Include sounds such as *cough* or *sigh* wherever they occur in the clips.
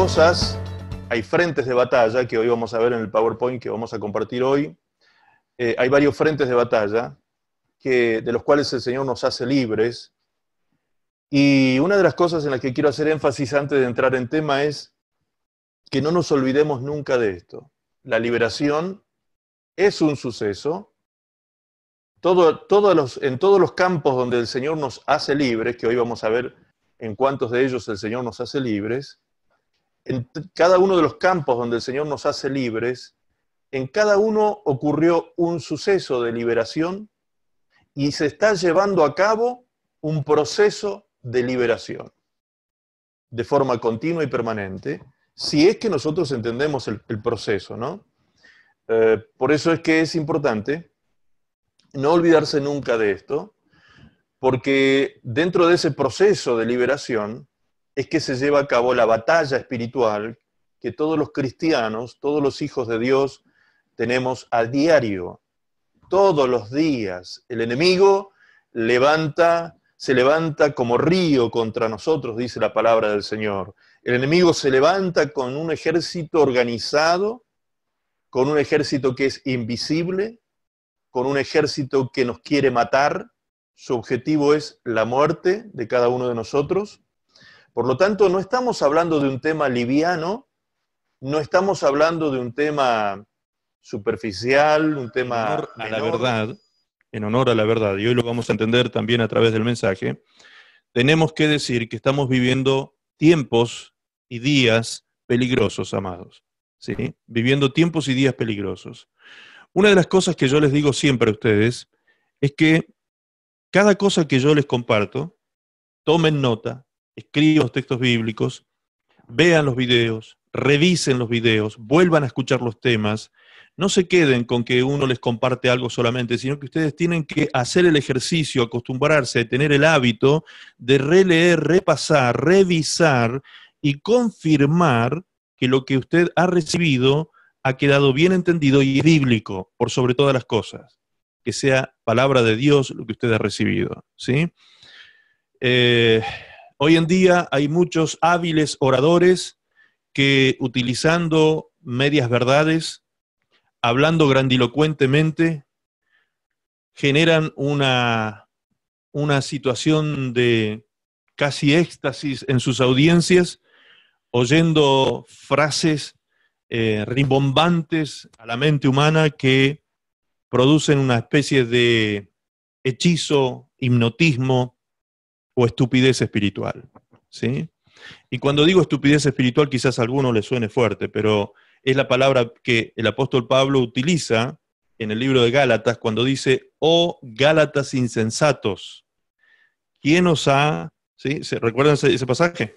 cosas, hay frentes de batalla que hoy vamos a ver en el PowerPoint que vamos a compartir hoy. Eh, hay varios frentes de batalla que, de los cuales el Señor nos hace libres. Y una de las cosas en las que quiero hacer énfasis antes de entrar en tema es que no nos olvidemos nunca de esto. La liberación es un suceso. en todos los campos donde el Señor nos hace libres, que hoy vamos a ver en cuántos de ellos el Señor nos hace libres, en cada uno de los campos donde el Señor nos hace libres, en cada uno ocurrió un suceso de liberación y se está llevando a cabo un proceso de liberación de forma continua y permanente, si es que nosotros entendemos el, proceso, ¿no? Eh, por eso es que es importante no olvidarse nunca de esto, porque dentro de ese proceso de liberación, es que se lleva a cabo la batalla espiritual que todos los cristianos, todos los hijos de Dios tenemos a diario, todos los días. El enemigo levanta, se levanta como río contra nosotros, dice la palabra del Señor. El enemigo se levanta con un ejército organizado, con un ejército que es invisible, con un ejército que nos quiere matar. Su objetivo es la muerte de cada uno de nosotros por lo tanto, no estamos hablando de un tema liviano, no estamos hablando de un tema superficial, un tema... a la verdad, en honor a la verdad, y hoy lo vamos a entender también a través del mensaje, tenemos que decir que estamos viviendo tiempos y días peligrosos, amados. ¿sí? Viviendo tiempos y días peligrosos. Una de las cosas que yo les digo siempre a ustedes es que cada cosa que yo les comparto, tomen nota, escriban los textos bíblicos, vean los videos, revisen los videos, vuelvan a escuchar los temas, no se queden con que uno les comparte algo solamente, sino que ustedes tienen que hacer el ejercicio, acostumbrarse, tener el hábito de releer, repasar, revisar y confirmar que lo que usted ha recibido ha quedado bien entendido y bíblico, por sobre todas las cosas, que sea palabra de Dios lo que usted ha recibido, ¿sí? Eh, Hoy en día hay muchos hábiles oradores que utilizando medias verdades, hablando grandilocuentemente, generan una, una situación de casi éxtasis en sus audiencias, oyendo frases ribombantes eh, rimbombantes a la mente humana que producen una especie de hechizo, hipnotismo, o estupidez espiritual. ¿sí? Y cuando digo estupidez espiritual, quizás a alguno le suene fuerte, pero es la palabra que el apóstol Pablo utiliza en el libro de Gálatas cuando dice, oh Gálatas insensatos, ¿quién os ha... ¿Sí? ¿Recuerdan ese, pasaje?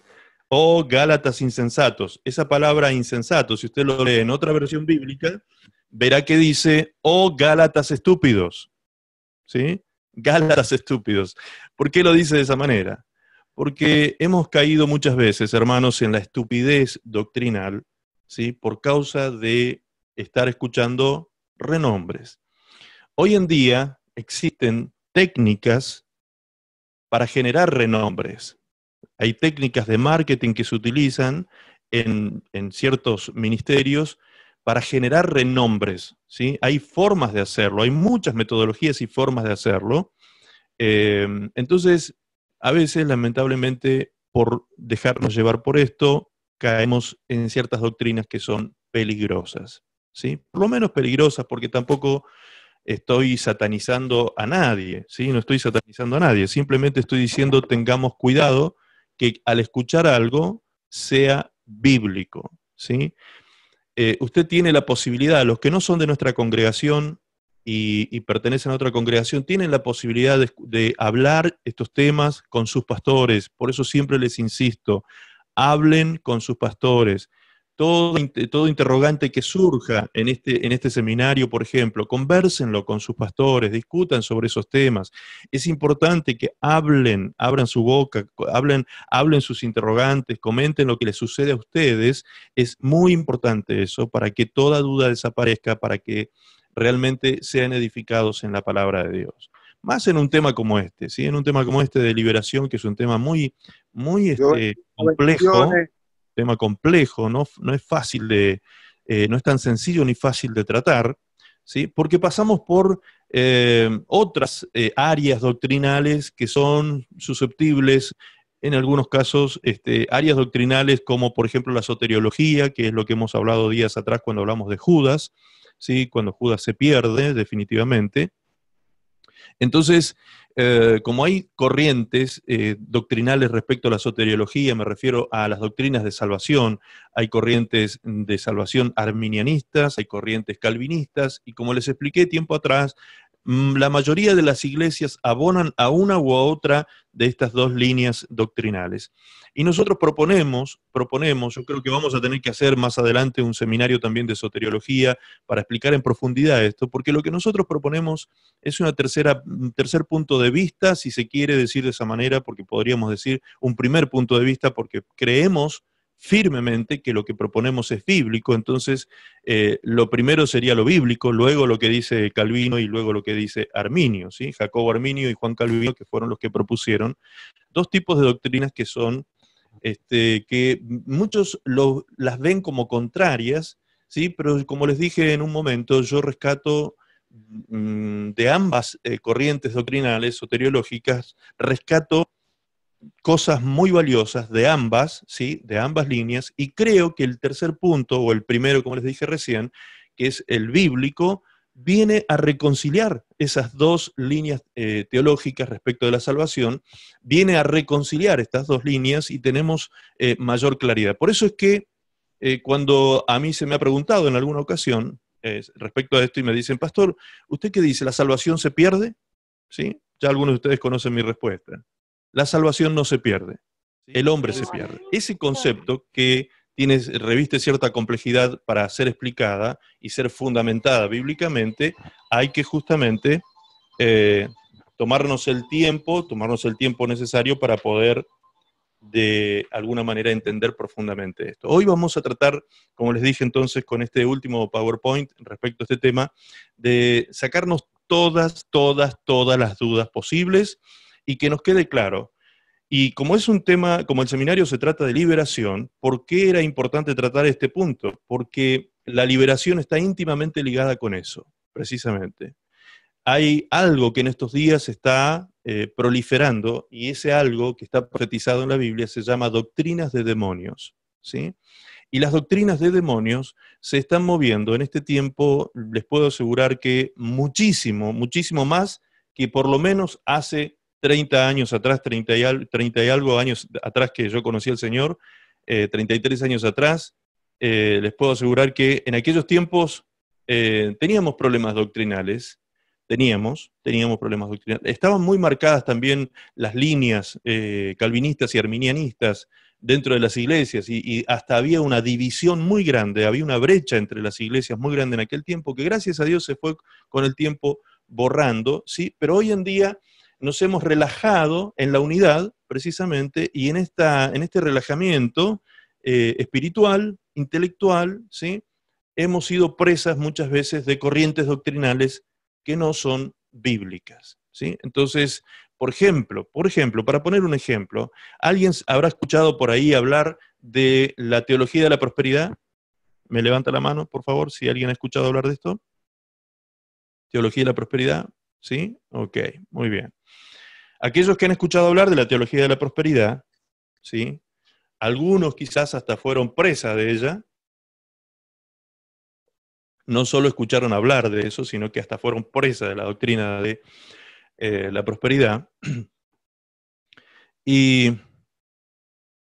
Oh Gálatas insensatos. Esa palabra insensato, si usted lo lee en otra versión bíblica, verá que dice, oh Gálatas estúpidos. ¿Sí? Gálatas estúpidos. ¿Por qué lo dice de esa manera? Porque hemos caído muchas veces, hermanos, en la estupidez doctrinal, ¿sí? Por causa de estar escuchando renombres. Hoy en día existen técnicas para generar renombres. Hay técnicas de marketing que se utilizan en ciertos ministerios para generar renombres. ¿sí? Hay formas de hacerlo, hay muchas metodologías y formas de hacerlo. Eh, entonces, a veces, lamentablemente, por dejarnos llevar por esto, caemos en ciertas doctrinas que son peligrosas. ¿sí? Por lo menos peligrosas, porque tampoco estoy satanizando a nadie, ¿sí? no estoy satanizando a nadie, simplemente estoy diciendo tengamos cuidado que al escuchar algo sea bíblico. ¿sí? Eh, usted tiene la posibilidad, los que no son de nuestra congregación y, pertenecen a otra congregación, tienen la posibilidad de hablar estos temas con sus pastores. Por eso siempre les insisto, hablen con sus pastores todo, todo interrogante que surja en este, en este seminario, por ejemplo, conversenlo con sus pastores, discutan sobre esos temas. Es importante que hablen, abran su boca, hablen, hablen sus interrogantes, comenten lo que les sucede a ustedes. Es muy importante eso para que toda duda desaparezca, para que realmente sean edificados en la palabra de Dios. Más en un tema como este, ¿sí? En un tema como este de liberación, que es un tema muy, muy este, complejo tema complejo, no, es fácil de, eh, no es tan sencillo ni fácil de tratar, ¿sí? porque pasamos por eh, otras eh, áreas doctrinales que son susceptibles, en algunos casos, este, áreas doctrinales como por ejemplo la soteriología, que es lo que hemos hablado días atrás cuando hablamos de Judas, ¿sí? cuando Judas se pierde definitivamente, entonces, eh, como hay corrientes eh, doctrinales respecto a la soteriología, me refiero a las doctrinas de salvación, hay corrientes de salvación arminianistas, hay corrientes calvinistas, y como les expliqué tiempo atrás, Mm, la mayoría de las iglesias abonan a una u otra de estas dos líneas doctrinales. Y nosotros proponemos, proponemos, yo creo que vamos a tener que hacer más adelante un seminario también de soteriología para explicar en profundidad esto, porque lo que nosotros proponemos es una tercera, un tercer punto de vista, si se quiere decir de esa manera, porque podríamos decir un primer punto de vista, porque creemos firmemente que lo que proponemos es bíblico, entonces eh, lo primero sería lo bíblico, luego lo que dice Calvino y luego lo que dice Arminio, ¿sí? Jacobo Arminio y Juan Calvino, que fueron los que propusieron dos tipos de doctrinas que son, este, que muchos las ven como contrarias, ¿sí? pero como les dije en un momento, yo rescato mm, de ambas eh, corrientes doctrinales o rescato cosas muy valiosas de ambas, ¿sí? De ambas líneas. Y creo que el tercer punto, o el primero, como les dije recién, que es el bíblico, viene a reconciliar esas dos líneas eh, teológicas respecto de la salvación, viene a reconciliar estas dos líneas y tenemos eh, mayor claridad. Por eso es que eh, cuando a mí se me ha preguntado en alguna ocasión respecto a esto y me dicen, pastor, ¿usted qué dice? ¿La salvación se pierde? ¿Sí? Ya algunos de ustedes conocen mi respuesta la salvación no se pierde, el hombre se pierde. Ese concepto que tiene, reviste cierta complejidad para ser explicada y ser fundamentada bíblicamente, hay que justamente eh, tomarnos el tiempo, tomarnos el tiempo necesario para poder de alguna manera entender profundamente esto. Hoy vamos a tratar, como les dije entonces, con este último PowerPoint respecto a este tema, de sacarnos todas, todas, todas las dudas posibles y que nos quede claro. Y como es un tema, como el seminario se trata de liberación, ¿por qué era importante tratar este punto? Porque la liberación está íntimamente ligada con eso, precisamente. Hay algo que en estos días está eh, proliferando y ese algo que está profetizado en la Biblia se llama doctrinas de demonios. ¿sí? Y las doctrinas de demonios se están moviendo en este tiempo, les puedo asegurar que muchísimo, muchísimo más que por lo menos hace 30 años atrás, 30 y, algo años atrás que yo conocí al Señor, 33 eh, años atrás, eh, les puedo asegurar que en aquellos tiempos eh, teníamos problemas doctrinales, teníamos, teníamos problemas doctrinales. Estaban muy marcadas también las líneas calvinistas y arminianistas dentro de las iglesias y, y, hasta había una división muy grande, había una brecha entre las iglesias muy grande en aquel tiempo que gracias a Dios se fue con el tiempo borrando, ¿sí? Pero hoy en día nos hemos relajado en la unidad, precisamente, y en, esta, en este relajamiento eh, espiritual, intelectual, ¿sí? hemos sido presas muchas veces de corrientes doctrinales que no son bíblicas. ¿sí? Entonces, por ejemplo, por ejemplo, para poner un ejemplo, ¿alguien habrá escuchado por ahí hablar de la teología de la prosperidad? Me levanta la mano, por favor, si alguien ha escuchado hablar de esto. Teología de la prosperidad, ¿Sí? Ok, muy bien. Aquellos que han escuchado hablar de la teología de la prosperidad, ¿sí? Algunos quizás hasta fueron presa de ella. No solo escucharon hablar de eso, sino que hasta fueron presa de la doctrina de eh, la prosperidad. Y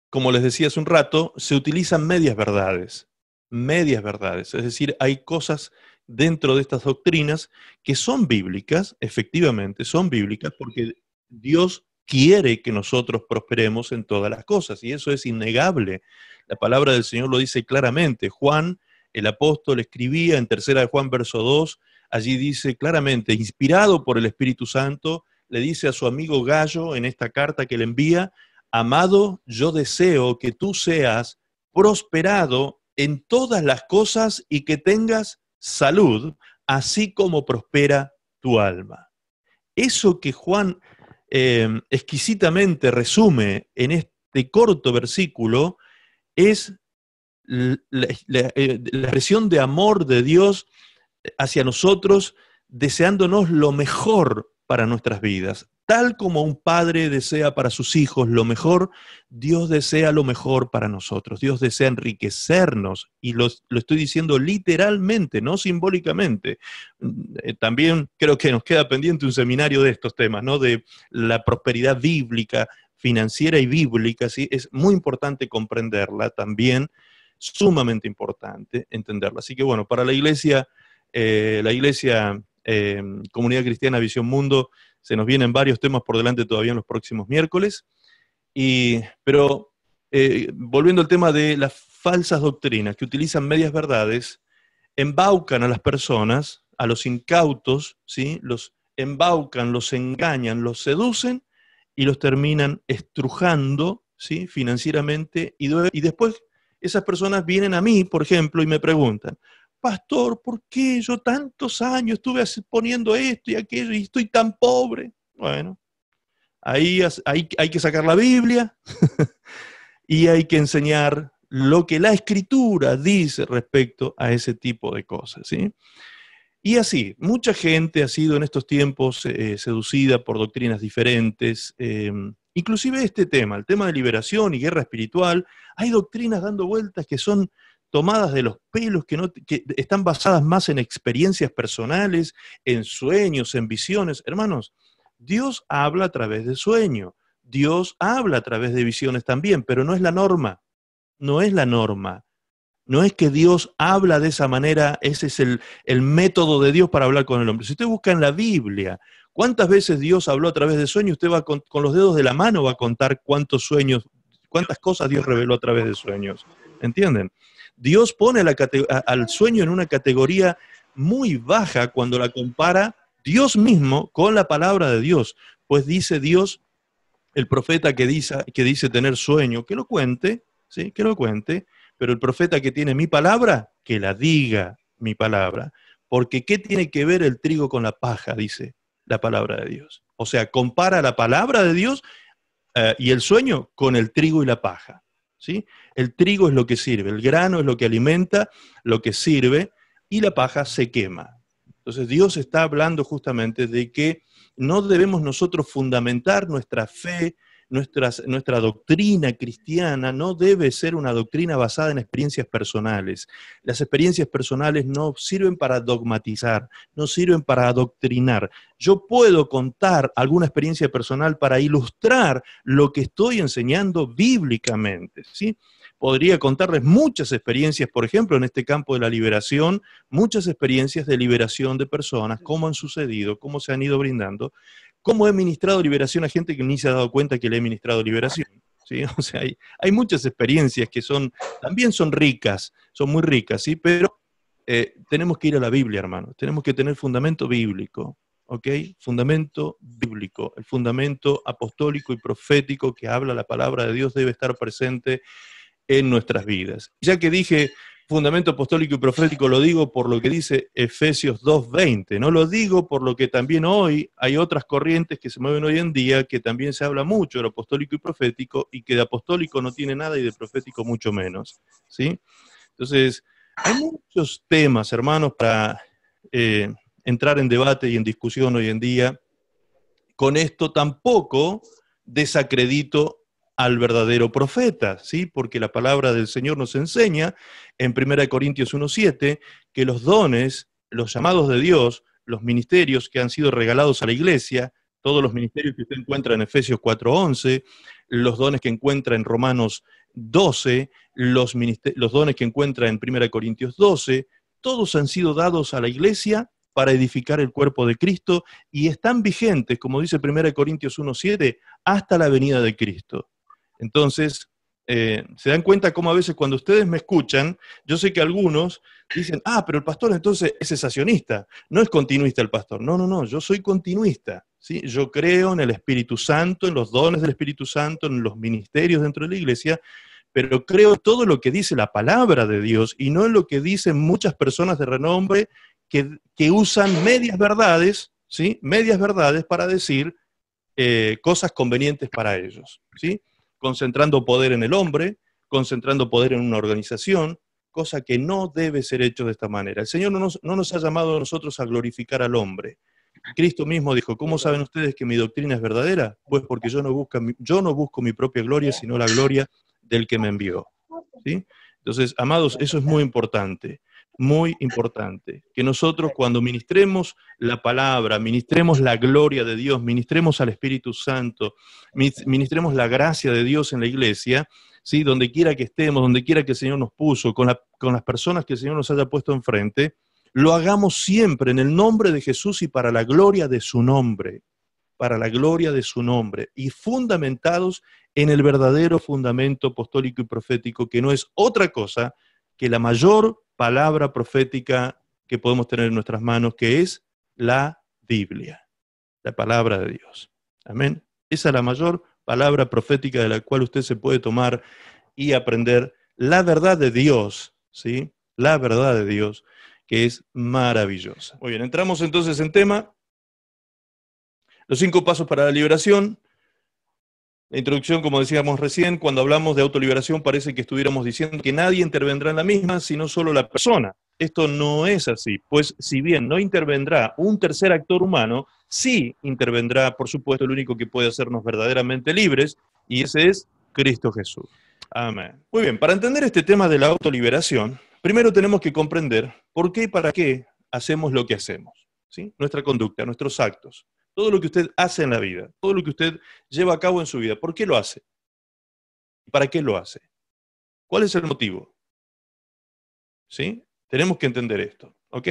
como les decía hace un rato, se utilizan medias verdades, medias verdades, es decir, hay cosas dentro de estas doctrinas que son bíblicas, efectivamente, son bíblicas porque Dios quiere que nosotros prosperemos en todas las cosas y eso es innegable. La palabra del Señor lo dice claramente. Juan, el apóstol, escribía en tercera de Juan verso 2, allí dice claramente, inspirado por el Espíritu Santo, le dice a su amigo Gallo en esta carta que le envía, amado, yo deseo que tú seas prosperado en todas las cosas y que tengas salud, así como prospera tu alma. Eso que Juan eh, exquisitamente resume en este corto versículo es la, eh, la expresión de amor de Dios hacia nosotros, deseándonos lo mejor para nuestras vidas. Tal como un padre desea para sus hijos lo mejor, Dios desea lo mejor para nosotros. Dios desea enriquecernos y lo, estoy diciendo literalmente, no simbólicamente. Mm, eh, también creo que nos queda pendiente un seminario de estos temas, ¿no? De la prosperidad bíblica, financiera y bíblica, Es muy importante comprenderla también, sumamente importante entenderla. Así que bueno, para la iglesia, eh, la iglesia eh, Comunidad Cristiana Visión Mundo. Se nos vienen varios temas por delante todavía en los próximos miércoles. Y, pero eh, volviendo al tema de las falsas doctrinas que utilizan medias verdades, embaucan a las personas, a los incautos, ¿sí? los embaucan, los engañan, los seducen y los terminan estrujando ¿sí? financieramente y después esas personas vienen a mí, por ejemplo, y me preguntan, pastor, ¿por qué yo tantos años estuve poniendo esto y aquello y estoy tan pobre? Bueno, ahí hay, que sacar la Biblia *laughs* y hay que enseñar lo que la escritura dice respecto a ese tipo de cosas. ¿sí? Y así, mucha gente ha sido en estos tiempos eh, seducida por doctrinas diferentes. Em, inclusive este tema, el tema de liberación y guerra espiritual, hay doctrinas dando vueltas que son tomadas de los pelos, que, no, están basadas más en experiencias personales, en sueños, en visiones. Hermanos, Dios habla a través de sueño, Dios habla a través de visiones también, pero no es la norma, no es la norma. No es que Dios habla de esa manera, ese es el, método de Dios para hablar con el hombre. Si usted busca en la Biblia cuántas veces Dios habló a través de sueños, usted va con, con los dedos de la mano va a contar cuántos sueños, cuántas cosas Dios reveló a través de sueños. ¿Entienden? Dios pone al sueño en una categoría muy baja cuando la compara Dios mismo con la palabra de Dios, pues dice Dios, el profeta que dice, tener sueño, que lo cuente, ¿sí? que lo cuente, pero el profeta que tiene mi palabra, que la diga mi palabra, porque ¿qué tiene que ver el trigo con la paja? dice la palabra de Dios. O sea, compara la palabra de Dios eh, y el sueño con el trigo y la paja. El trigo es lo que sirve, el grano es lo que alimenta, lo que sirve, y la paja se quema. Entonces Dios está hablando justamente de que no debemos nosotros fundamentar nuestra fe, nuestra doctrina cristiana no debe ser una doctrina basada en experiencias personales. Las experiencias personales no sirven para dogmatizar, no sirven para adoctrinar. Yo puedo contar alguna experiencia personal para ilustrar lo que estoy enseñando bíblicamente, ¿sí? podría contarles muchas experiencias, por ejemplo, en este campo de la liberación, muchas experiencias de liberación de personas, cómo han sucedido, cómo se han ido brindando, cómo he ministrado liberación a gente que ni se ha dado cuenta que le he ministrado liberación. ¿Sí? *laughs* O sea, hay, muchas experiencias que son, también son ricas, son muy ricas, ¿sí? Pero eh, tenemos que ir a la Biblia, hermano. Tenemos que tener fundamento bíblico, ¿ok? Fundamento bíblico, el fundamento apostólico y profético que habla la palabra de Dios debe estar presente en nuestras vidas. Ya que dije fundamento apostólico y profético lo digo por lo que dice Efesios 2.20, no lo digo por lo que también hoy hay otras corrientes que se mueven hoy en día, que también se habla mucho de lo apostólico y profético, y que de apostólico no tiene nada y de profético mucho menos. ¿sí? Entonces, hay muchos temas, hermanos, para eh, entrar en debate y en discusión hoy en día. Con esto tampoco desacredito al verdadero profeta, ¿sí? Porque la palabra del Señor nos enseña en 1 Corintios 1:7 que los dones, los llamados de Dios, los ministerios que han sido regalados a la iglesia, todos los ministerios que usted encuentra en Efesios 4:11, los dones que encuentra en Romanos 12, los, los dones que encuentra en 1 Corintios 12, todos han sido dados a la iglesia para edificar el cuerpo de Cristo y están vigentes, como dice 1 Corintios 1:7, hasta la venida de Cristo. Entonces, eh, se dan cuenta cómo a veces cuando ustedes me escuchan, yo sé que algunos dicen, ah, pero el pastor entonces es cesacionista, no es continuista el pastor. No, no, no, yo soy continuista. ¿sí? Yo creo en el Espíritu Santo, en los dones del Espíritu Santo, en los ministerios dentro de la iglesia, pero creo todo lo que dice la palabra de Dios y no en lo que dicen muchas personas de renombre que, usan medias verdades, ¿sí? medias verdades para decir eh, cosas convenientes para ellos. ¿sí? concentrando poder en el hombre, concentrando poder en una organización, cosa que no debe ser hecho de esta manera. El Señor no nos, ha llamado a nosotros a glorificar al hombre. Cristo mismo dijo, ¿cómo saben ustedes que mi doctrina es verdadera? Pues porque yo no, busco, yo no busco mi propia gloria, sino la gloria del que me envió. Entonces, amados, eso es muy importante muy importante, que nosotros cuando ministremos la palabra, ministremos la gloria de Dios, ministremos al Espíritu Santo, ministremos la gracia de Dios en la iglesia, ¿sí? donde quiera que estemos, donde quiera que el Señor nos puso, con, con las personas que el Señor nos haya puesto enfrente, lo hagamos siempre en el nombre de Jesús y para la gloria de su nombre, para la gloria de su nombre, y fundamentados en el verdadero fundamento apostólico y profético, que no es otra cosa que la mayor palabra profética que podemos tener en nuestras manos, que es la Biblia, la palabra de Dios. Amén. Esa es la mayor palabra profética de la cual usted se puede tomar y aprender la verdad de Dios, ¿sí? La verdad de Dios, que es maravillosa. Muy bien, entramos entonces en tema. Los cinco pasos para la liberación. La introducción, como decíamos recién, cuando hablamos de autoliberación parece que estuviéramos diciendo que nadie intervendrá en la misma, sino solo la persona. Esto no es así, pues si bien no intervendrá un tercer actor humano, sí intervendrá, por supuesto, el único que puede hacernos verdaderamente libres, y ese es Cristo Jesús. Amén. Muy bien, para entender este tema de la autoliberación, primero tenemos que comprender por qué y para qué hacemos lo que hacemos, ¿sí? nuestra conducta, nuestros actos. Todo lo que usted hace en la vida, todo lo que usted lleva a cabo en su vida, ¿por qué lo hace? para qué lo hace? ¿Cuál es el motivo? ¿Sí? Tenemos que entender esto. ¿Ok?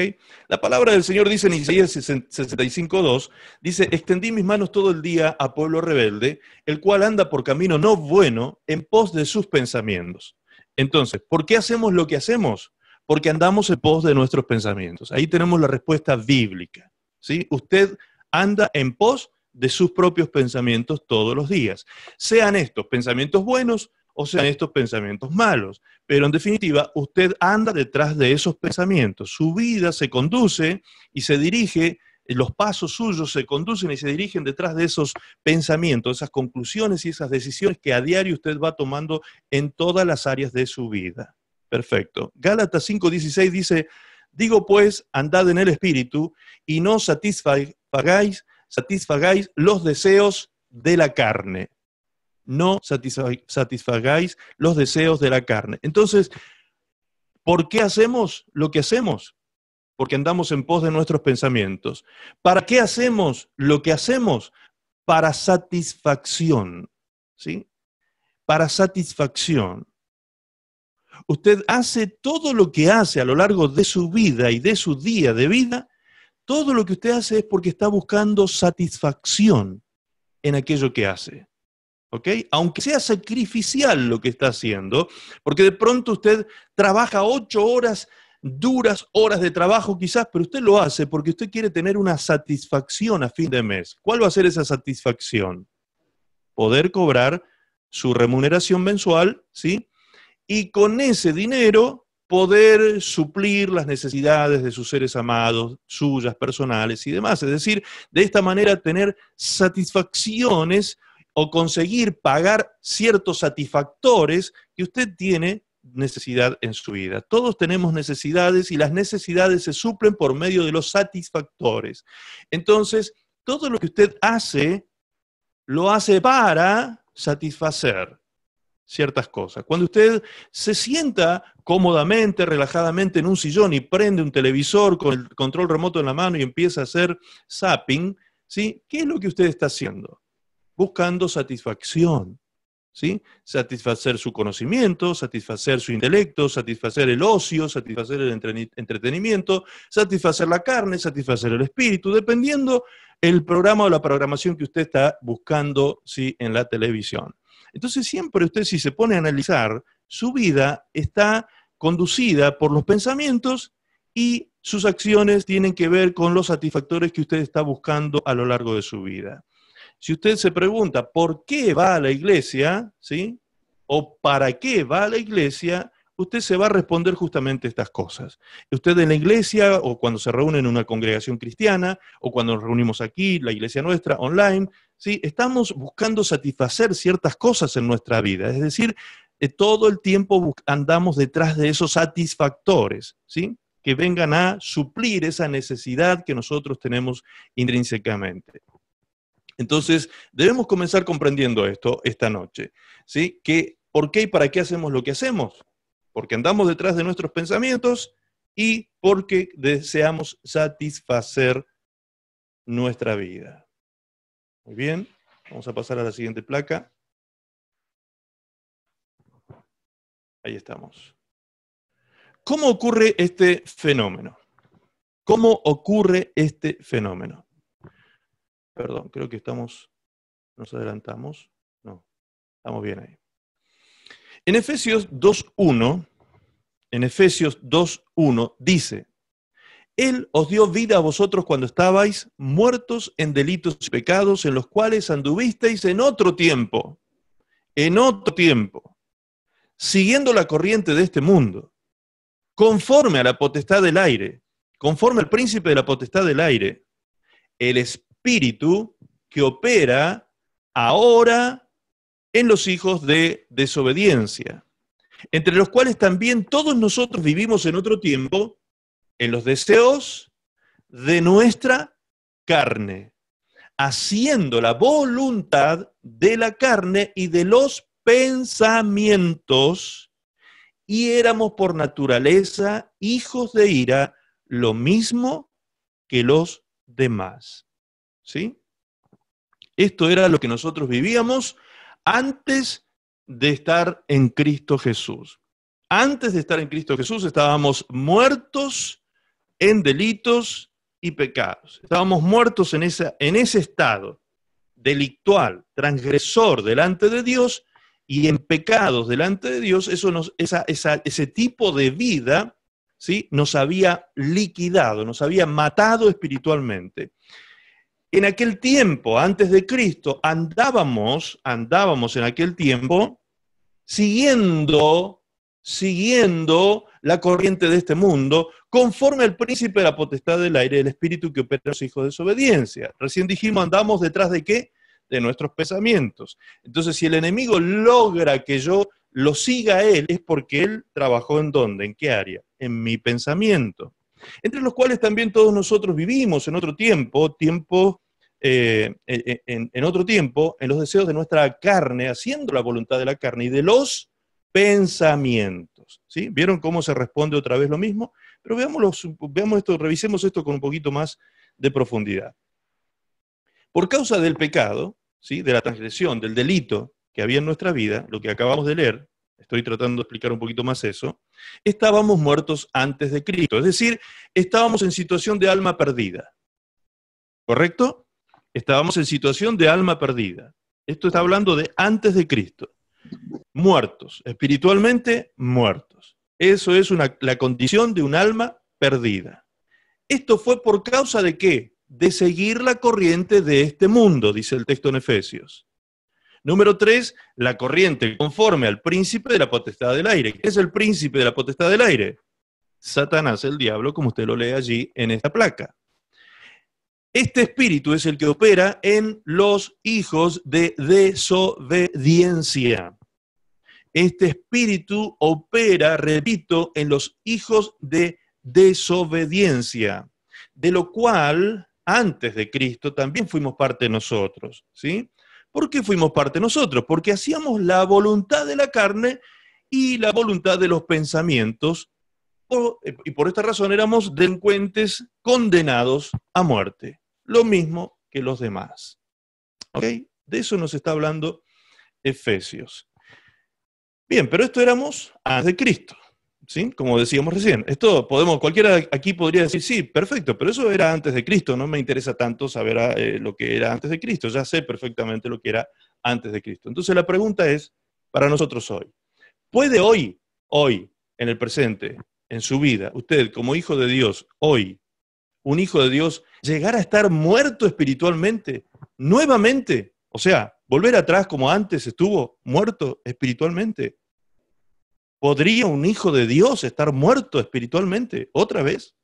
La palabra del Señor dice en Isaías 65.2, dice, extendí mis manos todo el día a pueblo rebelde, el cual anda por camino no bueno en pos de sus pensamientos. Entonces, ¿por qué hacemos lo que hacemos? Porque andamos en pos de nuestros pensamientos. Ahí tenemos la respuesta bíblica. ¿sí? Usted anda en pos de sus propios pensamientos todos los días. Sean estos pensamientos buenos o sean estos pensamientos malos, pero en definitiva usted anda detrás de esos pensamientos. Su vida se conduce y se dirige los pasos suyos se conducen y se dirigen detrás de esos pensamientos, esas conclusiones y esas decisiones que a diario usted va tomando en todas las áreas de su vida. Perfecto. Gálatas 5:16 dice, digo pues, andad en el espíritu y no satisfacéis satisfagáis, los deseos de la carne. No satisfagáis los deseos de la carne. Entonces, ¿por qué hacemos lo que hacemos? Porque andamos en pos de nuestros pensamientos. ¿Para qué hacemos lo que hacemos? Para satisfacción. ¿Sí? Para satisfacción. Usted hace todo lo que hace a lo largo de su vida y de su día de vida todo lo que usted hace es porque está buscando satisfacción en aquello que hace. ¿OK? Aunque sea sacrificial lo que está haciendo, porque de pronto usted trabaja ocho horas duras horas de trabajo quizás, pero usted lo hace porque usted quiere tener una satisfacción a fin de mes. ¿Cuál va a ser esa satisfacción? Poder cobrar su remuneración mensual, ¿sí? Y con ese dinero poder suplir las necesidades de sus seres amados, suyas, personales y demás. Es decir, de esta manera tener satisfacciones o conseguir pagar ciertos satisfactores que usted tiene necesidad en su vida. Todos tenemos necesidades y las necesidades se suplen por medio de los satisfactores. Entonces, todo lo que usted hace, lo hace para satisfacer ciertas cosas. Cuando usted se sienta cómodamente, relajadamente en un sillón y prende un televisor con el control remoto en la mano y empieza a hacer zapping, ¿sí? ¿Qué es lo que usted está haciendo? Buscando satisfacción, Satisfacer su conocimiento, satisfacer su intelecto, satisfacer el ocio, satisfacer el entretenimiento, satisfacer la carne, satisfacer el espíritu, dependiendo el programa o la programación que usted está buscando, ¿sí? En la televisión. Entonces siempre usted si se pone a analizar, su vida está conducida por los pensamientos y sus acciones tienen que ver con los satisfactores que usted está buscando a lo largo de su vida. Si usted se pregunta por qué va a la iglesia, ¿sí? O para qué va a la iglesia, usted se va a responder justamente estas cosas. Usted en la iglesia o cuando se reúne en una congregación cristiana o cuando nos reunimos aquí, la iglesia nuestra, online, estamos buscando satisfacer ciertas cosas en nuestra vida, es decir, eh, todo el tiempo andamos detrás de esos satisfactores, ¿sí? que vengan a suplir esa necesidad que nosotros tenemos intrínsecamente. Entonces, debemos comenzar comprendiendo esto esta noche, ¿sí? Que por qué y para qué hacemos lo que hacemos. Porque andamos detrás de nuestros pensamientos y porque deseamos satisfacer nuestra vida. Muy bien, vamos a pasar a la siguiente placa. Ahí estamos. ¿Cómo ocurre este fenómeno? ¿Cómo ocurre este fenómeno? Perdón, creo que estamos, nos adelantamos. No, estamos bien ahí. En Efesios 2.1, en Efesios 2.1 dice, él os dio vida a vosotros cuando estabais muertos en delitos y pecados en los cuales anduvisteis en otro tiempo, en otro tiempo, siguiendo la corriente de este mundo, conforme a la potestad del aire, conforme al príncipe de la potestad del aire, el espíritu que opera ahora en los hijos de desobediencia, entre los cuales también todos nosotros vivimos en otro tiempo en los deseos de nuestra carne, haciendo la voluntad de la carne y de los pensamientos, y éramos por naturaleza hijos de ira, lo mismo que los demás. ¿Sí? Esto era lo que nosotros vivíamos antes de estar en Cristo Jesús. Antes de estar en Cristo Jesús estábamos muertos en delitos y pecados. Estábamos muertos en, en ese estado delictual, transgresor delante de Dios y en pecados delante de Dios, eso ese tipo de vida ¿sí? nos había liquidado, nos había matado espiritualmente. En aquel tiempo, antes de Cristo, andábamos, andábamos en aquel tiempo siguiendo, siguiendo la corriente de este mundo, conforme al príncipe de la potestad del aire, del espíritu que opera en los hijos de desobediencia. Recién dijimos, andamos detrás de qué? De nuestros pensamientos. Entonces, si el enemigo logra que yo lo siga a él, es porque él trabajó en dónde, en qué área, en mi pensamiento. Entre los cuales también todos nosotros vivimos en otro tiempo, tiempo eh, eh, eh, en, otro tiempo, en los deseos de nuestra carne, haciendo la voluntad de la carne y de los pensamientos. ¿Vieron cómo se responde otra vez lo mismo? Pero veamos esto, revisemos esto con un poquito más de profundidad. Por causa del pecado, ¿sí? de la transgresión, del delito que había en nuestra vida, lo que acabamos de leer, estoy tratando de explicar un poquito más eso, estábamos muertos antes de Cristo, es decir, estábamos en situación de alma perdida. ¿Correcto? Estábamos en situación de alma perdida. Esto está hablando de antes de Cristo muertos, espiritualmente muertos. Eso es la condición de un alma perdida. Esto fue por causa de qué? De seguir la corriente de este mundo, dice el texto en Efesios. Número tres, la corriente conforme al príncipe de la potestad del aire. ¿Qué es el príncipe de la potestad del aire? Satanás, el diablo, como usted lo lee allí en esta placa. Este espíritu es el que opera en los hijos de desobediencia. Este espíritu opera, repito, en los hijos de desobediencia, de lo cual antes de Cristo también fuimos parte nosotros, ¿sí? ¿Por qué fuimos parte nosotros? Porque hacíamos la voluntad de la carne y la voluntad de los pensamientos, eh, y por esta razón éramos delincuentes condenados a muerte, lo mismo que los demás. ¿Ok? De eso nos está hablando Efesios. Bien, pero esto éramos antes de Cristo, ¿sí? Como decíamos recién. Esto podemos, cualquiera aquí podría decir, sí, perfecto, pero eso era antes de Cristo, no me interesa tanto saber ah, eh, lo que era antes de Cristo, ya sé perfectamente lo que era antes de Cristo. Entonces la pregunta es, para nosotros hoy, ¿puede hoy, hoy, en el presente, en su vida, usted como hijo de Dios, hoy, un hijo de Dios, llegar a estar muerto espiritualmente, nuevamente? O sea, volver atrás como antes estuvo muerto espiritualmente. ¿Podría un hijo de Dios estar muerto espiritualmente otra vez?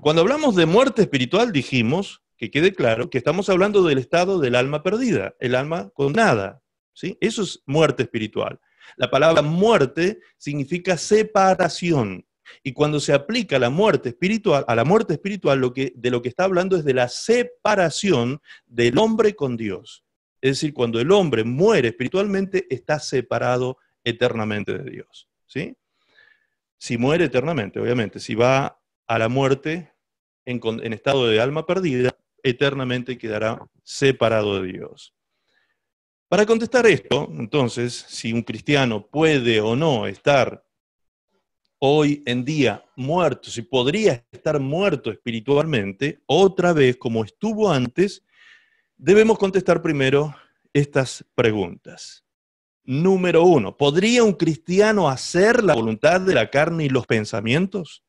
Cuando hablamos de muerte espiritual dijimos, que quede claro, que estamos hablando del estado del alma perdida, el alma nada, ¿sí? Eso es muerte espiritual. La palabra muerte significa separación. Y cuando se aplica la muerte espiritual, a la muerte espiritual, lo que, de lo que está hablando es de la separación del hombre con Dios. Es decir, cuando el hombre muere espiritualmente, está separado eternamente de Dios. Si muere eternamente, obviamente, si va a la muerte en, en estado de alma perdida, eternamente quedará separado de Dios. Para contestar esto, entonces, si un cristiano puede o no estar hoy en día muerto, si podría estar muerto espiritualmente, otra vez como estuvo antes, debemos contestar primero estas preguntas. Número uno, ¿podría un cristiano hacer la voluntad de la carne y los pensamientos?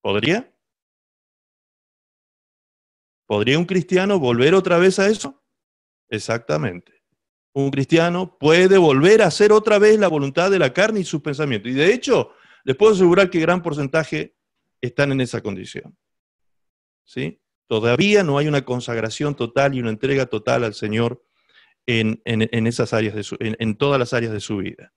¿Podría? ¿Podría un cristiano volver otra vez a eso? Exactamente. Un cristiano puede volver a hacer otra vez la voluntad de la carne y sus pensamientos. Y de hecho, les puedo asegurar que gran porcentaje están en esa condición. ¿Sí? Todavía no hay una consagración total y una entrega total al Señor en, esas áreas de en, todas las áreas de su vida.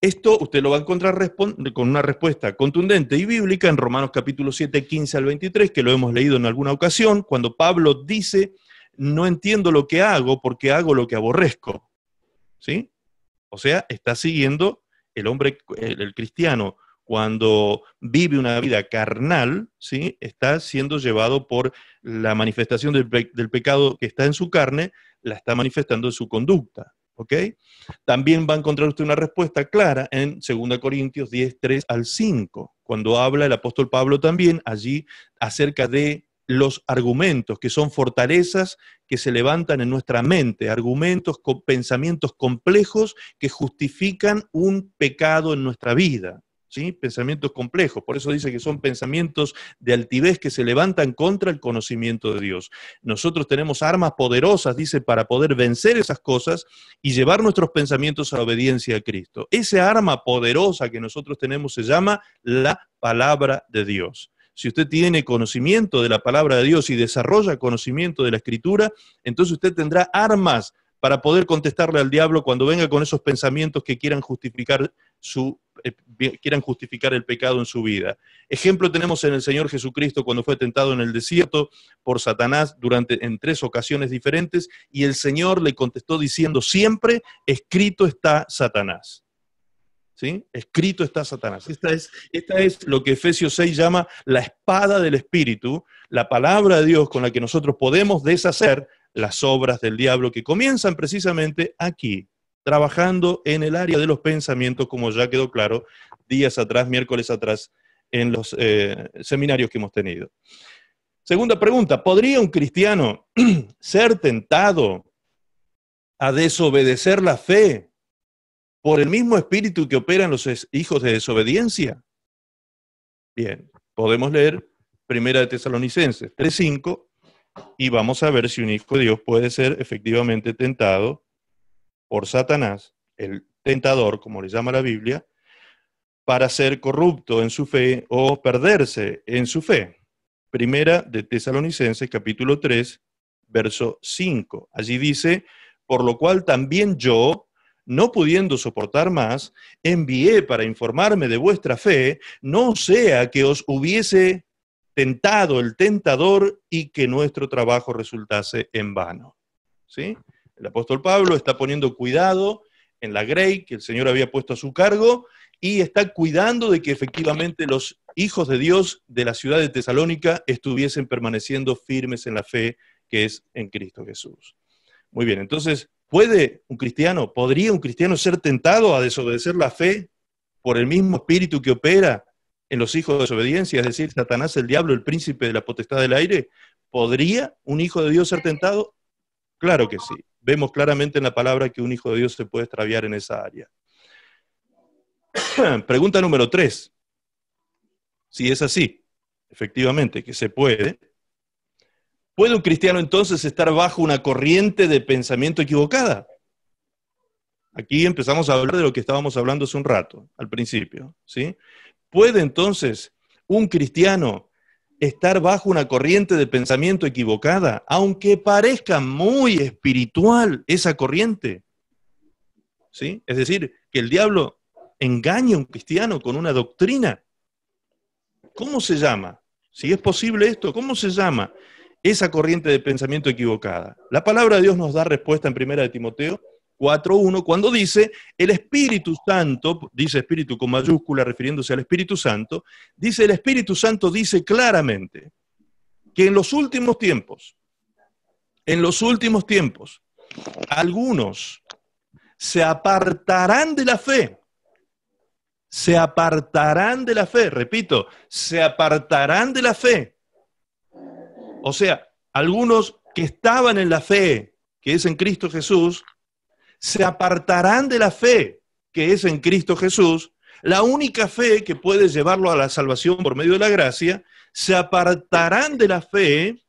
Esto usted lo va a encontrar con una respuesta contundente y bíblica en Romanos capítulo 7, 15 al 23, que lo hemos leído en alguna ocasión, cuando Pablo dice, no entiendo lo que hago porque hago lo que aborrezco. ¿Sí? O sea, está siguiendo el hombre, el cristiano cuando vive una vida carnal, ¿sí? está siendo llevado por la manifestación del, pecado que está en su carne, la está manifestando en su conducta. También va a encontrar usted una respuesta clara en 2 Corintios 10, 3 al 5, cuando habla el apóstol Pablo también allí acerca de los argumentos, que son fortalezas que se levantan en nuestra mente, argumentos, con pensamientos complejos que justifican un pecado en nuestra vida. ¿sí? pensamientos complejos. Por eso dice que son pensamientos de altivez que se levantan contra el conocimiento de Dios. Nosotros tenemos armas poderosas, dice, para poder vencer esas cosas y llevar nuestros pensamientos a la obediencia a Cristo. Esa arma poderosa que nosotros tenemos se llama la palabra de Dios. Si usted tiene conocimiento de la palabra de Dios y desarrolla conocimiento de la escritura, entonces usted tendrá armas para poder contestarle al diablo cuando venga con esos pensamientos que quieran justificar, su, eh, quieran justificar el pecado en su vida. Ejemplo tenemos en el Señor Jesucristo cuando fue tentado en el desierto por Satanás durante en tres ocasiones diferentes y el Señor le contestó diciendo, "Siempre escrito está Satanás." ¿Sí? Escrito está Satanás. Esta es, esta es lo que Efesios 6 llama la espada del Espíritu, la palabra de Dios con la que nosotros podemos deshacer las obras del diablo que comienzan precisamente aquí, trabajando en el área de los pensamientos, como ya quedó claro días atrás, miércoles atrás, en los eh, seminarios que hemos tenido. Segunda pregunta, ¿podría un cristiano *clears throat* ser tentado a desobedecer la fe por el mismo espíritu que operan los hijos de desobediencia? Bien, podemos leer 1 de Tesalonicenses 3.5 y vamos a ver si un hijo de Dios puede ser efectivamente tentado por Satanás, el tentador, como le llama la Biblia, para ser corrupto en su fe o perderse en su fe. Primera de Tesalonicenses capítulo 3, verso 5. Allí dice, por lo cual también yo, no pudiendo soportar más, envié para informarme de vuestra fe, no sea que os hubiese tentado el tentador y que nuestro trabajo resultase en vano. ¿Sí? El apóstol Pablo está poniendo cuidado en la grey que el Señor había puesto a su cargo y está cuidando de que efectivamente los hijos de Dios de la ciudad de Tesalónica estuviesen permaneciendo firmes en la fe que es en Cristo Jesús. Muy bien, entonces, ¿puede un cristiano, podría un cristiano ser tentado a desobedecer la fe por el mismo espíritu que opera en los hijos de desobediencia, es decir, Satanás, el diablo, el príncipe de la potestad del aire, ¿podría un hijo de Dios ser tentado? Claro que sí. Vemos claramente en la palabra que un hijo de Dios se puede extraviar en esa área. *clears throat* Pregunta número tres. Si es así, efectivamente, que se puede, ¿puede un cristiano entonces estar bajo una corriente de pensamiento equivocada? Aquí empezamos a hablar de lo que estábamos hablando hace un rato, al principio, ¿sí? ¿Puede entonces un cristiano estar bajo una corriente de pensamiento equivocada, aunque parezca muy espiritual esa corriente? ¿Sí? Es decir, que el diablo engañe a un cristiano con una doctrina. ¿Cómo se llama? Si es posible esto, ¿cómo se llama esa corriente de pensamiento equivocada? La palabra de Dios nos da respuesta en primera de Timoteo 4.1, cuando dice, el Espíritu Santo, dice Espíritu con mayúscula refiriéndose al Espíritu Santo, dice, el Espíritu Santo dice claramente que en los últimos tiempos, en los últimos tiempos, algunos se apartarán de la fe, se apartarán de la fe, repito, se apartarán de la fe. O sea, algunos que estaban en la fe, que es en Cristo Jesús, se apartarán de la fe que es en Cristo Jesús, la única fe que puede llevarlo a la salvación por medio de la gracia, se apartarán de la fe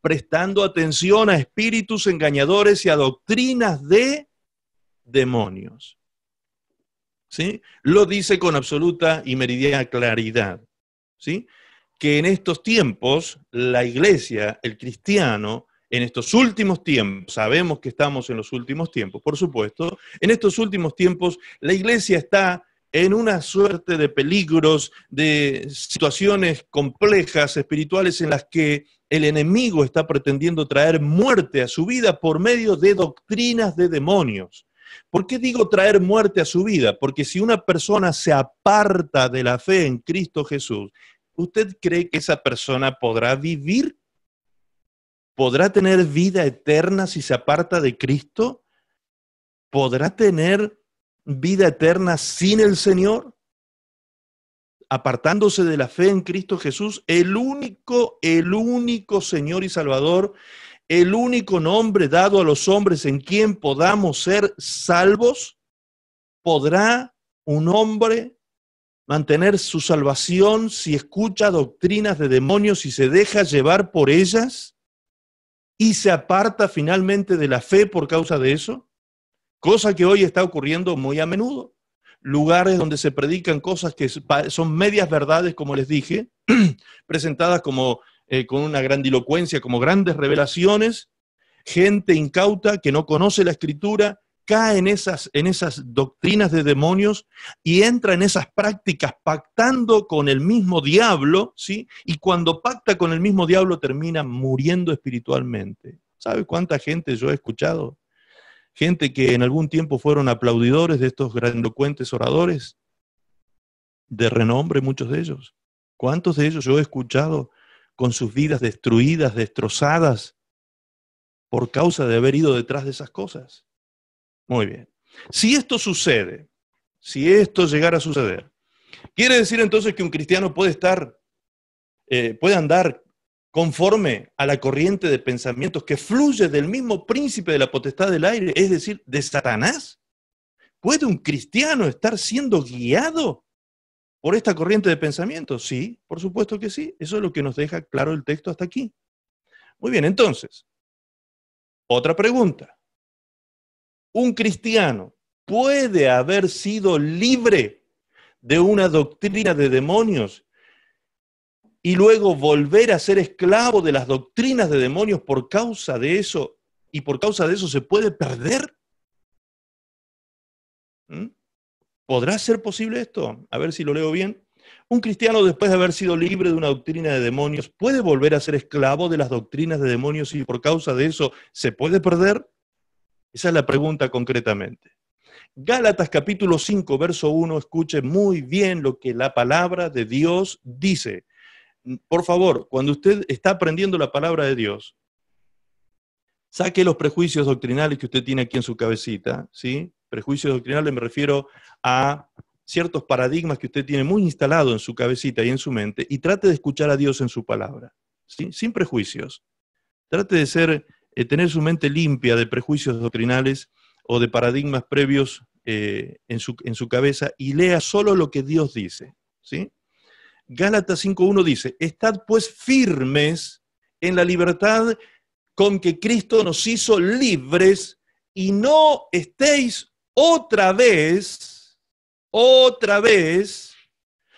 prestando atención a espíritus engañadores y a doctrinas de demonios. ¿Sí? Lo dice con absoluta y meridiana claridad. ¿Sí? Que en estos tiempos la iglesia, el cristiano, en estos últimos tiempos, sabemos que estamos en los últimos tiempos, por supuesto, en estos últimos tiempos la iglesia está en una suerte de peligros, de situaciones complejas, espirituales, en las que el enemigo está pretendiendo traer muerte a su vida por medio de doctrinas de demonios. ¿Por qué digo traer muerte a su vida? Porque si una persona se aparta de la fe en Cristo Jesús, ¿usted cree que esa persona podrá vivir ¿Podrá tener vida eterna si se aparta de Cristo? ¿Podrá tener vida eterna sin el Señor? Apartándose de la fe en Cristo Jesús, el único, el único Señor y Salvador, el único nombre dado a los hombres en quien podamos ser salvos, ¿podrá un hombre mantener su salvación si escucha doctrinas de demonios y se deja llevar por ellas? y se aparta finalmente de la fe por causa de eso, cosa que hoy está ocurriendo muy a menudo. Lugares donde se predican cosas que son medias verdades, como les dije, *clears throat* presentadas como eh, con una grandilocuencia, como grandes revelaciones, gente incauta que no conoce la escritura cae en esas, en esas doctrinas de demonios y entra en esas prácticas pactando con el mismo diablo, ¿sí? Y cuando pacta con el mismo diablo termina muriendo espiritualmente. ¿Sabe cuánta gente yo he escuchado? Gente que en algún tiempo fueron aplaudidores de estos grandocuentes oradores, de renombre muchos de ellos. ¿Cuántos de ellos yo he escuchado con sus vidas destruidas, destrozadas, por causa de haber ido detrás de esas cosas? Muy bien. Si esto sucede, si esto llegara a suceder, quiere decir entonces que un cristiano puede estar, eh, puede andar conforme a la corriente de pensamientos que fluye del mismo príncipe de la potestad del aire, es decir, de Satanás. ¿Puede un cristiano estar siendo guiado por esta corriente de pensamientos? Sí, por supuesto que sí. Eso es lo que nos deja claro el texto hasta aquí. Muy bien, entonces, otra pregunta un cristiano puede haber sido libre de una doctrina de demonios y luego volver a ser esclavo de las doctrinas de demonios por causa de eso y por causa de eso se puede perder? ¿Mm? ¿Podrá ser posible esto? A ver si lo leo bien. Un cristiano, después de haber sido libre de una doctrina de demonios, puede volver a ser esclavo de las doctrinas de demonios y por causa de eso se puede perder. Esa es la pregunta concretamente. Gálatas capítulo 5, verso 1, escuche muy bien lo que la palabra de Dios dice. Por favor, cuando usted está aprendiendo la palabra de Dios, saque los prejuicios doctrinales que usted tiene aquí en su cabecita, ¿sí? Prejuicios doctrinales me refiero a ciertos paradigmas que usted tiene muy instalado en su cabecita y en su mente y trate de escuchar a Dios en su palabra, ¿sí? Sin prejuicios. Trate de ser eh, tener su mente limpia de prejuicios doctrinales o de paradigmas previos eh, en, su, cabeza y lea solo lo que Dios dice. ¿sí? Gálatas 5.1 dice, estad pues firmes en la libertad con que Cristo nos hizo libres y no estéis otra vez, otra vez,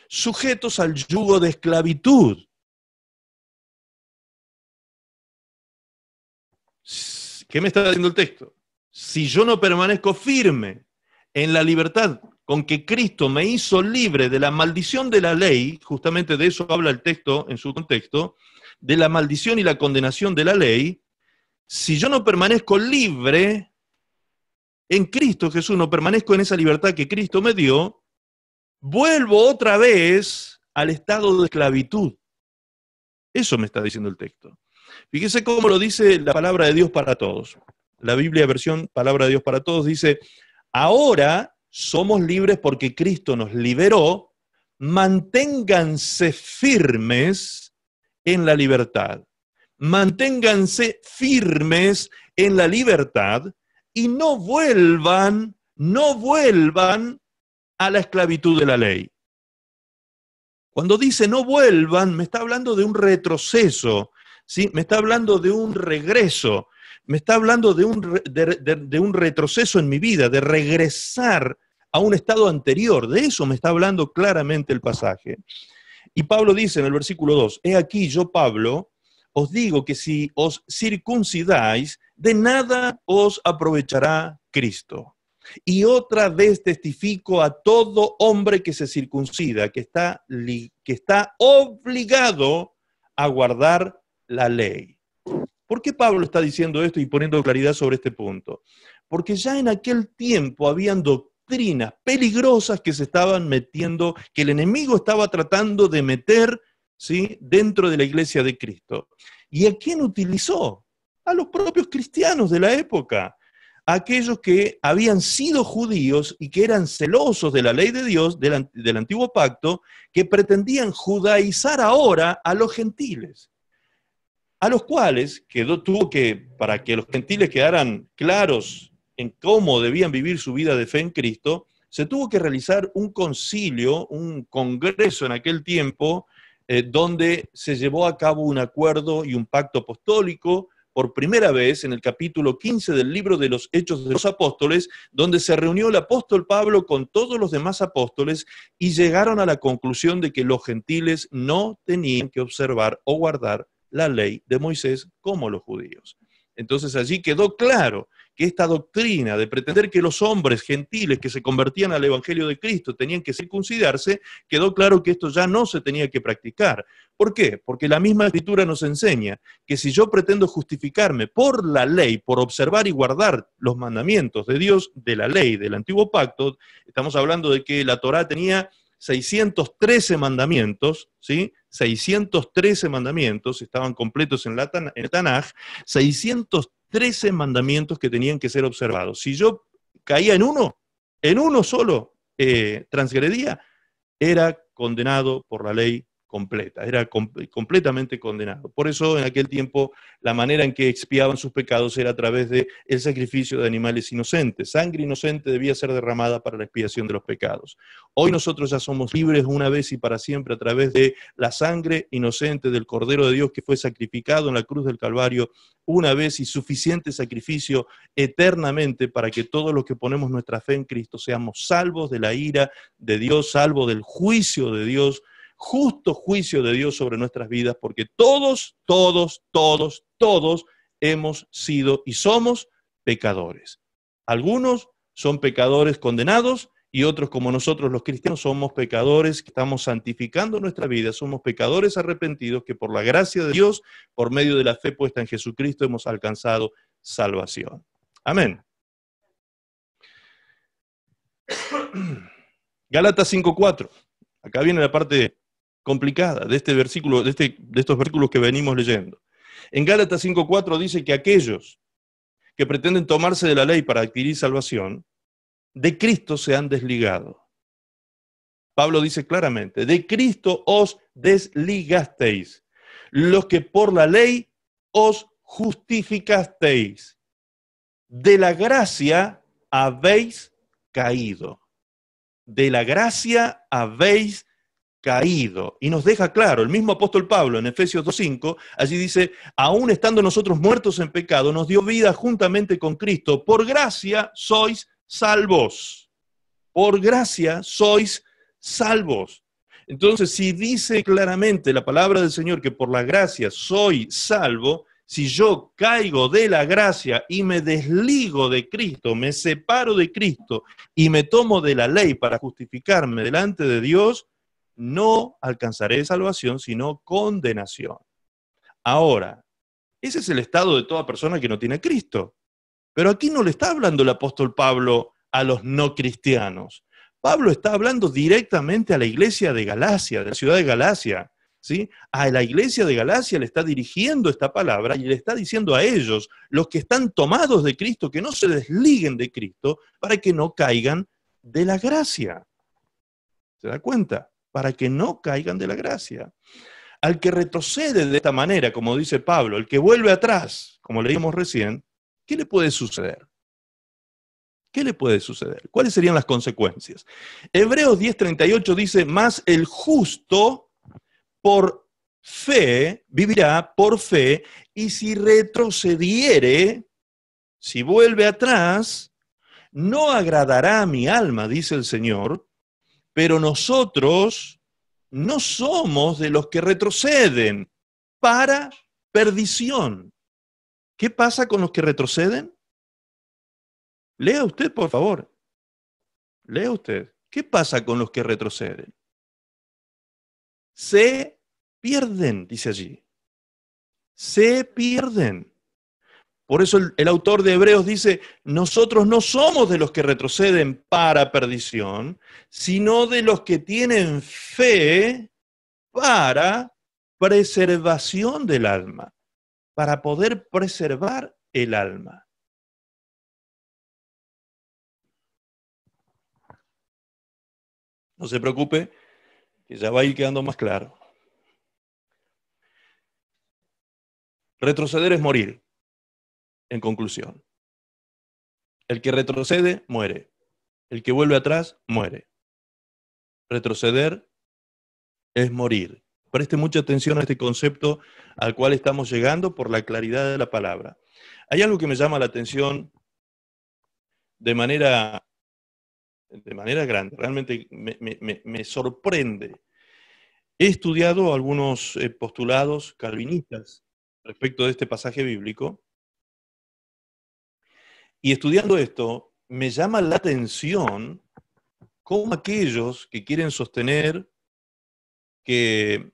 sujetos al yugo de esclavitud. ¿Qué me está diciendo el texto? Si yo no permanezco firme en la libertad con que Cristo me hizo libre de la maldición de la ley, justamente de eso habla el texto en su contexto, de la maldición y la condenación de la ley, si yo no permanezco libre en Cristo Jesús, no permanezco en esa libertad que Cristo me dio, vuelvo otra vez al estado de esclavitud. Eso me está diciendo el texto. Fíjese cómo lo dice la palabra de Dios para todos. La Biblia versión palabra de Dios para todos dice, ahora somos libres porque Cristo nos liberó, manténganse firmes en la libertad. Manténganse firmes en la libertad y no vuelvan, no vuelvan a la esclavitud de la ley. Cuando dice no vuelvan, me está hablando de un retroceso, ¿sí? me está hablando de un regreso, me está hablando de un, de, un retroceso en mi vida, de regresar a un estado anterior. De eso me está hablando claramente el pasaje. Y Pablo dice en el versículo 2, he aquí yo, Pablo, os digo que si os circuncidáis, de nada os aprovechará Cristo. Y otra vez testifico a todo hombre que se circuncida, que está, que está obligado a guardar la ley. ¿Por qué Pablo está diciendo esto y poniendo claridad sobre este punto? Porque ya en aquel tiempo habían doctrinas peligrosas que se estaban metiendo, que el enemigo estaba tratando de meter ¿sí? dentro de la iglesia de Cristo. ¿Y a quién utilizó? A los propios cristianos de la época, aquellos que habían sido judíos y que eran celosos de la ley de Dios, del, del antiguo pacto, que pretendían judaizar ahora a los gentiles a los cuales quedó, tuvo que, para que los gentiles quedaran claros en cómo debían vivir su vida de fe en Cristo, se tuvo que realizar un concilio, un congreso en aquel tiempo, eh, donde se llevó a cabo un acuerdo y un pacto apostólico por primera vez en el capítulo 15 del libro de los Hechos de los Apóstoles, donde se reunió el apóstol Pablo con todos los demás apóstoles y llegaron a la conclusión de que los gentiles no tenían que observar o guardar la ley de Moisés como los judíos. Entonces allí quedó claro que esta doctrina de pretender que los hombres gentiles que se convertían al Evangelio de Cristo tenían que circuncidarse, quedó claro que esto ya no se tenía que practicar. ¿Por qué? Porque la misma escritura nos enseña que si yo pretendo justificarme por la ley, por observar y guardar los mandamientos de Dios de la ley del antiguo pacto, estamos hablando de que la Torá tenía 613 mandamientos, ¿sí? 613 mandamientos estaban completos en, la, en el Tanaj, 613 mandamientos que tenían que ser observados. Si yo caía en uno, en uno solo, eh, transgredía, era condenado por la ley completa, era completamente condenado. Por eso en aquel tiempo la manera en que expiaban sus pecados era a través del el sacrificio de animales inocentes. Sangre inocente debía ser derramada para la expiación de los pecados. Hoy nosotros ya somos libres una vez y para siempre a través de la sangre inocente del Cordero de Dios que fue sacrificado en la cruz del Calvario una vez y suficiente sacrificio eternamente para que todos los que ponemos nuestra fe en Cristo seamos salvos de la ira de Dios, salvos del juicio de Dios justo juicio de Dios sobre nuestras vidas, porque todos, todos, todos, todos hemos sido y somos pecadores. Algunos son pecadores condenados y otros como nosotros los cristianos somos pecadores que estamos santificando nuestra vida, somos pecadores arrepentidos que por la gracia de Dios, por medio de la fe puesta en Jesucristo, hemos alcanzado salvación. Amén. *clears throat* Gálatas 5.4. Acá viene la parte complicada de este versículo, de, este, de estos versículos que venimos leyendo. En Gálatas 5.4 dice que aquellos que pretenden tomarse de la ley para adquirir salvación, de Cristo se han desligado. Pablo dice claramente, de Cristo os desligasteis, los que por la ley os justificasteis, de la gracia habéis caído, de la gracia habéis caído. Y nos deja claro, el mismo apóstol Pablo en Efesios 2.5, allí dice, aún estando nosotros muertos en pecado, nos dio vida juntamente con Cristo. Por gracia sois salvos. Por gracia sois salvos. Entonces, si dice claramente la palabra del Señor que por la gracia soy salvo, si yo caigo de la gracia y me desligo de Cristo, me separo de Cristo y me tomo de la ley para justificarme delante de Dios, no alcanzaré salvación, sino condenación. Ahora, ese es el estado de toda persona que no tiene a Cristo. Pero aquí no le está hablando el apóstol Pablo a los no cristianos. Pablo está hablando directamente a la iglesia de Galacia, de la ciudad de Galacia. ¿sí? A la iglesia de Galacia le está dirigiendo esta palabra y le está diciendo a ellos, los que están tomados de Cristo, que no se desliguen de Cristo para que no caigan de la gracia. ¿Se da cuenta? para que no caigan de la gracia. Al que retrocede de esta manera, como dice Pablo, el que vuelve atrás, como leímos recién, ¿qué le puede suceder? ¿Qué le puede suceder? ¿Cuáles serían las consecuencias? Hebreos 10:38 dice, más el justo por fe vivirá por fe, y si retrocediere, si vuelve atrás, no agradará a mi alma, dice el Señor, pero nosotros no somos de los que retroceden para perdición. ¿Qué pasa con los que retroceden? Lea usted, por favor. Lea usted. ¿Qué pasa con los que retroceden? Se pierden, dice allí. Se pierden. Por eso el, autor de Hebreos dice, nosotros no somos de los que retroceden para perdición, sino de los que tienen fe para preservación del alma, para poder preservar el alma. No se preocupe, que ya va a ir quedando más claro. Retroceder es morir. En conclusión, el que retrocede muere, el que vuelve atrás muere. Retroceder es morir. Preste mucha atención a este concepto al cual estamos llegando por la claridad de la palabra. Hay algo que me llama la atención de manera, de manera grande, realmente me, me sorprende. He estudiado algunos eh, postulados calvinistas respecto de este pasaje bíblico y estudiando esto, me llama la atención cómo aquellos que quieren sostener que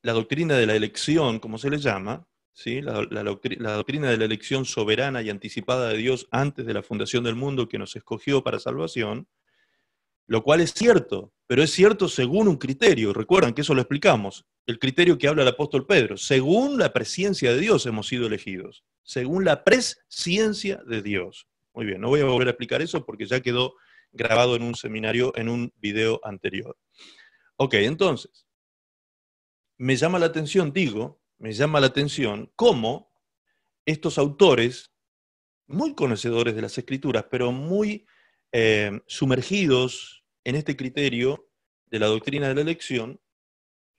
la doctrina de la elección, como se le llama, ¿sí? la, doctrina de la elección soberana y anticipada de Dios antes de la fundación del mundo que nos escogió para salvación, lo cual es cierto, pero es cierto según un criterio. Recuerdan que eso lo explicamos, el criterio que habla el apóstol Pedro. Según la presciencia de Dios hemos sido elegidos, según la presciencia de Dios. Muy bien, no voy a volver a explicar eso porque ya quedó grabado en un seminario, en un video anterior. Ok, entonces, me llama la atención, digo, me llama la atención cómo estos autores, muy conocedores de las escrituras, pero muy eh, sumergidos, en este criterio de la doctrina de la elección,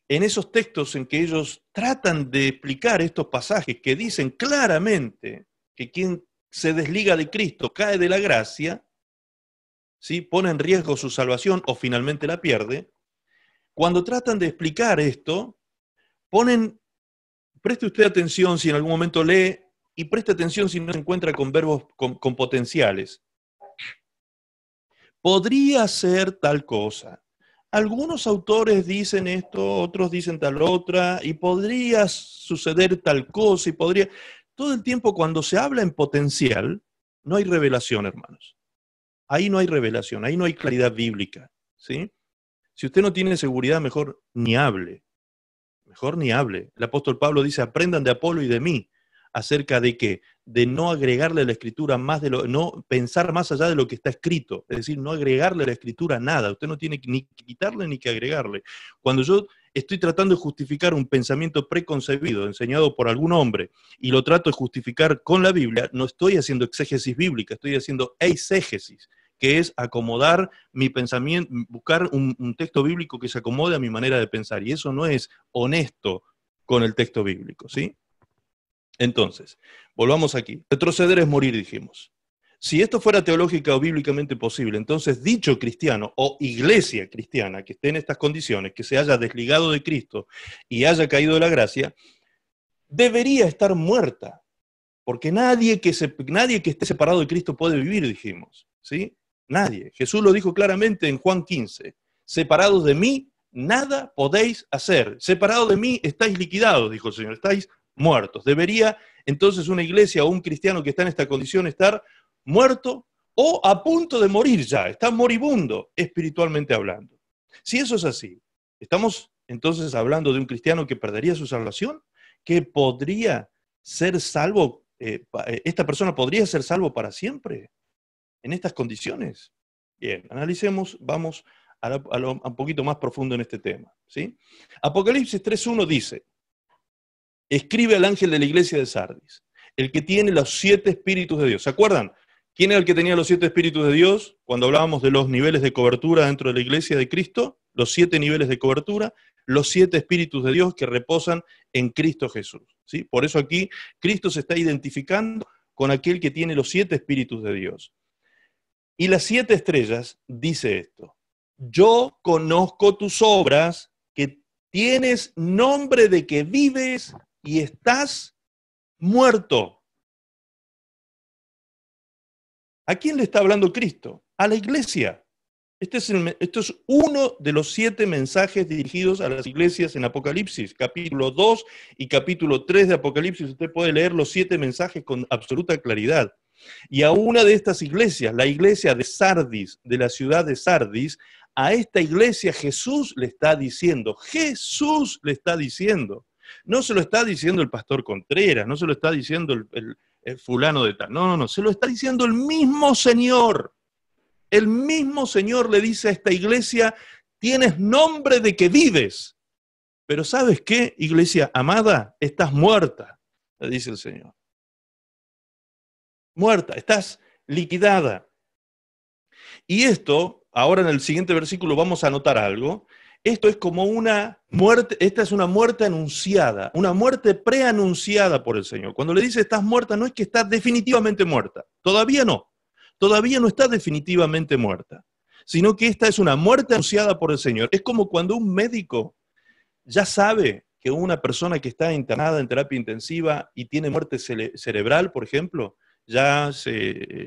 en esos textos en que ellos tratan de explicar estos pasajes que dicen claramente que quien se desliga de Cristo cae de la gracia, ¿sí? pone en riesgo su salvación o finalmente la pierde, cuando tratan de explicar esto, ponen, preste usted atención si en algún momento lee y preste atención si no se encuentra con verbos con potenciales podría ser tal cosa. Algunos autores dicen esto, otros dicen tal otra, y podría suceder tal cosa, y podría... Todo el tiempo cuando se habla en potencial, no hay revelación, hermanos. Ahí no hay revelación, ahí no hay claridad bíblica. ¿sí? Si usted no tiene seguridad, mejor ni hable. Mejor ni hable. El apóstol Pablo dice, aprendan de Apolo y de mí acerca de qué? de no agregarle a la escritura más de lo, no pensar más allá de lo que está escrito, es decir, no agregarle a la escritura nada, usted no tiene ni que quitarle ni que agregarle. Cuando yo estoy tratando de justificar un pensamiento preconcebido enseñado por algún hombre y lo trato de justificar con la Biblia, no estoy haciendo exégesis bíblica, estoy haciendo exégesis, que es acomodar mi pensamiento, buscar un texto bíblico que se acomode a mi manera de pensar, y eso no es honesto con el texto bíblico, ¿sí? Entonces, volvamos aquí. Retroceder es morir, dijimos. Si esto fuera teológica o bíblicamente posible, entonces dicho cristiano o iglesia cristiana que esté en estas condiciones, que se haya desligado de Cristo y haya caído de la gracia, debería estar muerta, porque nadie que, se, nadie que esté separado de Cristo puede vivir, dijimos. ¿sí? Nadie. Jesús lo dijo claramente en Juan 15. Separados de mí, nada podéis hacer. Separados de mí, estáis liquidados, dijo el Señor. Estáis muertos. Debería entonces una iglesia o un cristiano que está en esta condición estar muerto o a punto de morir ya, está moribundo espiritualmente hablando. Si eso es así, estamos entonces hablando de un cristiano que perdería su salvación, que podría ser salvo, eh, eh, esta persona podría ser salvo para siempre en estas condiciones. Bien, analicemos, vamos a, lo, un poquito más profundo en este tema. ¿sí? Apocalipsis 3.1 dice, escribe al ángel de la iglesia de Sardis, el que tiene los siete espíritus de Dios. ¿Se acuerdan? ¿Quién era el que tenía los siete espíritus de Dios? Cuando hablábamos de los niveles de cobertura dentro de la iglesia de Cristo, los siete niveles de cobertura, los siete espíritus de Dios que reposan en Cristo Jesús. ¿sí? Por eso aquí Cristo se está identificando con aquel que tiene los siete espíritus de Dios. Y las siete estrellas dice esto, yo conozco tus obras, que tienes nombre de que vives, y estás muerto. ¿A quién le está hablando Cristo? A la iglesia. Este es esto es uno de los siete mensajes dirigidos a las iglesias en Apocalipsis, capítulo 2 y capítulo 3 de Apocalipsis. Usted puede leer los siete mensajes con absoluta claridad. Y a una de estas iglesias, la iglesia de Sardis, de la ciudad de Sardis, a esta iglesia Jesús le está diciendo, Jesús le está diciendo, no se lo está diciendo el pastor Contreras, no se lo está diciendo el, fulano de tal, no, no, no, se lo está diciendo el mismo Señor. El mismo Señor le dice a esta iglesia, tienes nombre de que vives, pero ¿sabes qué, iglesia amada? Estás muerta, le dice el Señor. Muerta, estás liquidada. Y esto, ahora en el siguiente versículo vamos a notar algo, esto es como una muerte, esta es una muerte anunciada, una muerte preanunciada por el Señor. Cuando le dice estás muerta, no es que estás definitivamente muerta, todavía no, todavía no está definitivamente muerta, sino que esta es una muerte anunciada por el Señor. Es como cuando un médico ya sabe que una persona que está internada en terapia intensiva y tiene muerte cerebral, por ejemplo, ya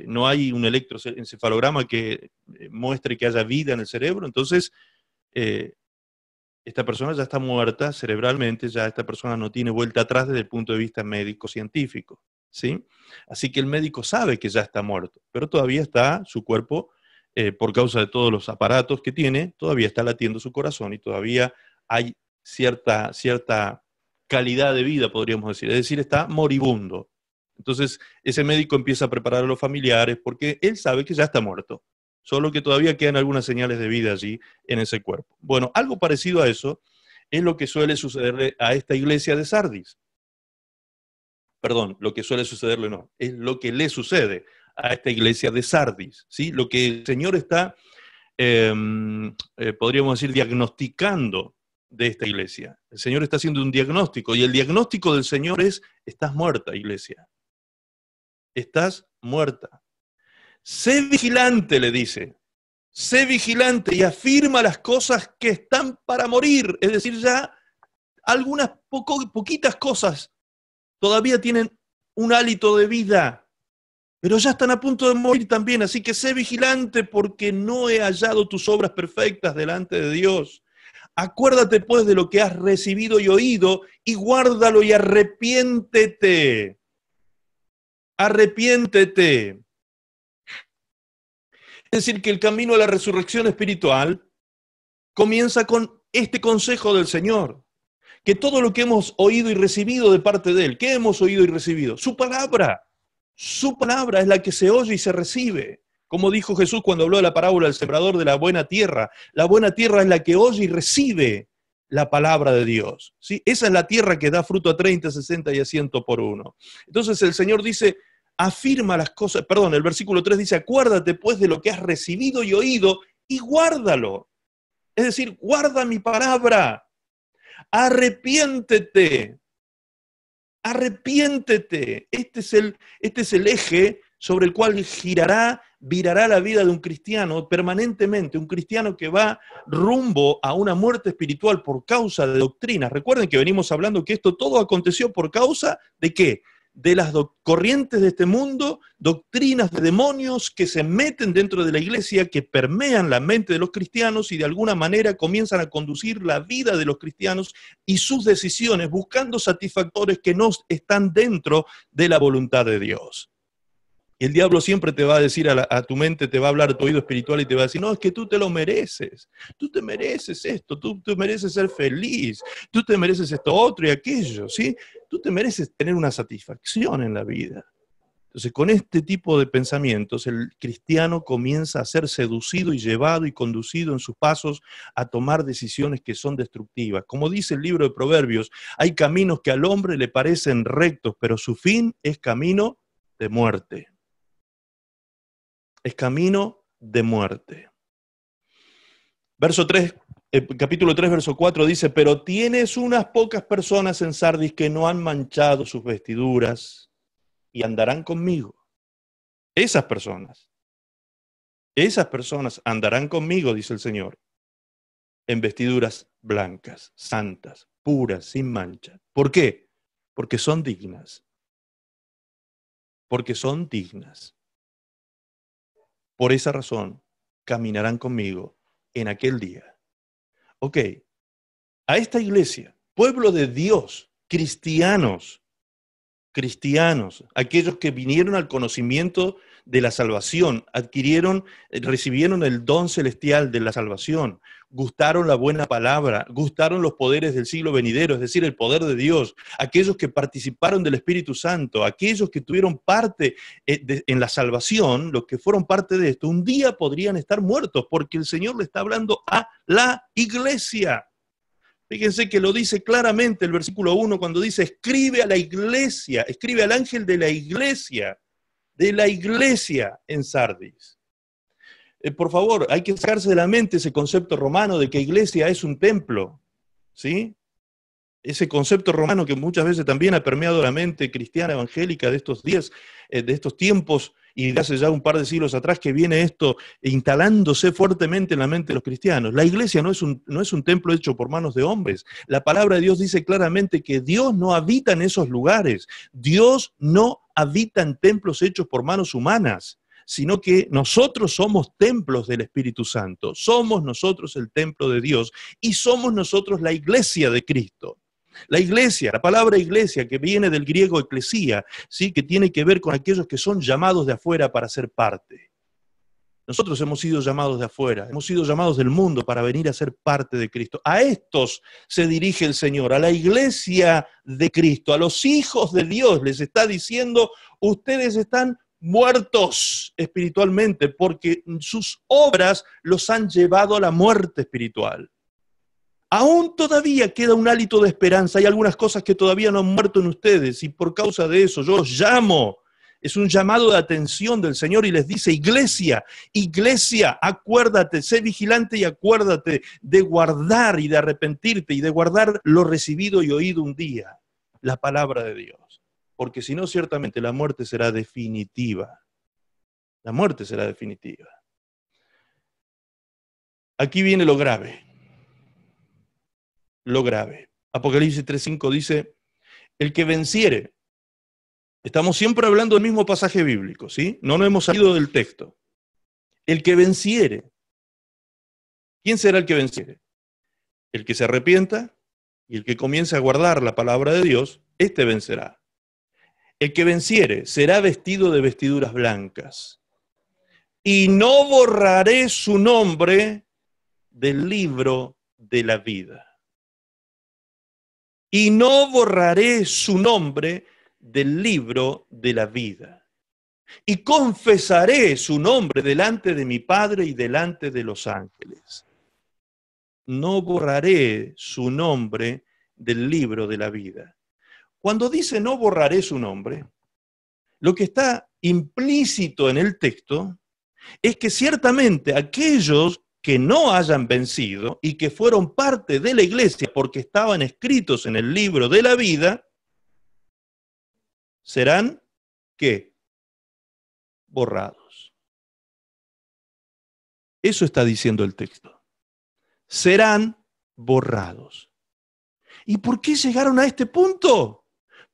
no hay un electroencefalograma que eh, muestre que haya vida en el cerebro, entonces eh, esta persona ya está muerta cerebralmente, ya esta persona no tiene vuelta atrás desde el punto de vista médico-científico. ¿sí? Así que el médico sabe que ya está muerto, pero todavía está su cuerpo, eh, por causa de todos los aparatos que tiene, todavía está latiendo su corazón y todavía hay cierta, cierta calidad de vida, podríamos decir. Es decir, está moribundo. Entonces, ese médico empieza a preparar a los familiares porque él sabe que ya está muerto solo que todavía quedan algunas señales de vida allí en ese cuerpo. Bueno, algo parecido a eso es lo que suele sucederle a esta iglesia de Sardis. Perdón, lo que suele sucederle no, es lo que le sucede a esta iglesia de Sardis, ¿sí? Lo que el Señor está, em, eh, podríamos decir, diagnosticando de esta iglesia. El Señor está haciendo un diagnóstico y el diagnóstico del Señor es, estás muerta, iglesia. Estás muerta. Sé vigilante, le dice. Sé vigilante y afirma las cosas que están para morir. Es decir, ya algunas poco, poquitas cosas todavía tienen un hálito de vida, pero ya están a punto de morir también. Así que sé vigilante porque no he hallado tus obras perfectas delante de Dios. Acuérdate pues de lo que has recibido y oído y guárdalo y arrepiéntete. Arrepiéntete decir que el camino a la resurrección espiritual comienza con este consejo del Señor, que todo lo que hemos oído y recibido de parte de Él, ¿qué hemos oído y recibido? Su palabra, su palabra es la que se oye y se recibe. Como dijo Jesús cuando habló de la parábola del sembrador de la buena tierra, la buena tierra es la que oye y recibe la palabra de Dios. ¿sí? Esa es la tierra que da fruto a 30, 60 y a 100 por uno. Entonces el Señor dice, afirma las cosas, perdón, el versículo 3 dice, acuérdate pues de lo que has recibido y oído y guárdalo. Es decir, guarda mi palabra, arrepiéntete, arrepiéntete. Este es el, este es el eje sobre el cual girará, virará la vida de un cristiano permanentemente, un cristiano que va rumbo a una muerte espiritual por causa de doctrinas. Recuerden que venimos hablando que esto todo aconteció por causa de qué? de las corrientes de este mundo, doctrinas de demonios que se meten dentro de la iglesia, que permean la mente de los cristianos y de alguna manera comienzan a conducir la vida de los cristianos y sus decisiones buscando satisfactores que no están dentro de la voluntad de Dios. El diablo siempre te va a decir a, tu mente, te va a hablar tu oído espiritual y te va a decir, no, es que tú te lo mereces, tú te mereces esto, tú te mereces ser feliz, tú te mereces esto otro y aquello, ¿sí? Tú te mereces tener una satisfacción en la vida. Entonces, con este tipo de pensamientos, el cristiano comienza a ser seducido y llevado y conducido en sus pasos a tomar decisiones que son destructivas. Como dice el libro de Proverbios, hay caminos que al hombre le parecen rectos, pero su fin es camino de muerte es camino de muerte. Verso 3, eh, capítulo 3, verso 4 dice, pero tienes unas pocas personas en Sardis que no han manchado sus vestiduras y andarán conmigo. Esas personas, esas personas andarán conmigo, dice el Señor, en vestiduras blancas, santas, puras, sin mancha. ¿Por qué? Porque son dignas. Porque son dignas. Por esa razón, caminarán conmigo en aquel día. Ok, a esta iglesia, pueblo de Dios, cristianos, cristianos, aquellos que vinieron al conocimiento de la salvación, adquirieron, eh, recibieron el don celestial de la salvación, gustaron la buena palabra, gustaron los poderes del siglo venidero, es decir, el poder de Dios, aquellos que participaron del Espíritu Santo, aquellos que tuvieron parte eh, en la salvación, los que fueron parte de esto, un día podrían estar muertos porque el Señor le está hablando a la iglesia. Fíjense que lo dice claramente el versículo 1 cuando dice, escribe a la iglesia, escribe al ángel de la iglesia, de la iglesia en Sardis. Eh, por favor, hay que sacarse de la mente ese concepto romano de que iglesia es un templo, ¿sí? Ese concepto romano que muchas veces también ha permeado la mente cristiana evangélica de estos días, eh, de estos tiempos, y hace ya un par de siglos atrás que viene esto instalándose fuertemente en la mente de los cristianos. La iglesia no es un, no es un templo hecho por manos de hombres. La palabra de Dios dice claramente que Dios no habita en esos lugares. Dios no habita en templos hechos por manos humanas sino que nosotros somos templos del Espíritu Santo, somos nosotros el templo de Dios y somos nosotros la iglesia de Cristo. La iglesia, la palabra iglesia que viene del griego eclesía, ¿sí? que tiene que ver con aquellos que son llamados de afuera para ser parte. Nosotros hemos sido llamados de afuera, hemos sido llamados del mundo para venir a ser parte de Cristo. A estos se dirige el Señor, a la iglesia de Cristo, a los hijos de Dios. Les está diciendo, ustedes están muertos espiritualmente porque sus obras los han llevado a la muerte espiritual. Aún todavía queda un hálito de esperanza. Hay algunas cosas que todavía no han muerto en ustedes y por causa de eso yo llamo. Es un llamado de atención del Señor y les dice, iglesia, iglesia, acuérdate, sé vigilante y acuérdate de guardar y de arrepentirte y de guardar lo recibido y oído un día, la palabra de Dios. Porque si no, ciertamente la muerte será definitiva. La muerte será definitiva. Aquí viene lo grave lo grave. Apocalipsis 3.5 dice, el que venciere, estamos siempre hablando del mismo pasaje bíblico, ¿sí? No nos hemos salido del texto. El que venciere, ¿quién será el que venciere? El que se arrepienta y el que comience a guardar la palabra de Dios, éste vencerá. El que venciere será vestido de vestiduras blancas. Y no borraré su nombre del libro de la vida y no borraré su nombre del libro de la vida. Y confesaré su nombre delante de mi Padre y delante de los ángeles. No borraré su nombre del libro de la vida. Cuando dice no borraré su nombre, lo que está implícito en el texto es que ciertamente aquellos que no hayan vencido y que fueron parte de la iglesia porque estaban escritos en el libro de la vida, serán ¿qué? Borrados. Eso está diciendo el texto. Serán borrados. ¿Y por qué llegaron a este punto?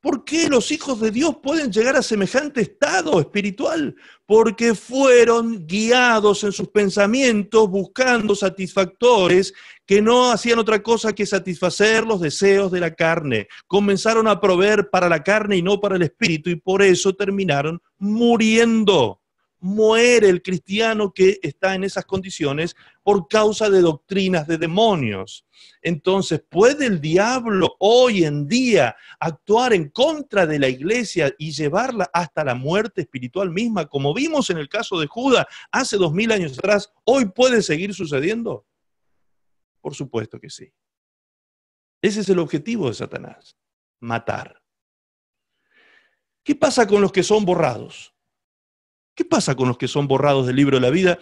¿Por qué los hijos de Dios pueden llegar a semejante estado espiritual? Porque fueron guiados en sus pensamientos buscando satisfactores que no hacían otra cosa que satisfacer los deseos de la carne. Comenzaron a proveer para la carne y no para el espíritu y por eso terminaron muriendo muere el cristiano que está en esas condiciones por causa de doctrinas de demonios. Entonces, ¿puede el diablo hoy en día actuar en contra de la iglesia y llevarla hasta la muerte espiritual misma, como vimos en el caso de Judas hace dos mil años atrás? ¿Hoy puede seguir sucediendo? Por supuesto que sí. Ese es el objetivo de Satanás, matar. ¿Qué pasa con los que son borrados? ¿Qué pasa con los que son borrados del libro de la vida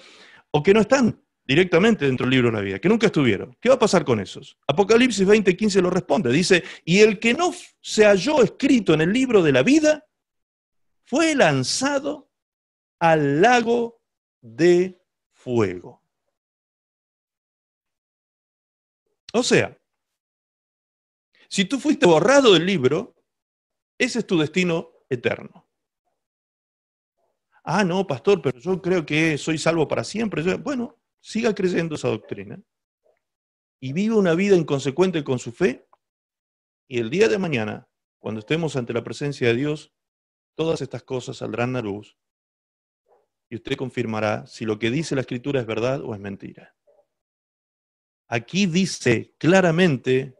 o que no están directamente dentro del libro de la vida, que nunca estuvieron? ¿Qué va a pasar con esos? Apocalipsis 20.15 lo responde. Dice, y el que no se halló escrito en el libro de la vida fue lanzado al lago de fuego. O sea, si tú fuiste borrado del libro, ese es tu destino eterno ah, no, pastor, pero yo creo que soy salvo para siempre. bueno, siga creyendo esa doctrina y viva una vida inconsecuente con su fe y el día de mañana, cuando estemos ante la presencia de Dios, todas estas cosas saldrán a luz y usted confirmará si lo que dice la escritura es verdad o es mentira. Aquí dice claramente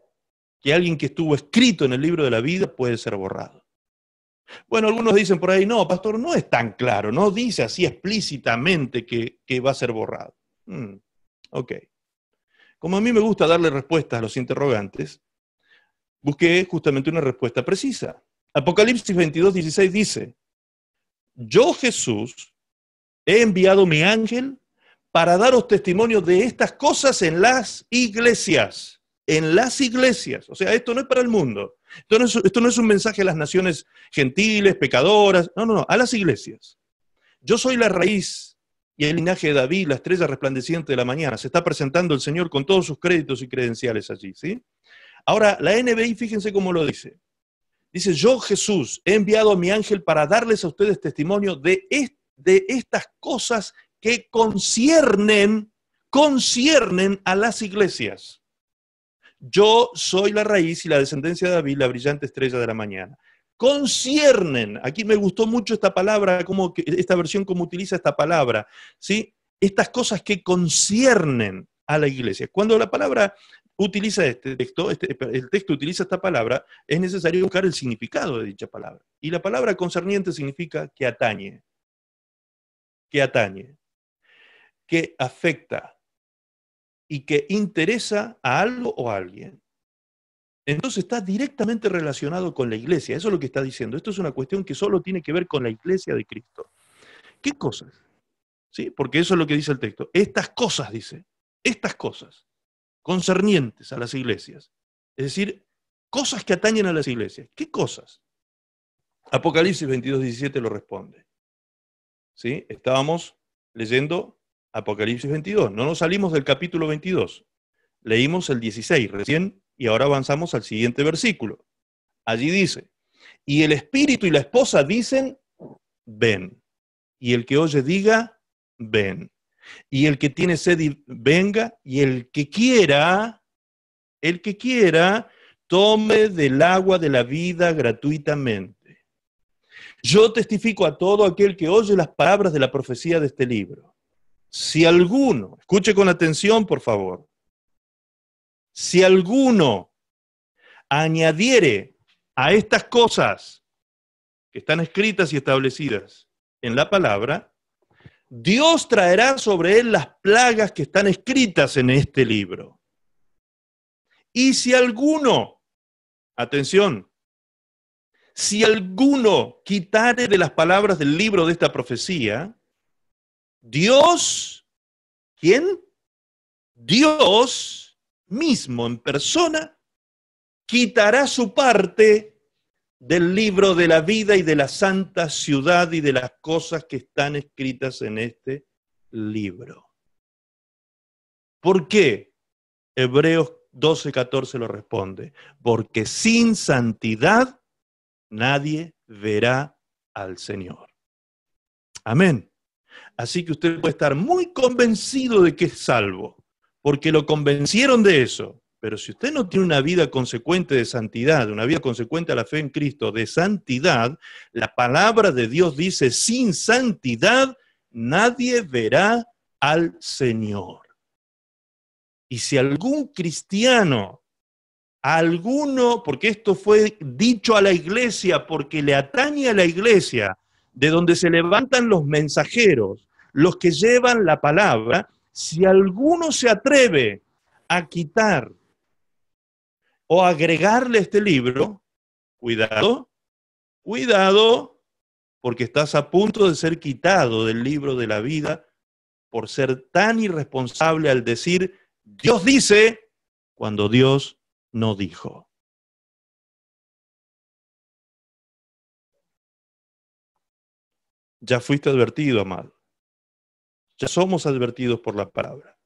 que alguien que estuvo escrito en el libro de la vida puede ser borrado. Bueno, algunos dicen por ahí, no, pastor, no es tan claro, no dice así explícitamente que, va a ser borrado. Mm, ok. Como a mí me gusta darle respuestas a los interrogantes, busqué justamente una respuesta precisa. Apocalipsis 22, 16 dice, yo Jesús he enviado mi ángel para daros testimonio de estas cosas en las iglesias, en las iglesias. O sea, esto no es para el mundo, esto no, es, un mensaje a las naciones gentiles, pecadoras, no, no, no, a las iglesias. Yo soy la raíz y el linaje de David, la estrella resplandeciente de la mañana. Se está presentando el Señor con todos sus créditos y credenciales allí, ¿sí? Ahora, la NBI, fíjense cómo lo dice. Dice, yo Jesús he enviado a mi ángel para darles a ustedes testimonio de, de estas cosas que conciernen, conciernen a las iglesias. Yo soy la raíz y la descendencia de David, la brillante estrella de la mañana. Conciernen, aquí me gustó mucho esta palabra, esta versión como utiliza esta palabra, ¿sí? Estas cosas que conciernen a la iglesia. Cuando la palabra utiliza este texto, este, el texto utiliza esta palabra, es necesario buscar el significado de dicha palabra. Y la palabra concerniente significa que atañe, que atañe, que afecta, y que interesa a algo o a alguien, entonces está directamente relacionado con la iglesia. Eso es lo que está diciendo. Esto es una cuestión que solo tiene que ver con la iglesia de Cristo. ¿Qué cosas? ¿Sí? Porque eso es lo que dice el texto. Estas cosas, dice, estas cosas concernientes a las iglesias. Es decir, cosas que atañen a las iglesias. ¿Qué cosas? Apocalipsis 22, 17 lo responde. ¿Sí? Estábamos leyendo Apocalipsis 22. No nos salimos del capítulo 22. Leímos el 16 recién y ahora avanzamos al siguiente versículo. Allí dice, y el espíritu y la esposa dicen, ven. Y el que oye diga, ven. Y el que tiene sed, venga. Y el que quiera, el que quiera, tome del agua de la vida gratuitamente. Yo testifico a todo aquel que oye las palabras de la profecía de este libro si alguno, escuche con atención por favor, si alguno añadiere a estas cosas que están escritas y establecidas en la palabra, Dios traerá sobre él las plagas que están escritas en este libro. Y si alguno, atención, si alguno quitare de las palabras del libro de esta profecía, Dios, ¿quién? Dios mismo en persona quitará su parte del libro de la vida y de la santa ciudad y de las cosas que están escritas en este libro. ¿Por qué? Hebreos 12, 14 lo responde. Porque sin santidad nadie verá al Señor. Amén. Así que usted puede estar muy convencido de que es salvo, porque lo convencieron de eso. Pero si usted no tiene una vida consecuente de santidad, una vida consecuente a la fe en Cristo, de santidad, la palabra de Dios dice, sin santidad nadie verá al Señor. Y si algún cristiano, alguno, porque esto fue dicho a la iglesia, porque le atañe a la iglesia, de donde se levantan los mensajeros, los que llevan la palabra, si alguno se atreve a quitar o agregarle este libro, cuidado, cuidado, porque estás a punto de ser quitado del libro de la vida por ser tan irresponsable al decir, Dios dice, cuando Dios no dijo. Ya fuiste advertido, amado. Ya somos advertidos por la palabra.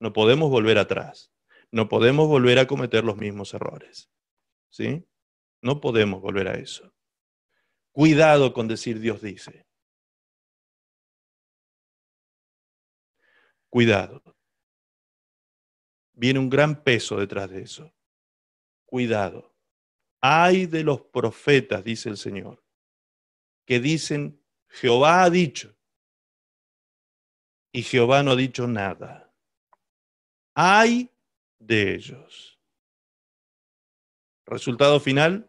No podemos volver atrás. No podemos volver a cometer los mismos errores. ¿Sí? No podemos volver a eso. Cuidado con decir Dios dice. Cuidado. Viene un gran peso detrás de eso. Cuidado. Hay de los profetas, dice el Señor, que dicen, Jehová ha dicho y Jehová no ha dicho nada. Hay de ellos. Resultado final,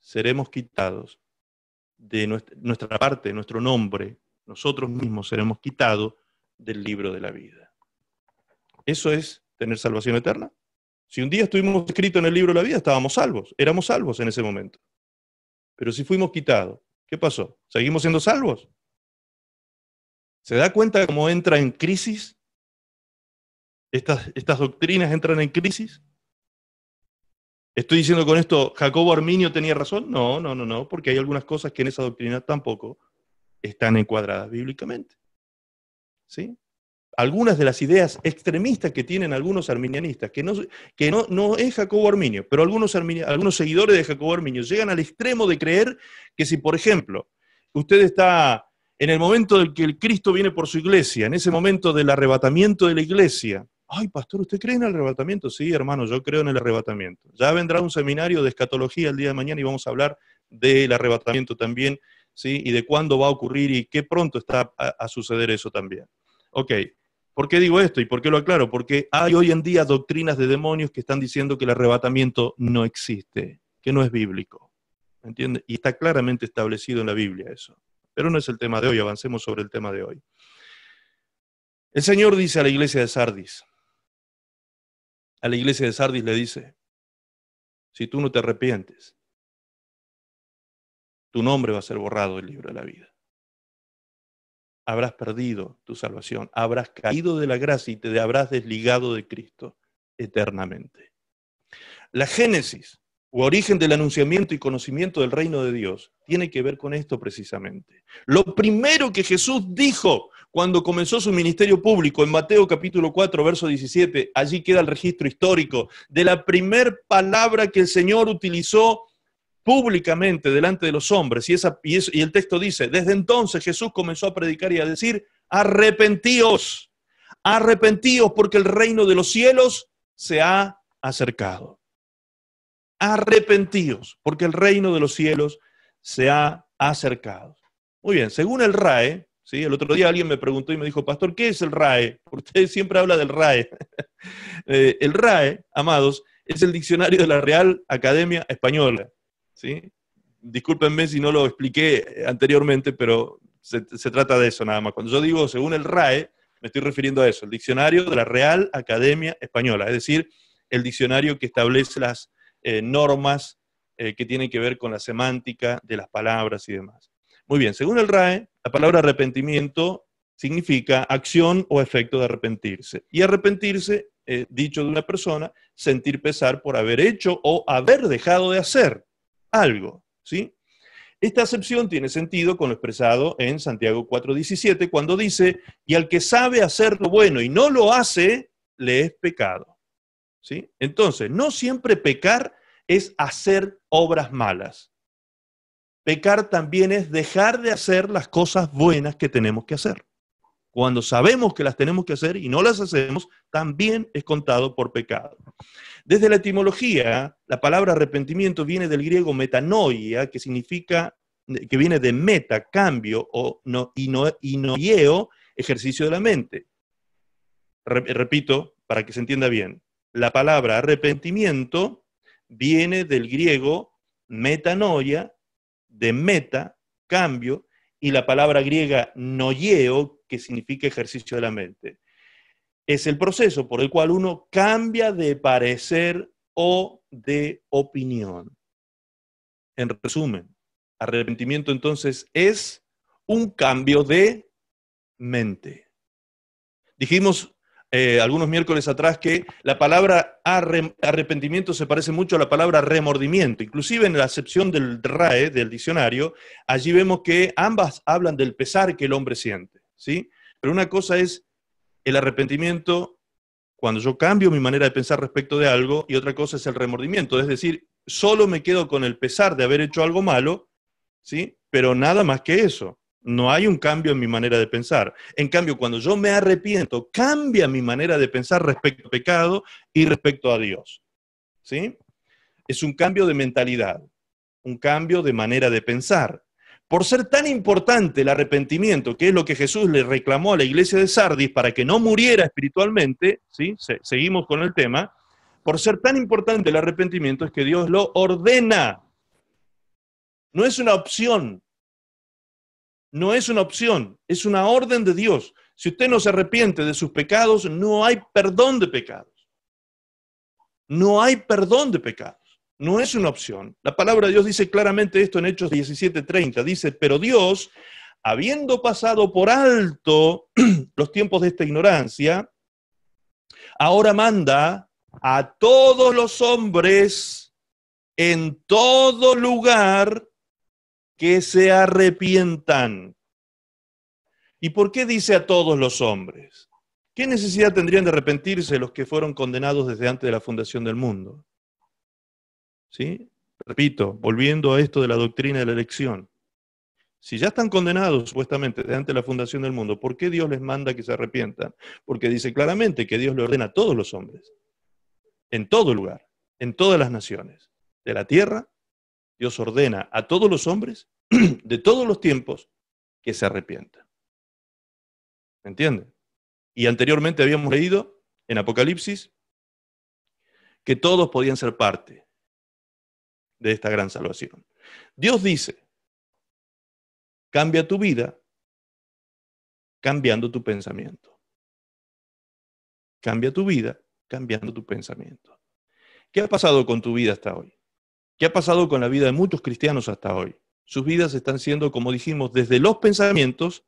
seremos quitados de nuestra parte, nuestro nombre, nosotros mismos seremos quitados del libro de la vida. Eso es tener salvación eterna. Si un día estuvimos escritos en el libro de la vida, estábamos salvos, éramos salvos en ese momento. Pero si fuimos quitados, ¿qué pasó? ¿Seguimos siendo salvos? ¿Se da cuenta cómo entra en crisis? Estas, estas doctrinas entran en crisis. ¿Estoy diciendo con esto, Jacobo Arminio tenía razón? No, no, no, no, porque hay algunas cosas que en esa doctrina tampoco están encuadradas bíblicamente. ¿Sí? Algunas de las ideas extremistas que tienen algunos arminianistas, que no, que no, es Jacobo Arminio, pero algunos, algunos seguidores de Jacobo Arminio llegan al extremo de creer que si, por ejemplo, usted está en el momento en que el Cristo viene por su iglesia, en ese momento del arrebatamiento de la iglesia. Ay, pastor, ¿usted cree en el arrebatamiento? Sí, hermano, yo creo en el arrebatamiento. Ya vendrá un seminario de escatología el día de mañana y vamos a hablar del arrebatamiento también, ¿sí? Y de cuándo va a ocurrir y qué pronto está a, suceder eso también. Ok, ¿por qué digo esto y por qué lo aclaro? Porque hay hoy en día doctrinas de demonios que están diciendo que el arrebatamiento no existe, que no es bíblico. ¿Entiende? Y está claramente establecido en la Biblia eso. Pero no es el tema de hoy, avancemos sobre el tema de hoy. El Señor dice a la iglesia de Sardis, a la iglesia de Sardis le dice, si tú no te arrepientes, tu nombre va a ser borrado del libro de la vida. Habrás perdido tu salvación, habrás caído de la gracia y te habrás desligado de Cristo eternamente. La Génesis o origen del anunciamiento y conocimiento del reino de Dios, tiene que ver con esto precisamente. Lo primero que Jesús dijo cuando comenzó su ministerio público en Mateo capítulo 4, verso 17, allí queda el registro histórico de la primer palabra que el Señor utilizó públicamente delante de los hombres. Y, esa, y el texto dice, desde entonces Jesús comenzó a predicar y a decir, arrepentíos, arrepentíos porque el reino de los cielos se ha acercado arrepentidos, porque el reino de los cielos se ha acercado. Muy bien, según el RAE, ¿sí? el otro día alguien me preguntó y me dijo, pastor, ¿qué es el RAE? *laughs* Usted siempre habla del RAE. *laughs* Eh, el RAE, amados, es el diccionario de la Real Academia Española. ¿sí? Discúlpenme si no lo expliqué anteriormente, pero se trata de eso nada más. Cuando yo digo según el RAE, me estoy refiriendo a eso, el diccionario de la Real Academia Española, es decir, el diccionario que establece las eh, normas eh, que tienen que ver con la semántica de las palabras y demás. Muy bien, según el RAE, la palabra arrepentimiento significa acción o efecto de arrepentirse. Y arrepentirse, eh, dicho de una persona, sentir pesar por haber hecho o haber dejado de hacer algo, ¿sí? Esta acepción tiene sentido con lo expresado en Santiago 4:17 cuando dice, "Y al que sabe hacer lo bueno y no lo hace, le es pecado." Entonces, no siempre pecar es hacer obras malas. Pecar también es dejar de hacer las cosas buenas que tenemos que hacer. Cuando sabemos que las tenemos que hacer y no las hacemos, también es contado por pecado. Desde la etimología, la palabra arrepentimiento viene del griego metanoia, que significa, que viene de meta, cambio, o no, ejercicio de la mente. Repito, para que se entienda bien. La palabra arrepentimiento viene del griego metanoia, de meta, cambio, y la palabra griega noyeo que significa ejercicio de la mente. Es el proceso por el cual uno cambia de parecer o de opinión. En resumen, arrepentimiento entonces es un cambio de mente. Dijimos eh, algunos miércoles atrás que la palabra arrepentimiento se parece mucho a la palabra remordimiento. Inclusive en la acepción del RAE, del diccionario, allí vemos que ambas hablan del pesar que el hombre siente, ¿sí? Pero una cosa es el arrepentimiento cuando yo cambio mi manera de pensar respecto de algo y otra cosa es el remordimiento, es decir, solo me quedo con el pesar de haber hecho algo malo, ¿sí? Pero nada más que eso no hay un cambio en mi manera de pensar. En cambio, cuando yo me arrepiento, cambia mi manera de pensar respecto al pecado y respecto a Dios. ¿Sí? Es un cambio de mentalidad, un cambio de manera de pensar. Por ser tan importante el arrepentimiento, que es lo que Jesús le reclamó a la iglesia de Sardis para que no muriera espiritualmente, ¿sí? seguimos con el tema, por ser tan importante el arrepentimiento es que Dios lo ordena. No es una opción, no es una opción, es una orden de Dios. Si usted no se arrepiente de sus pecados, no hay perdón de pecados. No hay perdón de pecados. No es una opción. La palabra de Dios dice claramente esto en Hechos 17:30. Dice, pero Dios, habiendo pasado por alto *clears throat* los tiempos de esta ignorancia, ahora manda a todos los hombres en todo lugar que se arrepientan. ¿Y por qué dice a todos los hombres? ¿Qué necesidad tendrían de arrepentirse los que fueron condenados desde antes de la fundación del mundo? ¿Sí? Repito, volviendo a esto de la doctrina de la elección. Si ya están condenados supuestamente desde antes de la fundación del mundo, ¿por qué Dios les manda que se arrepientan? Porque dice claramente que Dios le ordena a todos los hombres, en todo lugar, en todas las naciones de la tierra, Dios ordena a todos los hombres *clears throat* de todos los tiempos que se arrepienta. ¿Me entiende? Y anteriormente habíamos leído en Apocalipsis que todos podían ser parte de esta gran salvación. Dios dice, cambia tu vida cambiando tu pensamiento. Cambia tu vida cambiando tu pensamiento. ¿Qué ha pasado con tu vida hasta hoy? ¿Qué ha pasado con la vida de muchos cristianos hasta hoy? sus vidas están siendo, como dijimos, desde los pensamientos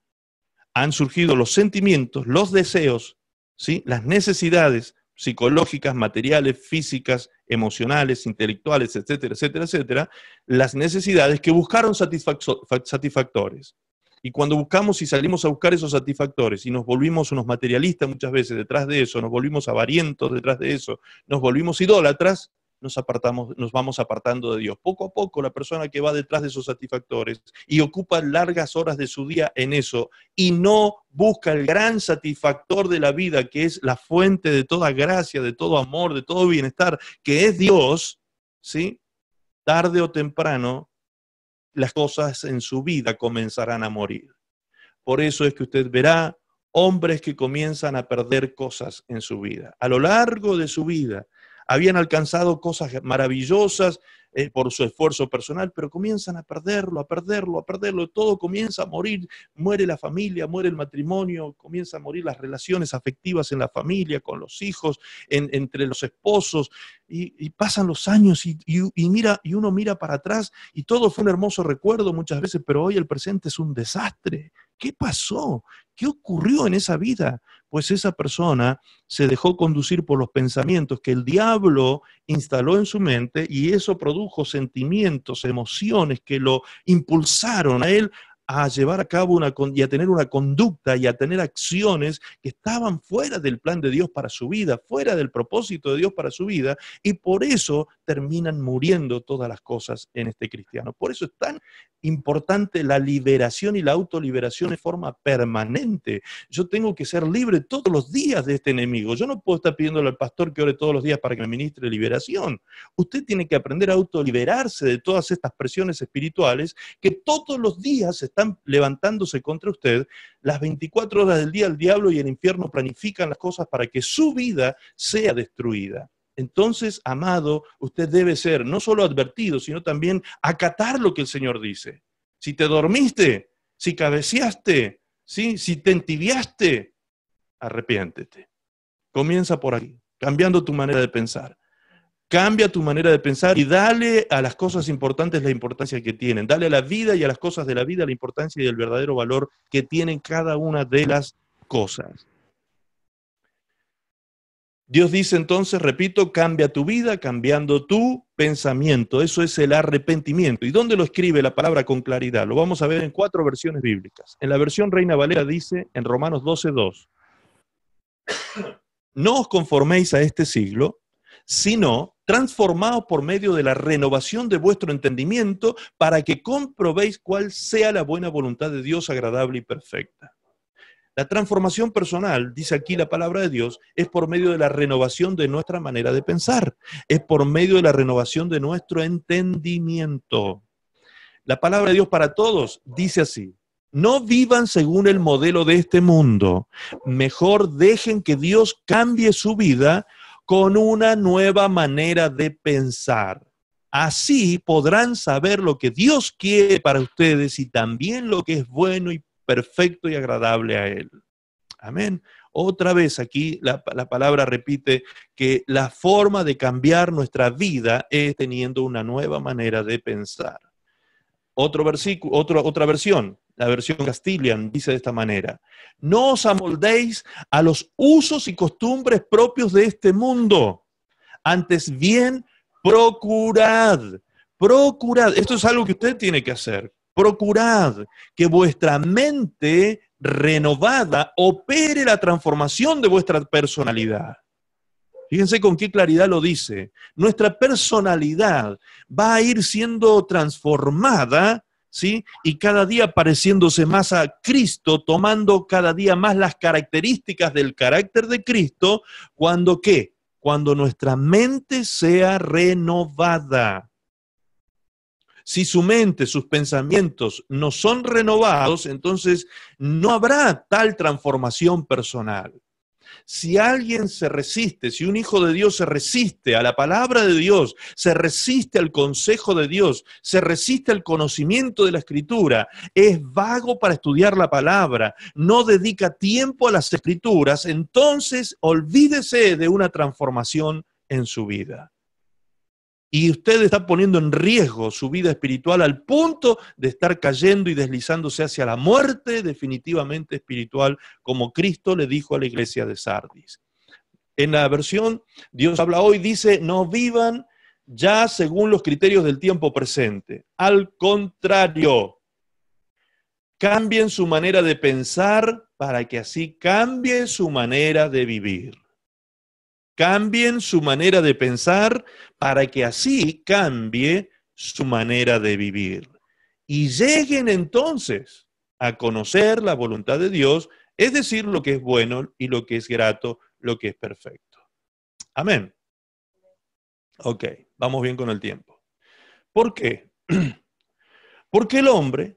han surgido los sentimientos, los deseos, ¿sí? las necesidades psicológicas, materiales, físicas, emocionales, intelectuales, etcétera, etcétera, etcétera, las necesidades que buscaron satisfactores. Y cuando buscamos y salimos a buscar esos satisfactores y nos volvimos unos materialistas muchas veces detrás de eso, nos volvimos avarientos detrás de eso, nos volvimos idólatras, nos, apartamos, nos vamos apartando de Dios. Poco a poco la persona que va detrás de esos satisfactores y ocupa largas horas de su día en eso y no busca el gran satisfactor de la vida, que es la fuente de toda gracia, de todo amor, de todo bienestar, que es Dios, ¿sí? Tarde o temprano, las cosas en su vida comenzarán a morir. Por eso es que usted verá hombres que comienzan a perder cosas en su vida. A lo largo de su vida, habían alcanzado cosas maravillosas eh, por su esfuerzo personal, pero comienzan a perderlo, a perderlo, a perderlo, todo comienza a morir, muere la familia, muere el matrimonio, comienzan a morir las relaciones afectivas en la familia, con los hijos, entre los esposos, y, pasan los años y, mira, y uno mira para atrás y todo fue un hermoso recuerdo muchas veces, pero hoy el presente es un desastre. ¿Qué pasó? ¿Qué ocurrió en esa vida? pues esa persona se dejó conducir por los pensamientos que el diablo instaló en su mente y eso produjo sentimientos, emociones que lo impulsaron a él a llevar a cabo una, y a tener una conducta y a tener acciones que estaban fuera del plan de Dios para su vida, fuera del propósito de Dios para su vida, y por eso terminan muriendo todas las cosas en este cristiano. Por eso es tan importante la liberación y la autoliberación de forma permanente. Yo tengo que ser libre todos los días de este enemigo. Yo no puedo estar pidiéndole al pastor que ore todos los días para que me ministre liberación. Usted tiene que aprender a autoliberarse de todas estas presiones espirituales que todos los días están levantándose contra usted, las 24 horas del día el diablo y el infierno planifican las cosas para que su vida sea destruida. Entonces, amado, usted debe ser no solo advertido, sino también acatar lo que el Señor dice. Si te dormiste, si cabeceaste, si te entibiaste, arrepiéntete. Comienza por ahí, cambiando tu manera de pensar. Cambia tu manera de pensar y dale a las cosas importantes la importancia que tienen. Dale a la vida y a las cosas de la vida la importancia y el verdadero valor que tienen cada una de las cosas. Dios dice entonces, repito, cambia tu vida cambiando tu pensamiento. Eso es el arrepentimiento. ¿Y dónde lo escribe la palabra con claridad? Lo vamos a ver en cuatro versiones bíblicas. En la versión Reina Valera dice en Romanos 12:2, no os conforméis a este siglo, sino transformado por medio de la renovación de vuestro entendimiento para que comprobéis cuál sea la buena voluntad de Dios agradable y perfecta. La transformación personal, dice aquí la palabra de Dios, es por medio de la renovación de nuestra manera de pensar, es por medio de la renovación de nuestro entendimiento. La palabra de Dios para todos dice así, no vivan según el modelo de este mundo, mejor dejen que Dios cambie su vida con una nueva manera de pensar. Así podrán saber lo que Dios quiere para ustedes y también lo que es bueno y perfecto y agradable a Él. Amén. Otra vez aquí la, palabra repite que la forma de cambiar nuestra vida es teniendo una nueva manera de pensar. Otro versículo, otra versión. La versión Castilian dice de esta manera, no os amoldéis a los usos y costumbres propios de este mundo, antes bien procurad, procurad, esto es algo que usted tiene que hacer, procurad que vuestra mente renovada opere la transformación de vuestra personalidad. Fíjense con qué claridad lo dice. Nuestra personalidad va a ir siendo transformada y cada día pareciéndose más a Cristo, tomando cada día más las características del carácter de Cristo, cuando qué? Cuando nuestra mente sea renovada. Si su mente, sus pensamientos no son renovados, entonces no habrá tal transformación personal. Si alguien se resiste, si un hijo de Dios se resiste a la palabra de Dios, se resiste al consejo de Dios, se resiste al conocimiento de la escritura, es vago para estudiar la palabra, no dedica tiempo a las escrituras, entonces olvídese de una transformación en su vida. Y usted está poniendo en riesgo su vida espiritual al punto de estar cayendo y deslizándose hacia la muerte definitivamente espiritual, como Cristo le dijo a la iglesia de Sardis. En la versión Dios habla hoy, dice, no vivan ya según los criterios del tiempo presente. Al contrario, cambien su manera de pensar para que así cambie su manera de vivir. Cambien su manera de pensar para que así cambie su manera de vivir. Y lleguen entonces a conocer la voluntad de Dios, es decir, lo que es bueno y lo que es grato, lo que es perfecto. Amén. Ok, vamos bien con el tiempo. ¿Por qué? *clears throat* Porque el hombre,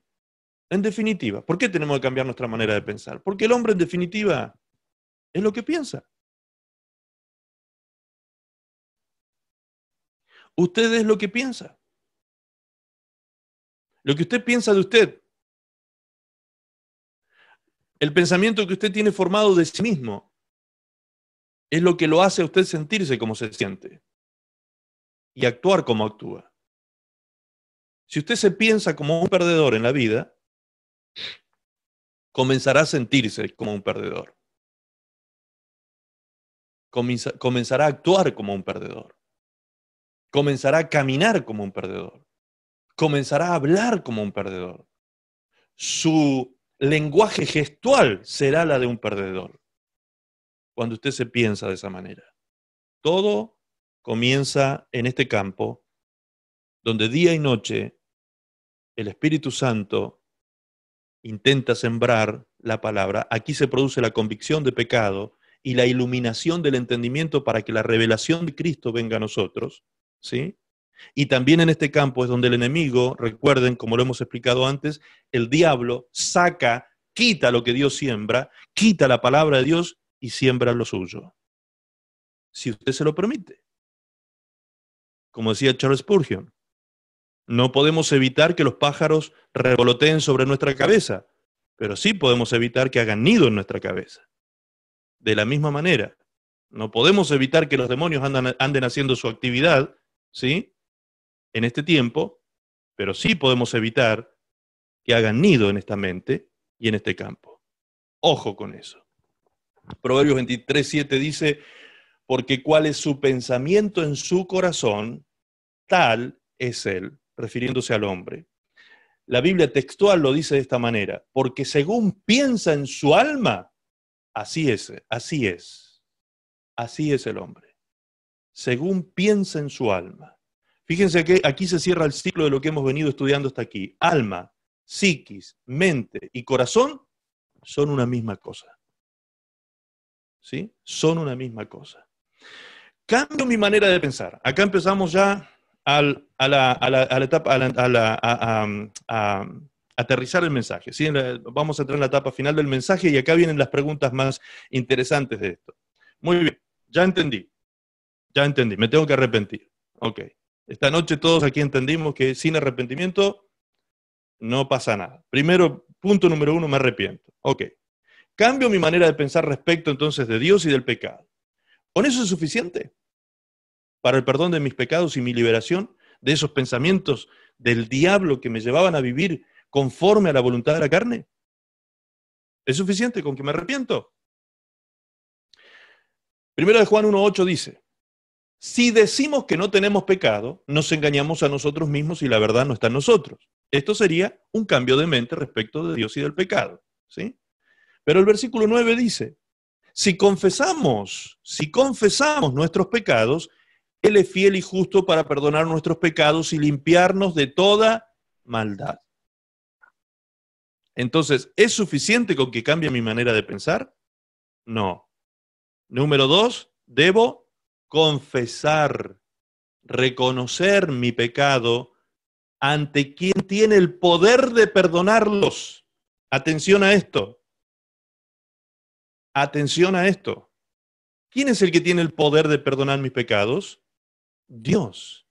en definitiva, ¿por qué tenemos que cambiar nuestra manera de pensar? Porque el hombre, en definitiva, es lo que piensa. Usted es lo que piensa. Lo que usted piensa de usted. El pensamiento que usted tiene formado de sí mismo es lo que lo hace a usted sentirse como se siente y actuar como actúa. Si usted se piensa como un perdedor en la vida, comenzará a sentirse como un perdedor. Comenzará a actuar como un perdedor comenzará a caminar como un perdedor, comenzará a hablar como un perdedor. Su lenguaje gestual será la de un perdedor. Cuando usted se piensa de esa manera. Todo comienza en este campo donde día y noche el Espíritu Santo intenta sembrar la palabra. Aquí se produce la convicción de pecado y la iluminación del entendimiento para que la revelación de Cristo venga a nosotros. ¿sí? Y también en este campo es donde el enemigo, recuerden, como lo hemos explicado antes, el diablo saca, quita lo que Dios siembra, quita la palabra de Dios y siembra lo suyo. Si usted se lo permite. Como decía Charles Spurgeon, no podemos evitar que los pájaros revoloteen sobre nuestra cabeza, pero sí podemos evitar que hagan nido en nuestra cabeza. De la misma manera, no podemos evitar que los demonios anden haciendo su actividad, ¿sí? En este tiempo, pero sí podemos evitar que hagan nido en esta mente y en este campo. Ojo con eso. Proverbios 23, 7 dice, porque cuál es su pensamiento en su corazón, tal es él, refiriéndose al hombre. La Biblia textual lo dice de esta manera, porque según piensa en su alma, así es, así es, así es el hombre según piensa en su alma. Fíjense que aquí se cierra el ciclo de lo que hemos venido estudiando hasta aquí. Alma, psiquis, mente y corazón son una misma cosa. ¿Sí? Son una misma cosa. Cambio mi manera de pensar. Acá empezamos ya a, la, etapa, aterrizar el mensaje. ¿sí? Vamos a entrar en la etapa final del mensaje y acá vienen las preguntas más interesantes de esto. Muy bien, ya entendí ya entendí, me tengo que arrepentir. Ok. Esta noche todos aquí entendimos que sin arrepentimiento no pasa nada. Primero, punto número uno, me arrepiento. Ok. Cambio mi manera de pensar respecto entonces de Dios y del pecado. ¿Con eso es suficiente? Para el perdón de mis pecados y mi liberación de esos pensamientos del diablo que me llevaban a vivir conforme a la voluntad de la carne. ¿Es suficiente con que me arrepiento? Primero de Juan 1.8 dice, si decimos que no tenemos pecado, nos engañamos a nosotros mismos y la verdad no está en nosotros. Esto sería un cambio de mente respecto de Dios y del pecado. ¿sí? Pero el versículo 9 dice, si confesamos, si confesamos nuestros pecados, Él es fiel y justo para perdonar nuestros pecados y limpiarnos de toda maldad. Entonces, ¿es suficiente con que cambie mi manera de pensar? No. Número dos, debo confesar, reconocer mi pecado ante quien tiene el poder de perdonarlos. Atención a esto. Atención a esto. ¿Quién es el que tiene el poder de perdonar mis pecados? Dios.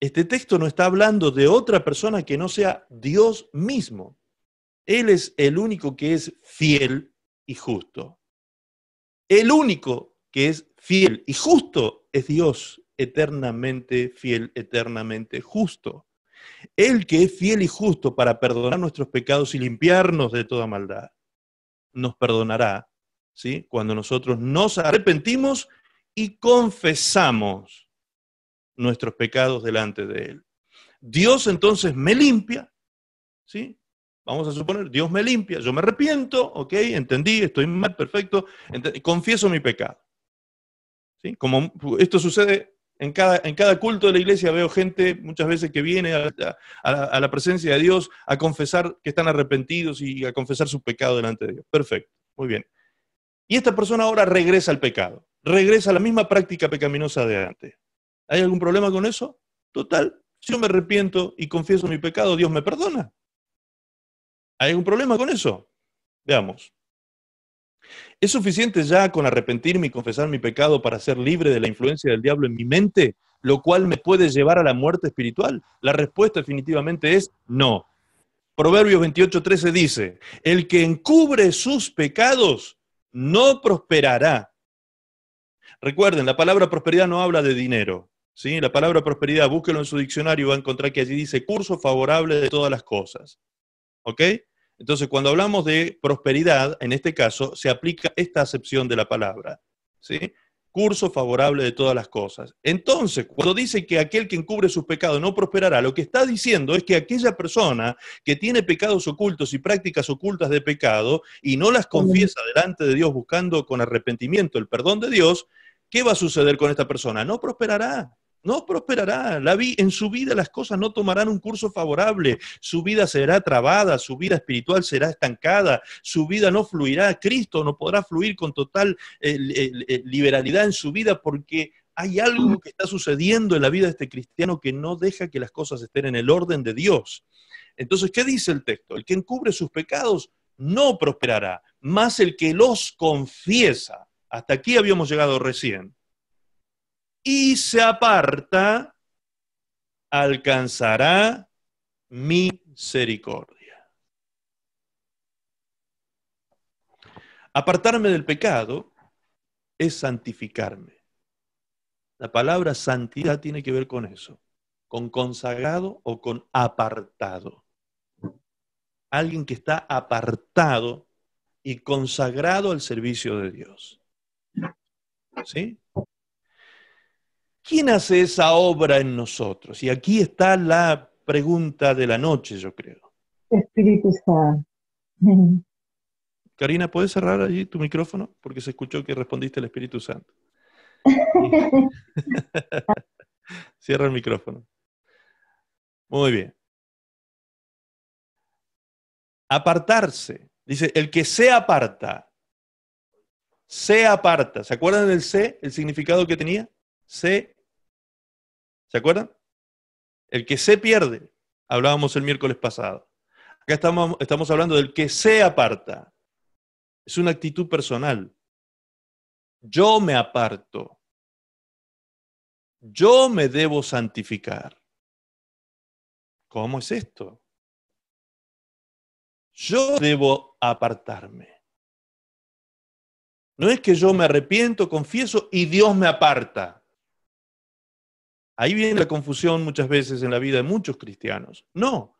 Este texto no está hablando de otra persona que no sea Dios mismo. Él es el único que es fiel y justo. El único que es fiel y justo es Dios, eternamente fiel, eternamente justo. Él que es fiel y justo para perdonar nuestros pecados y limpiarnos de toda maldad, nos perdonará, ¿sí? Cuando nosotros nos arrepentimos y confesamos nuestros pecados delante de Él. Dios entonces me limpia, ¿sí? Vamos a suponer, Dios me limpia, yo me arrepiento, ok, entendí, estoy mal, perfecto, confieso mi pecado. Como esto sucede en cada, en cada culto de la iglesia, veo gente muchas veces que viene a, a la presencia de Dios a confesar que están arrepentidos y a confesar su pecado delante de Dios. Perfecto, muy bien. Y esta persona ahora regresa al pecado, regresa a la misma práctica pecaminosa de antes. ¿Hay algún problema con eso? Total, si yo me arrepiento y confieso mi pecado, Dios me perdona. ¿Hay algún problema con eso? Veamos. ¿Es suficiente ya con arrepentirme y confesar mi pecado para ser libre de la influencia del diablo en mi mente, lo cual me puede llevar a la muerte espiritual? La respuesta definitivamente es no. Proverbios 28:13 dice, el que encubre sus pecados no prosperará. Recuerden, la palabra prosperidad no habla de dinero. ¿sí? La palabra prosperidad, búsquelo en su diccionario y va a encontrar que allí dice curso favorable de todas las cosas. ¿Ok? Entonces, cuando hablamos de prosperidad, en este caso, se aplica esta acepción de la palabra. ¿sí? Curso favorable de todas las cosas. Entonces, cuando dice que aquel que encubre sus pecados no prosperará, lo que está diciendo es que aquella persona que tiene pecados ocultos y prácticas ocultas de pecado y no las confiesa delante de Dios buscando con arrepentimiento el perdón de Dios, ¿qué va a suceder con esta persona? No prosperará no prosperará. La en su vida las cosas no tomarán un curso favorable. Su vida será trabada, su vida espiritual será estancada, su vida no fluirá. Cristo no podrá fluir con total eh, eh, eh, liberalidad en su vida porque hay algo mm. que está sucediendo en la vida de este cristiano que no deja que las cosas estén en el orden de Dios. Entonces, ¿qué dice el texto? El que encubre sus pecados no prosperará, más el que los confiesa. Hasta aquí habíamos llegado recién y se aparta, alcanzará misericordia. Apartarme del pecado es santificarme. La palabra santidad tiene que ver con eso, con consagrado o con apartado. Alguien que está apartado y consagrado al servicio de Dios. ¿Sí? ¿Quién hace esa obra en nosotros? Y aquí está la pregunta de la noche, yo creo. Espíritu Santo. Karina, ¿puedes cerrar allí tu micrófono? Porque se escuchó que respondiste al Espíritu Santo. *laughs* Cierra el micrófono. Muy bien. Apartarse. Dice, el que se aparta. Se aparta. ¿Se acuerdan del se? El significado que tenía se... ¿Se acuerdan? El que se pierde, hablábamos el miércoles pasado. Acá estamos, estamos hablando del que se aparta. Es una actitud personal. Yo me aparto. Yo me debo santificar. ¿Cómo es esto? Yo debo apartarme. No es que yo me arrepiento, confieso y Dios me aparta. Ahí viene la confusión muchas veces en la vida de muchos cristianos. No,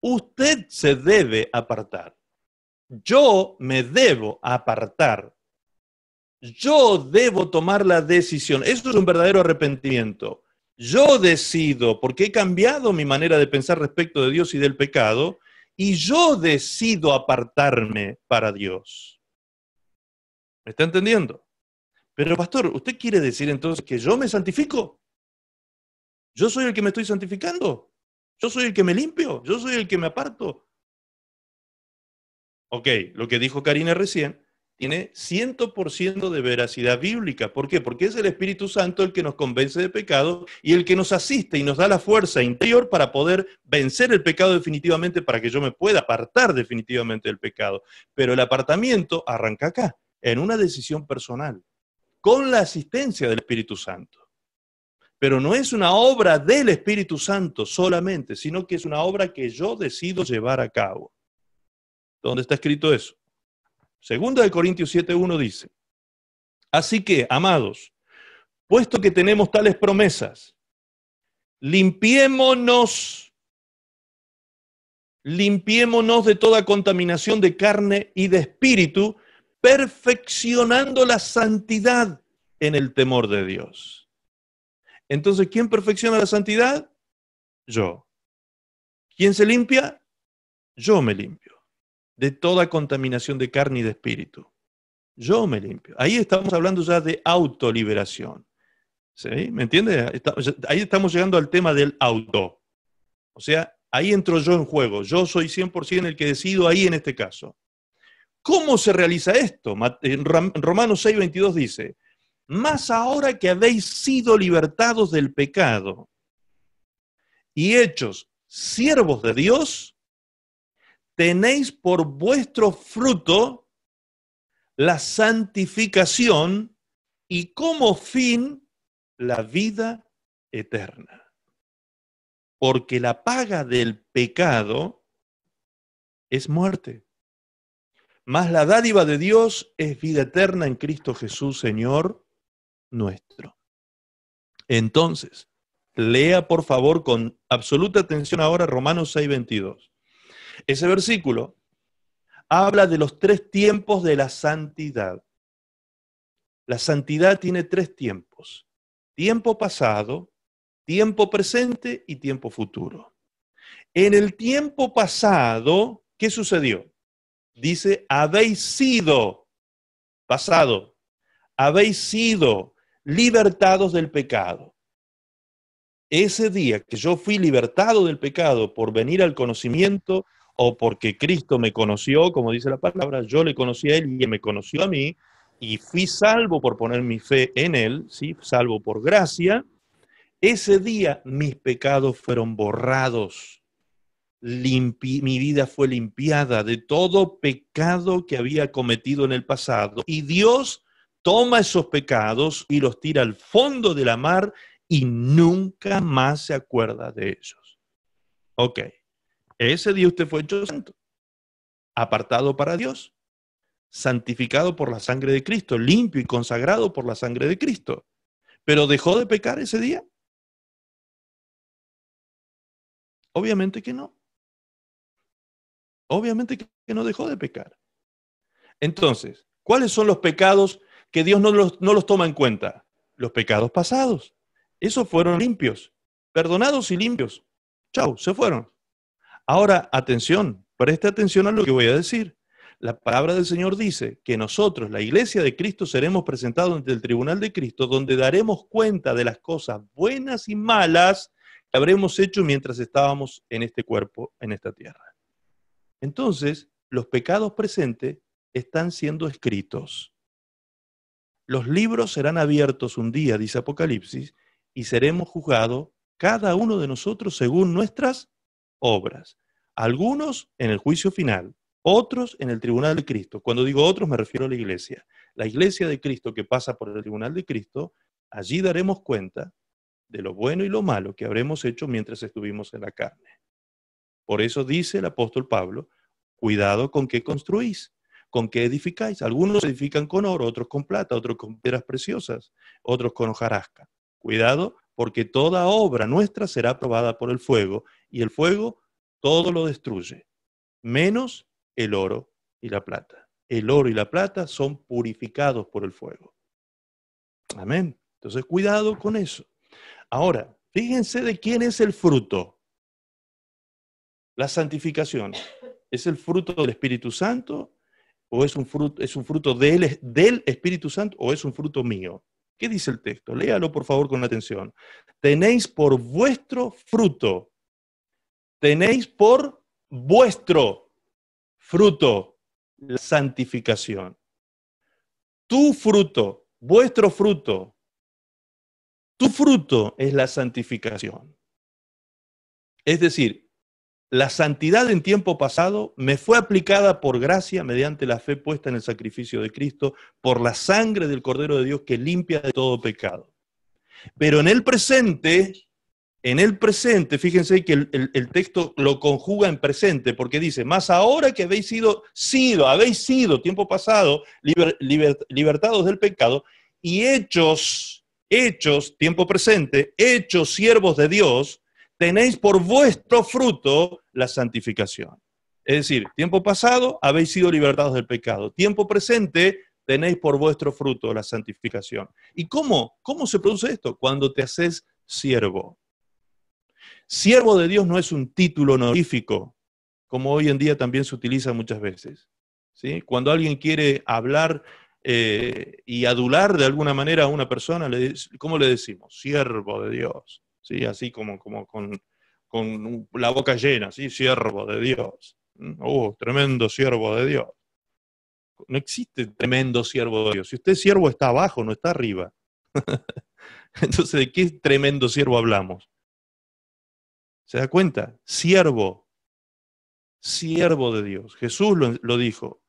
usted se debe apartar. Yo me debo apartar. Yo debo tomar la decisión. Eso es un verdadero arrepentimiento. Yo decido, porque he cambiado mi manera de pensar respecto de Dios y del pecado, y yo decido apartarme para Dios. ¿Me está entendiendo? Pero pastor, ¿usted quiere decir entonces que yo me santifico? Yo soy el que me estoy santificando. Yo soy el que me limpio. Yo soy el que me aparto. Ok, lo que dijo Karina recién tiene 100% de veracidad bíblica. ¿Por qué? Porque es el Espíritu Santo el que nos convence de pecado y el que nos asiste y nos da la fuerza interior para poder vencer el pecado definitivamente, para que yo me pueda apartar definitivamente del pecado. Pero el apartamiento arranca acá, en una decisión personal, con la asistencia del Espíritu Santo. Pero no es una obra del Espíritu Santo solamente, sino que es una obra que yo decido llevar a cabo. ¿Dónde está escrito eso? Segunda de Corintios 7.1 dice, Así que, amados, puesto que tenemos tales promesas, limpiémonos, limpiémonos de toda contaminación de carne y de espíritu, perfeccionando la santidad en el temor de Dios. Entonces, ¿quién perfecciona la santidad? Yo. ¿Quién se limpia? Yo me limpio. De toda contaminación de carne y de espíritu. Yo me limpio. Ahí estamos hablando ya de autoliberación. ¿Sí? ¿Me entiendes? Ahí estamos llegando al tema del auto. O sea, ahí entro yo en juego. Yo soy 100% el que decido ahí en este caso. ¿Cómo se realiza esto? En Romanos 6:22 dice, más ahora que habéis sido libertados del pecado y hechos siervos de Dios, tenéis por vuestro fruto la santificación y como fin la vida eterna. Porque la paga del pecado es muerte, mas la dádiva de Dios es vida eterna en Cristo Jesús, Señor nuestro. Entonces, lea por favor con absoluta atención ahora Romanos 6:22. Ese versículo habla de los tres tiempos de la santidad. La santidad tiene tres tiempos. Tiempo pasado, tiempo presente y tiempo futuro. En el tiempo pasado, ¿qué sucedió? Dice, habéis sido pasado, habéis sido libertados del pecado. Ese día que yo fui libertado del pecado por venir al conocimiento o porque Cristo me conoció, como dice la palabra, yo le conocí a Él y Él me conoció a mí, y fui salvo por poner mi fe en Él, ¿sí? salvo por gracia, ese día mis pecados fueron borrados, mi vida fue limpiada de todo pecado que había cometido en el pasado, y Dios toma esos pecados y los tira al fondo de la mar y nunca más se acuerda de ellos. Ok, ese día usted fue hecho santo, apartado para Dios, santificado por la sangre de Cristo, limpio y consagrado por la sangre de Cristo. ¿Pero dejó de pecar ese día? Obviamente que no. Obviamente que no dejó de pecar. Entonces, ¿cuáles son los pecados que Dios no los, no los toma en cuenta? Los pecados pasados. Esos fueron limpios, perdonados y limpios. Chau, se fueron. Ahora, atención, preste atención a lo que voy a decir. La palabra del Señor dice que nosotros, la iglesia de Cristo, seremos presentados ante el tribunal de Cristo, donde daremos cuenta de las cosas buenas y malas que habremos hecho mientras estábamos en este cuerpo, en esta tierra. Entonces, los pecados presentes están siendo escritos. Los libros serán abiertos un día, dice Apocalipsis, y seremos juzgados cada uno de nosotros según nuestras obras. Algunos en el juicio final, otros en el tribunal de Cristo. Cuando digo otros me refiero a la iglesia. La iglesia de Cristo que pasa por el tribunal de Cristo, allí daremos cuenta de lo bueno y lo malo que habremos hecho mientras estuvimos en la carne. Por eso dice el apóstol Pablo, cuidado con qué construís, ¿Con qué edificáis? Algunos edifican con oro, otros con plata, otros con piedras preciosas, otros con hojarasca. Cuidado, porque toda obra nuestra será probada por el fuego, y el fuego todo lo destruye, menos el oro y la plata. El oro y la plata son purificados por el fuego. Amén. Entonces, cuidado con eso. Ahora, fíjense de quién es el fruto. La santificación es el fruto del Espíritu Santo o es un fruto, es un fruto del Espíritu Santo o es un fruto mío. ¿Qué dice el texto? Léalo por favor con atención. Tenéis por vuestro fruto. Tenéis por vuestro fruto la santificación. Tu fruto, vuestro fruto, tu fruto es la santificación. Es decir, la santidad en tiempo pasado me fue aplicada por gracia mediante la fe puesta en el sacrificio de Cristo, por la sangre del Cordero de Dios que limpia de todo pecado. Pero en el presente, en el presente, fíjense que el, texto lo conjuga en presente, porque dice, más ahora que habéis sido, sido, habéis sido tiempo pasado libertados del pecado y hechos, hechos, tiempo presente, hechos siervos de Dios, tenéis por vuestro fruto la santificación. Es decir, tiempo pasado habéis sido libertados del pecado, tiempo presente tenéis por vuestro fruto la santificación. ¿Y cómo? ¿Cómo se produce esto? Cuando te haces siervo. Siervo de Dios no es un título honorífico, como hoy en día también se utiliza muchas veces. ¿sí? Cuando alguien quiere hablar eh, y adular de alguna manera a una persona, ¿cómo le decimos? Siervo de Dios. ¿sí? Así como, como con con la boca llena, ¿sí? Siervo de Dios. ¡Oh, tremendo siervo de Dios. No existe tremendo siervo de Dios. Si usted siervo está abajo, no está arriba. *laughs* Entonces, ¿de qué tremendo siervo hablamos? ¿Se da cuenta? Siervo. Siervo de Dios. Jesús lo, lo dijo.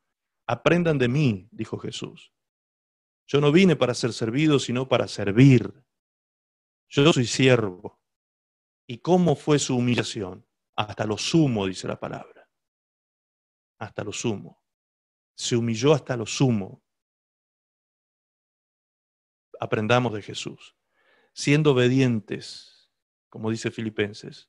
Aprendan de mí, dijo Jesús. Yo no vine para ser servido, sino para servir. Yo soy siervo. ¿Y cómo fue su humillación? Hasta lo sumo, dice la palabra. Hasta lo sumo. Se humilló hasta lo sumo. Aprendamos de Jesús. Siendo obedientes, como dice Filipenses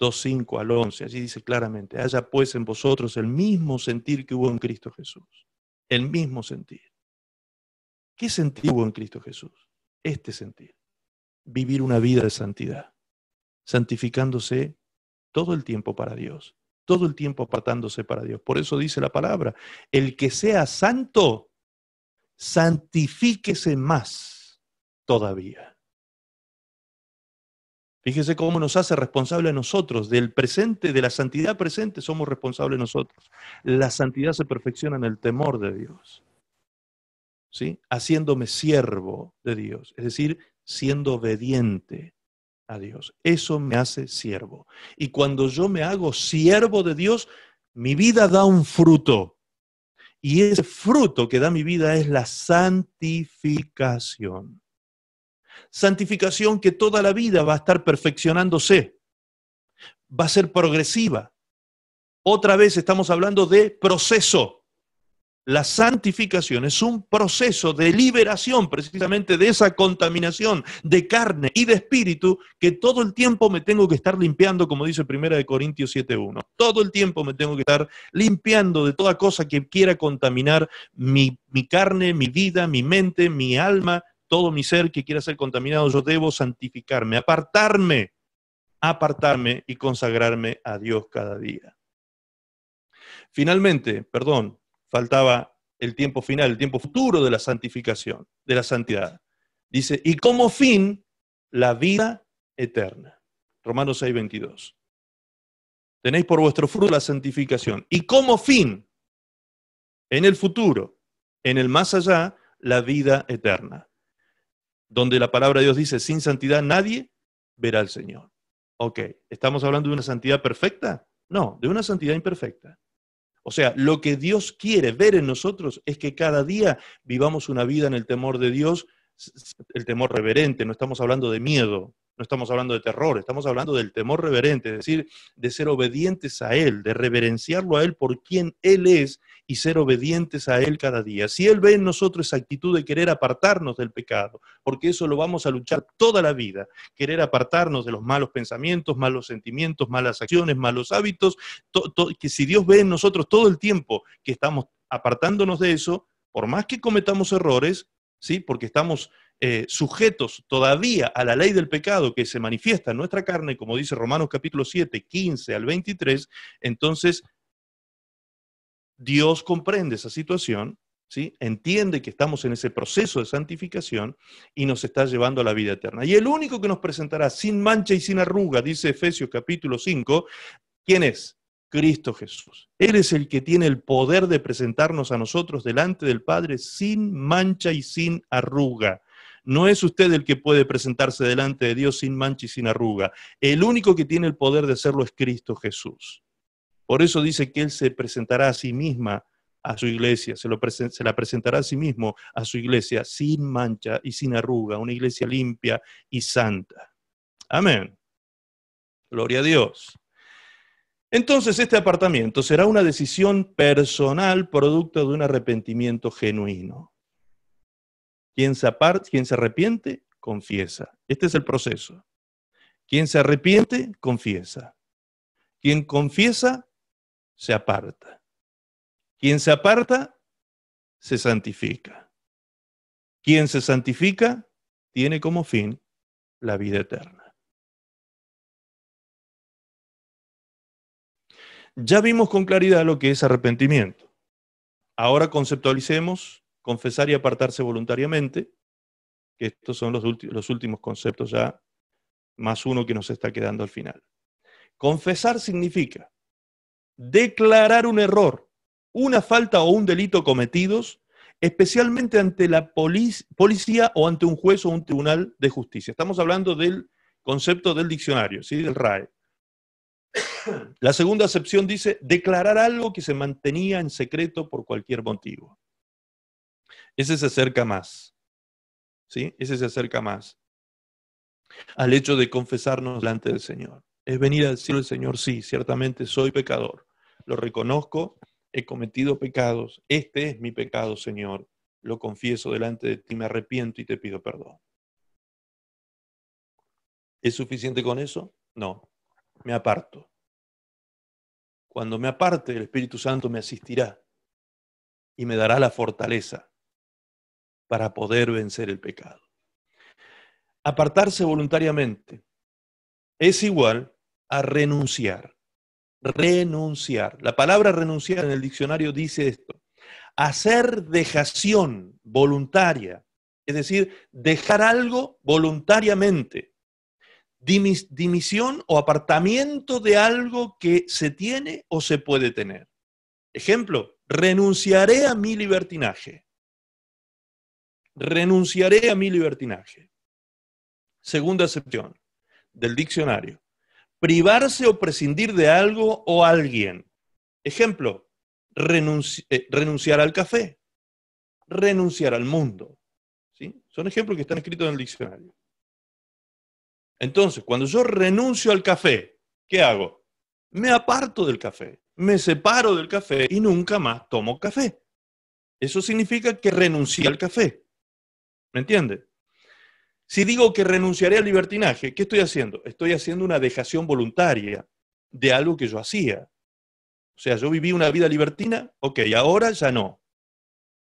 2.5 al 11, allí dice claramente, haya pues en vosotros el mismo sentir que hubo en Cristo Jesús. El mismo sentir. ¿Qué sentir hubo en Cristo Jesús? Este sentir. Vivir una vida de santidad santificándose todo el tiempo para Dios, todo el tiempo apartándose para Dios. Por eso dice la palabra, el que sea santo, santifíquese más todavía. Fíjese cómo nos hace responsable a nosotros del presente, de la santidad presente, somos responsables nosotros. La santidad se perfecciona en el temor de Dios. ¿Sí? Haciéndome siervo de Dios, es decir, siendo obediente a Dios. Eso me hace siervo. Y cuando yo me hago siervo de Dios, mi vida da un fruto. Y ese fruto que da mi vida es la santificación. Santificación que toda la vida va a estar perfeccionándose, va a ser progresiva. Otra vez estamos hablando de proceso. La santificación es un proceso de liberación precisamente de esa contaminación de carne y de espíritu que todo el tiempo me tengo que estar limpiando, como dice Primera de Corintios 7.1. Todo el tiempo me tengo que estar limpiando de toda cosa que quiera contaminar mi, mi carne, mi vida, mi mente, mi alma, todo mi ser que quiera ser contaminado. Yo debo santificarme, apartarme, apartarme y consagrarme a Dios cada día. Finalmente, perdón, faltaba el tiempo final, el tiempo futuro de la santificación, de la santidad. Dice, y como fin, la vida eterna. Romanos 6, 22. Tenéis por vuestro fruto la santificación. Y como fin, en el futuro, en el más allá, la vida eterna. Donde la palabra de Dios dice, sin santidad nadie verá al Señor. Ok, ¿estamos hablando de una santidad perfecta? No, de una santidad imperfecta. O sea, lo que Dios quiere ver en nosotros es que cada día vivamos una vida en el temor de Dios, el temor reverente, no estamos hablando de miedo, no estamos hablando de terror, estamos hablando del temor reverente, es decir, de ser obedientes a Él, de reverenciarlo a Él por quien Él es y ser obedientes a Él cada día. Si Él ve en nosotros esa actitud de querer apartarnos del pecado, porque eso lo vamos a luchar toda la vida, querer apartarnos de los malos pensamientos, malos sentimientos, malas acciones, malos hábitos, que si Dios ve en nosotros todo el tiempo que estamos apartándonos de eso, por más que cometamos errores, ¿sí? porque estamos eh, sujetos todavía a la ley del pecado que se manifiesta en nuestra carne, como dice Romanos capítulo 7, 15 al 23, entonces Dios comprende esa situación, ¿sí? entiende que estamos en ese proceso de santificación y nos está llevando a la vida eterna. Y el único que nos presentará sin mancha y sin arruga, dice Efesios capítulo 5, ¿quién es? Cristo Jesús. Él es el que tiene el poder de presentarnos a nosotros delante del Padre sin mancha y sin arruga. No es usted el que puede presentarse delante de Dios sin mancha y sin arruga. El único que tiene el poder de hacerlo es Cristo Jesús. Por eso dice que Él se presentará a sí misma a su iglesia, se, la presentará a sí mismo a su iglesia sin mancha y sin arruga, una iglesia limpia y santa. Amén. Gloria a Dios. Entonces este apartamiento será una decisión personal producto de un arrepentimiento genuino. Quien se, aparta, quien se arrepiente, confiesa. Este es el proceso. Quien se arrepiente, confiesa. Quien confiesa, se aparta. Quien se aparta, se santifica. Quien se santifica, tiene como fin la vida eterna. Ya vimos con claridad lo que es arrepentimiento. Ahora conceptualicemos confesar y apartarse voluntariamente, que estos son los, últimos conceptos ya, más uno que nos está quedando al final. Confesar significa declarar un error, una falta o un delito cometidos, especialmente ante la policía o ante un juez o un tribunal de justicia. Estamos hablando del concepto del diccionario, ¿sí? del RAE. La segunda acepción dice declarar algo que se mantenía en secreto por cualquier motivo. Ese se acerca más. ¿Sí? Ese se acerca más al hecho de confesarnos delante del Señor. Es venir al decirle al Señor, sí, ciertamente soy pecador. Lo reconozco, he cometido pecados. Este es mi pecado, Señor. Lo confieso delante de ti, me arrepiento y te pido perdón. ¿Es suficiente con eso? No, me aparto. Cuando me aparte, el Espíritu Santo me asistirá y me dará la fortaleza para poder vencer el pecado. Apartarse voluntariamente es igual a renunciar. Renunciar. La palabra renunciar en el diccionario dice esto. Hacer dejación voluntaria, es decir, dejar algo voluntariamente. dimisión o apartamiento de algo que se tiene o se puede tener. Ejemplo, renunciaré a mi libertinaje renunciaré a mi libertinaje. Segunda excepción del diccionario. Privarse o prescindir de algo o alguien. Ejemplo, eh, renunciar al café, renunciar al mundo. ¿sí? Son ejemplos que están escritos en el diccionario. Entonces, cuando yo renuncio al café, ¿qué hago? Me aparto del café, me separo del café y nunca más tomo café. Eso significa que renuncié al café. ¿Me entiende? Si digo que renunciaré al libertinaje, ¿qué estoy haciendo? Estoy haciendo una dejación voluntaria de algo que yo hacía. O sea, yo viví una vida libertina, ok, ahora ya no.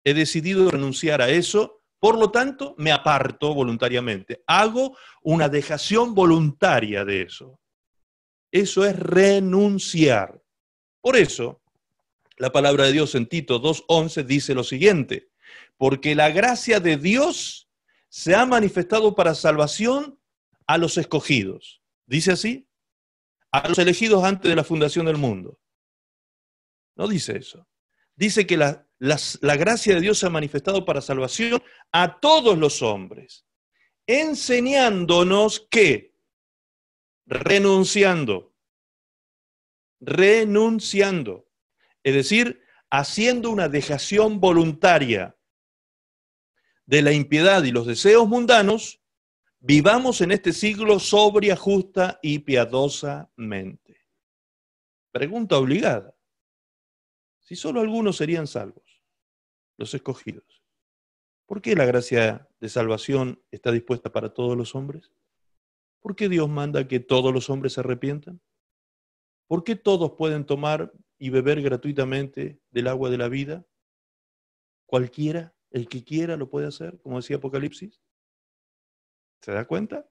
He decidido renunciar a eso, por lo tanto, me aparto voluntariamente. Hago una dejación voluntaria de eso. Eso es renunciar. Por eso, la palabra de Dios en Tito 2.11 dice lo siguiente porque la gracia de Dios se ha manifestado para salvación a los escogidos. ¿Dice así? A los elegidos antes de la fundación del mundo. No dice eso. Dice que la, gracia de Dios se ha manifestado para salvación a todos los hombres, enseñándonos que, renunciando, renunciando, es decir, haciendo una dejación voluntaria de la impiedad y los deseos mundanos, vivamos en este siglo sobria, justa y piadosamente. Pregunta obligada. Si solo algunos serían salvos, los escogidos, ¿por qué la gracia de salvación está dispuesta para todos los hombres? ¿Por qué Dios manda que todos los hombres se arrepientan? ¿Por qué todos pueden tomar y beber gratuitamente del agua de la vida? Cualquiera el que quiera lo puede hacer, como decía Apocalipsis. ¿Se da cuenta?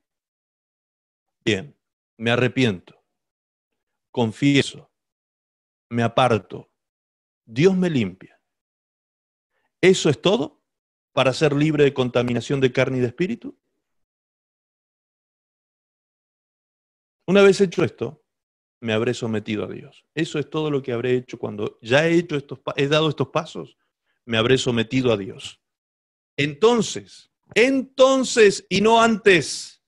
Bien, me arrepiento, confieso, me aparto, Dios me limpia. ¿Eso es todo para ser libre de contaminación de carne y de espíritu? Una vez hecho esto, me habré sometido a Dios. Eso es todo lo que habré hecho cuando ya he hecho estos he dado estos pasos, me habré sometido a Dios. Entonces, entonces y no antes,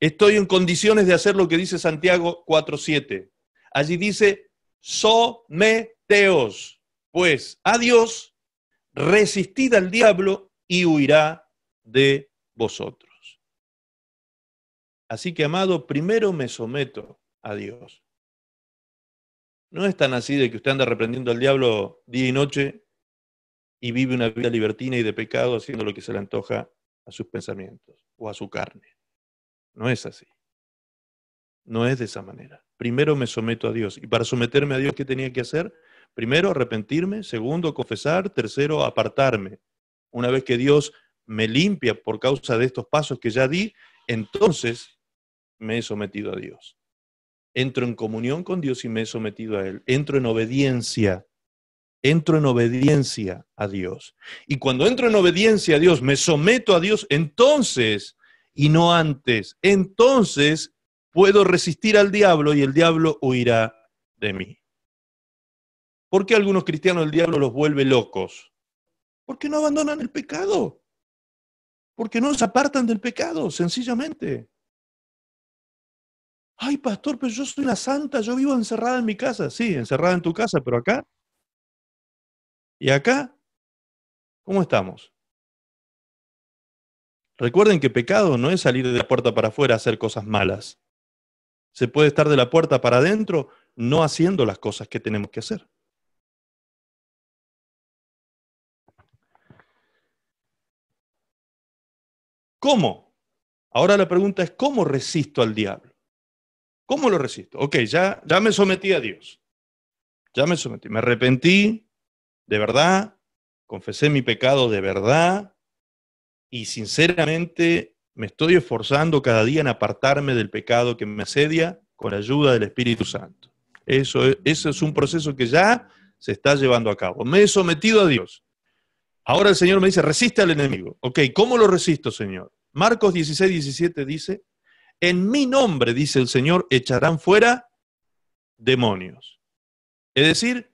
estoy en condiciones de hacer lo que dice Santiago 4.7. Allí dice, someteos, pues a Dios, resistid al diablo y huirá de vosotros. Así que, amado, primero me someto a Dios. No es tan así de que usted anda reprendiendo al diablo día y noche y vive una vida libertina y de pecado haciendo lo que se le antoja a sus pensamientos o a su carne. No es así. No es de esa manera. Primero me someto a Dios. Y para someterme a Dios, ¿qué tenía que hacer? Primero, arrepentirme. Segundo, confesar. Tercero, apartarme. Una vez que Dios me limpia por causa de estos pasos que ya di, entonces me he sometido a Dios. Entro en comunión con Dios y me he sometido a Él. Entro en obediencia entro en obediencia a Dios. Y cuando entro en obediencia a Dios, me someto a Dios, entonces, y no antes, entonces puedo resistir al diablo y el diablo huirá de mí. ¿Por qué algunos cristianos el diablo los vuelve locos? Porque no abandonan el pecado. Porque no se apartan del pecado, sencillamente. Ay, pastor, pero yo soy una santa, yo vivo encerrada en mi casa. Sí, encerrada en tu casa, pero acá y acá, ¿cómo estamos? Recuerden que pecado no es salir de la puerta para afuera a hacer cosas malas. Se puede estar de la puerta para adentro no haciendo las cosas que tenemos que hacer. ¿Cómo? Ahora la pregunta es, ¿cómo resisto al diablo? ¿Cómo lo resisto? Ok, ya, ya me sometí a Dios. Ya me sometí, me arrepentí, de verdad, confesé mi pecado de verdad y sinceramente me estoy esforzando cada día en apartarme del pecado que me asedia con la ayuda del Espíritu Santo. Eso es, eso es un proceso que ya se está llevando a cabo. Me he sometido a Dios. Ahora el Señor me dice, resiste al enemigo. Ok, ¿cómo lo resisto, Señor? Marcos 16, 17 dice, en mi nombre, dice el Señor, echarán fuera demonios. Es decir,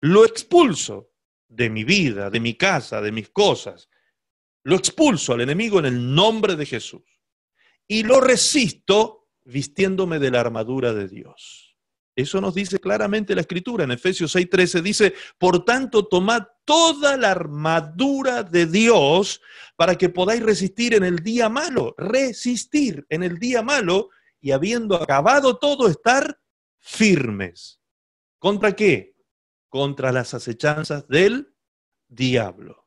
lo expulso, de mi vida, de mi casa, de mis cosas. Lo expulso al enemigo en el nombre de Jesús. Y lo resisto vistiéndome de la armadura de Dios. Eso nos dice claramente la escritura. En Efesios 6:13 dice, por tanto, tomad toda la armadura de Dios para que podáis resistir en el día malo, resistir en el día malo y habiendo acabado todo, estar firmes. ¿Contra qué? contra las acechanzas del diablo.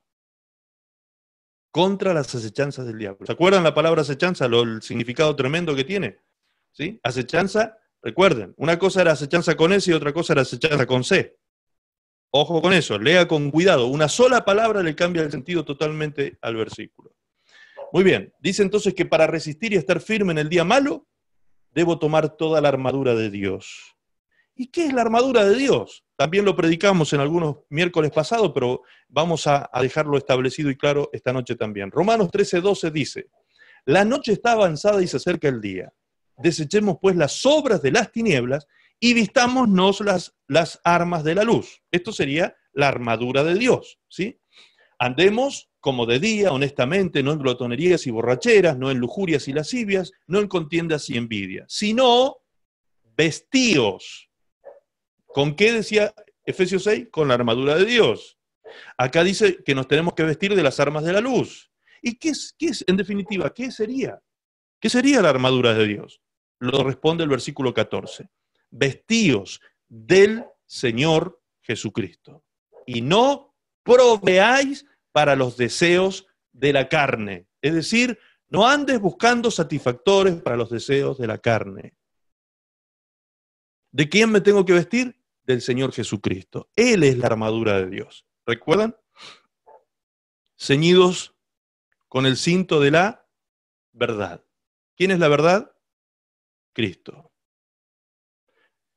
Contra las acechanzas del diablo. ¿Se acuerdan la palabra acechanza? Lo, el significado tremendo que tiene. ¿Sí? Acechanza, recuerden, una cosa era acechanza con S y otra cosa era acechanza con C. Ojo con eso, lea con cuidado. Una sola palabra le cambia el sentido totalmente al versículo. Muy bien, dice entonces que para resistir y estar firme en el día malo, debo tomar toda la armadura de Dios ¿Y qué es la armadura de Dios? También lo predicamos en algunos miércoles pasados, pero vamos a, dejarlo establecido y claro esta noche también. Romanos 13, 12 dice, la noche está avanzada y se acerca el día. Desechemos pues las obras de las tinieblas y vistámonos las, armas de la luz. Esto sería la armadura de Dios, ¿sí? Andemos como de día, honestamente, no en glotonerías y borracheras, no en lujurias y lascivias, no en contiendas y envidia, sino vestíos ¿Con qué decía Efesios 6? Con la armadura de Dios. Acá dice que nos tenemos que vestir de las armas de la luz. ¿Y qué es, qué es en definitiva, qué sería? ¿Qué sería la armadura de Dios? Lo responde el versículo 14. Vestíos del Señor Jesucristo y no proveáis para los deseos de la carne. Es decir, no andes buscando satisfactores para los deseos de la carne. ¿De quién me tengo que vestir? del Señor Jesucristo. Él es la armadura de Dios. ¿Recuerdan? Ceñidos con el cinto de la verdad. ¿Quién es la verdad? Cristo.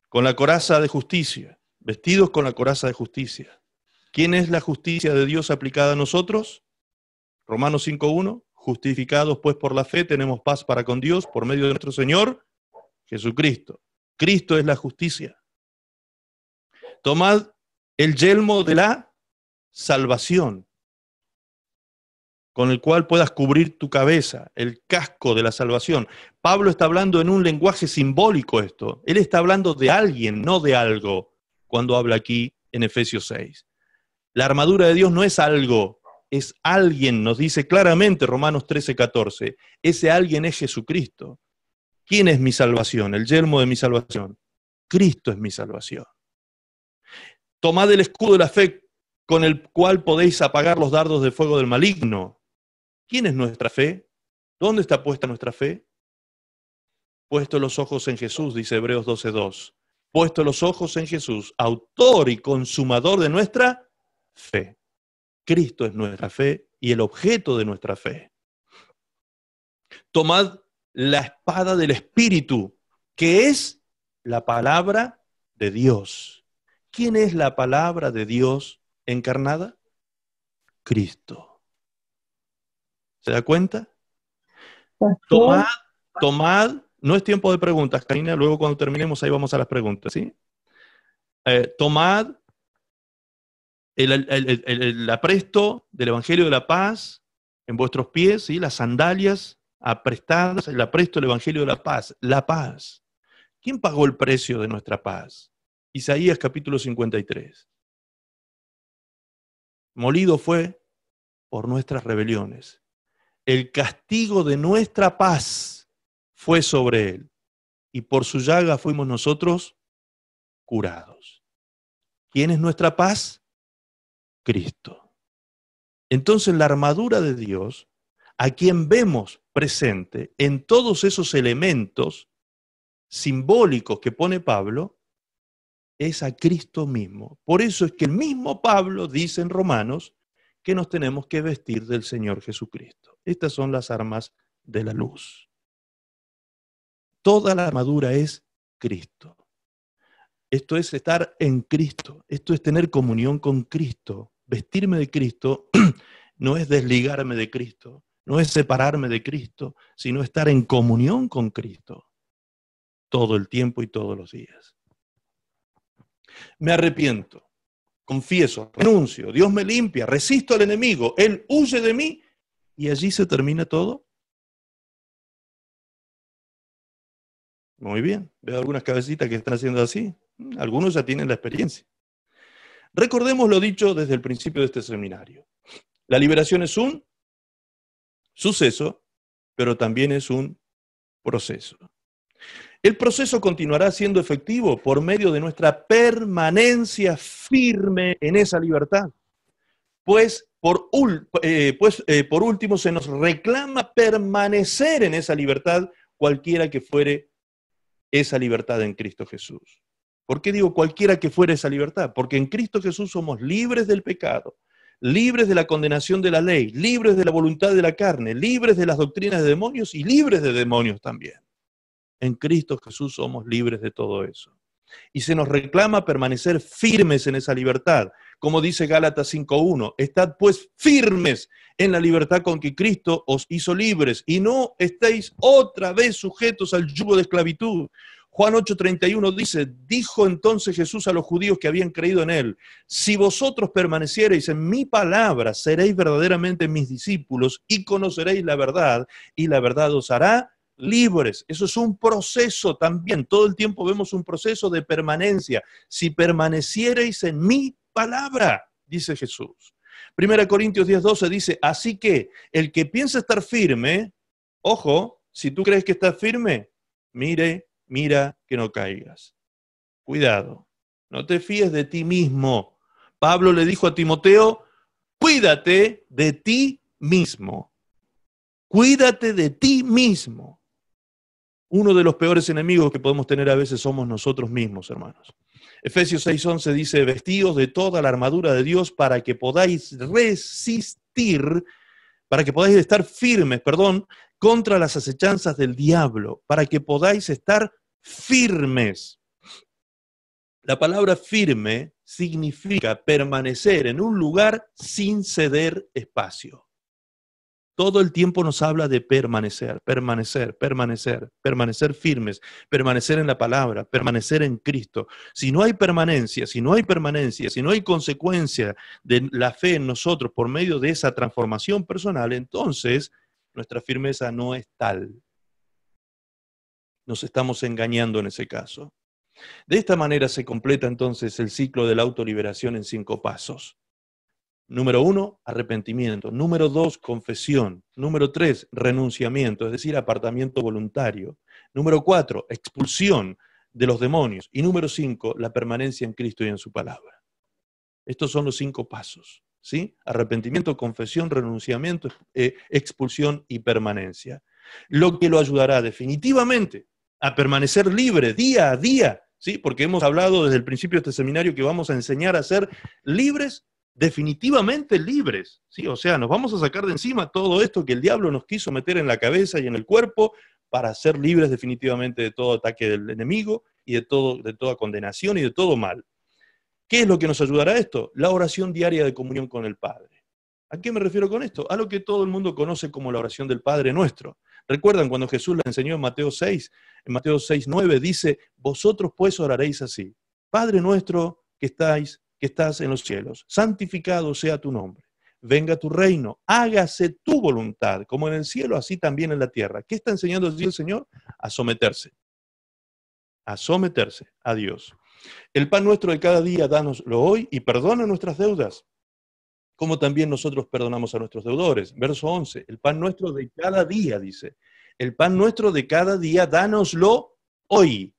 Con la coraza de justicia, vestidos con la coraza de justicia. ¿Quién es la justicia de Dios aplicada a nosotros? Romanos 5.1, justificados pues por la fe tenemos paz para con Dios por medio de nuestro Señor Jesucristo. Cristo es la justicia. Tomad el yelmo de la salvación, con el cual puedas cubrir tu cabeza, el casco de la salvación. Pablo está hablando en un lenguaje simbólico esto. Él está hablando de alguien, no de algo, cuando habla aquí en Efesios 6. La armadura de Dios no es algo, es alguien, nos dice claramente Romanos 13, 14. Ese alguien es Jesucristo. ¿Quién es mi salvación? El yelmo de mi salvación. Cristo es mi salvación. Tomad el escudo de la fe con el cual podéis apagar los dardos de fuego del maligno. ¿Quién es nuestra fe? ¿Dónde está puesta nuestra fe? Puesto los ojos en Jesús, dice Hebreos 12.2. Puesto los ojos en Jesús, autor y consumador de nuestra fe. Cristo es nuestra fe y el objeto de nuestra fe. Tomad la espada del Espíritu, que es la palabra de Dios. ¿Quién es la palabra de Dios encarnada? Cristo. ¿Se da cuenta? Tomad, tomad, no es tiempo de preguntas, Karina, luego cuando terminemos ahí vamos a las preguntas, ¿sí? Eh, tomad el, apresto del Evangelio de la Paz en vuestros pies, ¿sí? Las sandalias aprestadas, el apresto del Evangelio de la Paz, la paz. ¿Quién pagó el precio de nuestra paz? Isaías capítulo 53. Molido fue por nuestras rebeliones. El castigo de nuestra paz fue sobre él, y por su llaga fuimos nosotros curados. ¿Quién es nuestra paz? Cristo. Entonces la armadura de Dios, a quien vemos presente en todos esos elementos simbólicos que pone Pablo, es a Cristo mismo. Por eso es que el mismo Pablo dice en Romanos que nos tenemos que vestir del Señor Jesucristo. Estas son las armas de la luz. Toda la armadura es Cristo. Esto es estar en Cristo, esto es tener comunión con Cristo. Vestirme de Cristo *clears throat* no es desligarme de Cristo, no es separarme de Cristo, sino estar en comunión con Cristo todo el tiempo y todos los días. Me arrepiento, confieso, renuncio, Dios me limpia, resisto al enemigo, Él huye de mí y allí se termina todo. Muy bien, veo algunas cabecitas que están haciendo así. Mm, algunos ya tienen la experiencia. Recordemos lo dicho desde el principio de este seminario. La liberación es un suceso, pero también es un proceso. El proceso continuará siendo efectivo por medio de nuestra permanencia firme en esa libertad. Pues, eh, pues eh, por, último, se nos reclama permanecer en esa libertad, cualquiera que fuere esa libertad en Cristo Jesús. ¿Por qué digo cualquiera que fuere esa libertad? Porque en Cristo Jesús somos libres del pecado, libres de la condenación de la ley, libres de la voluntad de la carne, libres de las doctrinas de demonios y libres de demonios también. En Cristo Jesús somos libres de todo eso. Y se nos reclama permanecer firmes en esa libertad, como dice Gálatas 5.1, estad pues firmes en la libertad con que Cristo os hizo libres y no estéis otra vez sujetos al yugo de esclavitud. Juan 8:31 dice, dijo entonces Jesús a los judíos que habían creído en él, si vosotros permaneciereis en mi palabra, seréis verdaderamente mis discípulos y conoceréis la verdad y la verdad os hará libres. Eso es un proceso también. Todo el tiempo vemos un proceso de permanencia. Si permaneciereis en mi palabra, dice Jesús. Primera Corintios 10:12 dice, así que el que piensa estar firme, ojo, si tú crees que estás firme, mire, mira que no caigas. Cuidado, no te fíes de ti mismo. Pablo le dijo a Timoteo, cuídate de ti mismo. Cuídate de ti mismo uno de los peores enemigos que podemos tener a veces somos nosotros mismos, hermanos. Efesios 6:11 dice, vestidos de toda la armadura de Dios para que podáis resistir, para que podáis estar firmes, perdón, contra las acechanzas del diablo, para que podáis estar firmes. La palabra firme significa permanecer en un lugar sin ceder espacio todo el tiempo nos habla de permanecer, permanecer, permanecer, permanecer firmes, permanecer en la palabra, permanecer en Cristo. Si no hay permanencia, si no hay permanencia, si no hay consecuencia de la fe en nosotros por medio de esa transformación personal, entonces nuestra firmeza no es tal. Nos estamos engañando en ese caso. De esta manera se completa entonces el ciclo de la autoliberación en cinco pasos. Número uno, arrepentimiento. Número dos, confesión. Número tres, renunciamiento, es decir, apartamiento voluntario. Número cuatro, expulsión de los demonios. Y número cinco, la permanencia en Cristo y en su palabra. Estos son los cinco pasos. ¿sí? Arrepentimiento, confesión, renunciamiento, eh, expulsión y permanencia. Lo que lo ayudará definitivamente a permanecer libre día a día, ¿sí? porque hemos hablado desde el principio de este seminario que vamos a enseñar a ser libres definitivamente libres, ¿sí? O sea, nos vamos a sacar de encima todo esto que el diablo nos quiso meter en la cabeza y en el cuerpo para ser libres definitivamente de todo ataque del enemigo y de, todo, de toda condenación y de todo mal. ¿Qué es lo que nos ayudará a esto? La oración diaria de comunión con el Padre. ¿A qué me refiero con esto? A lo que todo el mundo conoce como la oración del Padre nuestro. ¿Recuerdan cuando Jesús la enseñó en Mateo 6? En Mateo 6, 9 dice, vosotros pues oraréis así. Padre nuestro que estáis que estás en los cielos, santificado sea tu nombre, venga tu reino, hágase tu voluntad, como en el cielo, así también en la tierra. ¿Qué está enseñando el Señor? A someterse, a someterse a Dios. El pan nuestro de cada día, dánoslo hoy y perdona nuestras deudas, como también nosotros perdonamos a nuestros deudores. Verso 11, el pan nuestro de cada día, dice, el pan nuestro de cada día, dánoslo hoy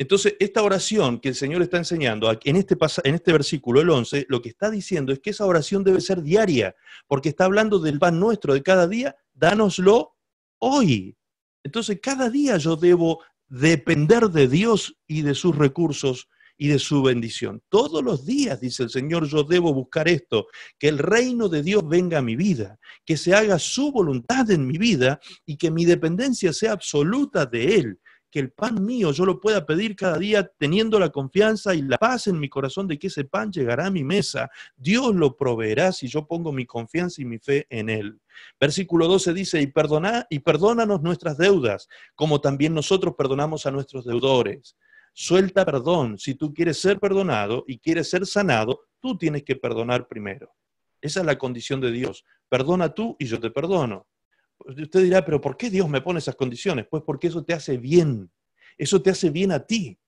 entonces, esta oración que el Señor está enseñando en este, en este versículo, el 11, lo que está diciendo es que esa oración debe ser diaria, porque está hablando del pan nuestro de cada día, dánoslo hoy. Entonces, cada día yo debo depender de Dios y de sus recursos y de su bendición. Todos los días, dice el Señor, yo debo buscar esto, que el reino de Dios venga a mi vida, que se haga su voluntad en mi vida y que mi dependencia sea absoluta de Él que el pan mío yo lo pueda pedir cada día teniendo la confianza y la paz en mi corazón de que ese pan llegará a mi mesa. Dios lo proveerá si yo pongo mi confianza y mi fe en él. Versículo 12 dice, y, perdona, y perdónanos nuestras deudas, como también nosotros perdonamos a nuestros deudores. Suelta perdón. Si tú quieres ser perdonado y quieres ser sanado, tú tienes que perdonar primero. Esa es la condición de Dios. Perdona tú y yo te perdono. Pues, usted dirá, pero ¿por qué Dios me pone esas condiciones? Pues porque eso te hace bien, eso te hace bien a ti,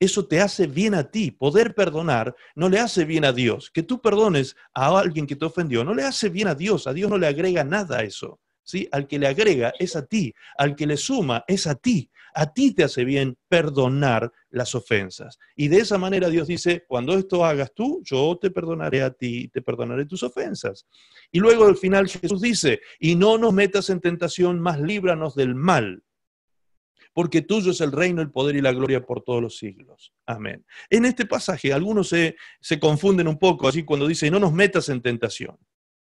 eso te hace bien a ti. Poder perdonar no le hace bien a Dios. Que tú perdones a alguien que te ofendió, no le hace bien a Dios, a Dios no le agrega nada a eso. ¿Sí? Al que le agrega es a ti, al que le suma es a ti, a ti te hace bien perdonar las ofensas. Y de esa manera Dios dice, cuando esto hagas tú, yo te perdonaré a ti, te perdonaré tus ofensas. Y luego al final Jesús dice, y no nos metas en tentación, más líbranos del mal porque tuyo es el reino, el poder y la gloria por todos los siglos. Amén. En este pasaje algunos se, confunden un poco, así cuando dice, no nos metas en tentación.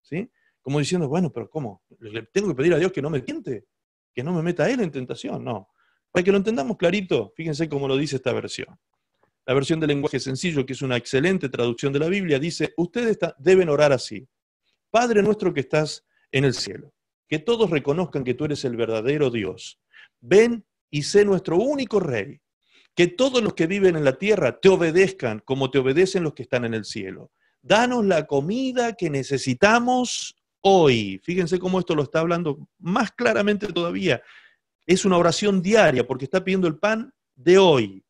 ¿Sí? Como diciendo, bueno, pero ¿cómo? ¿Le tengo que pedir a Dios que no me tiente? ¿Que no me meta a Él en tentación? No. Para que lo entendamos clarito, fíjense cómo lo dice esta versión. La versión del lenguaje sencillo, que es una excelente traducción de la Biblia, dice, ustedes deben orar así. Padre nuestro que estás en el cielo, que todos reconozcan que tú eres el verdadero Dios. Ven y sé nuestro único rey. Que todos los que viven en la tierra te obedezcan como te obedecen los que están en el cielo. Danos la comida que necesitamos hoy. Fíjense cómo esto lo está hablando más claramente todavía. Es una oración diaria porque está pidiendo el pan de hoy.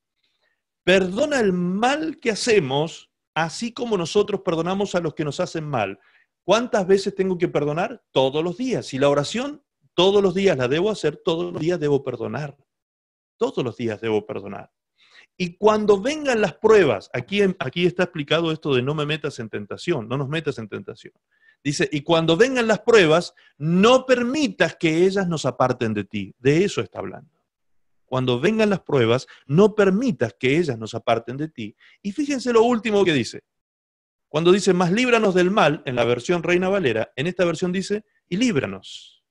Perdona el mal que hacemos, así como nosotros perdonamos a los que nos hacen mal. ¿Cuántas veces tengo que perdonar? Todos los días. Y la oración, todos los días la debo hacer, todos los días debo perdonar. Todos los días debo perdonar. Y cuando vengan las pruebas, aquí, aquí está explicado esto de no me metas en tentación, no nos metas en tentación. Dice, y cuando vengan las pruebas, no permitas que ellas nos aparten de ti. De eso está hablando. Cuando vengan las pruebas, no permitas que ellas nos aparten de ti. Y fíjense lo último que dice. Cuando dice, más líbranos del mal, en la versión Reina Valera, en esta versión dice, y líbranos.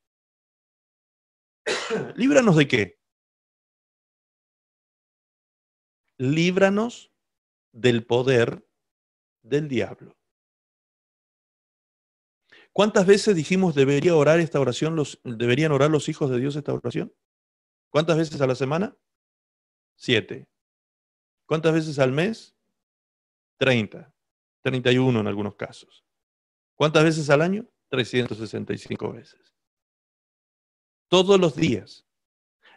*coughs* ¿Líbranos de qué? Líbranos del poder del diablo. ¿Cuántas veces dijimos debería orar esta oración los, deberían orar los hijos de Dios esta oración? ¿Cuántas veces a la semana? Siete. ¿Cuántas veces al mes? Treinta. Treinta y uno en algunos casos. ¿Cuántas veces al año? 365 veces. Todos los días.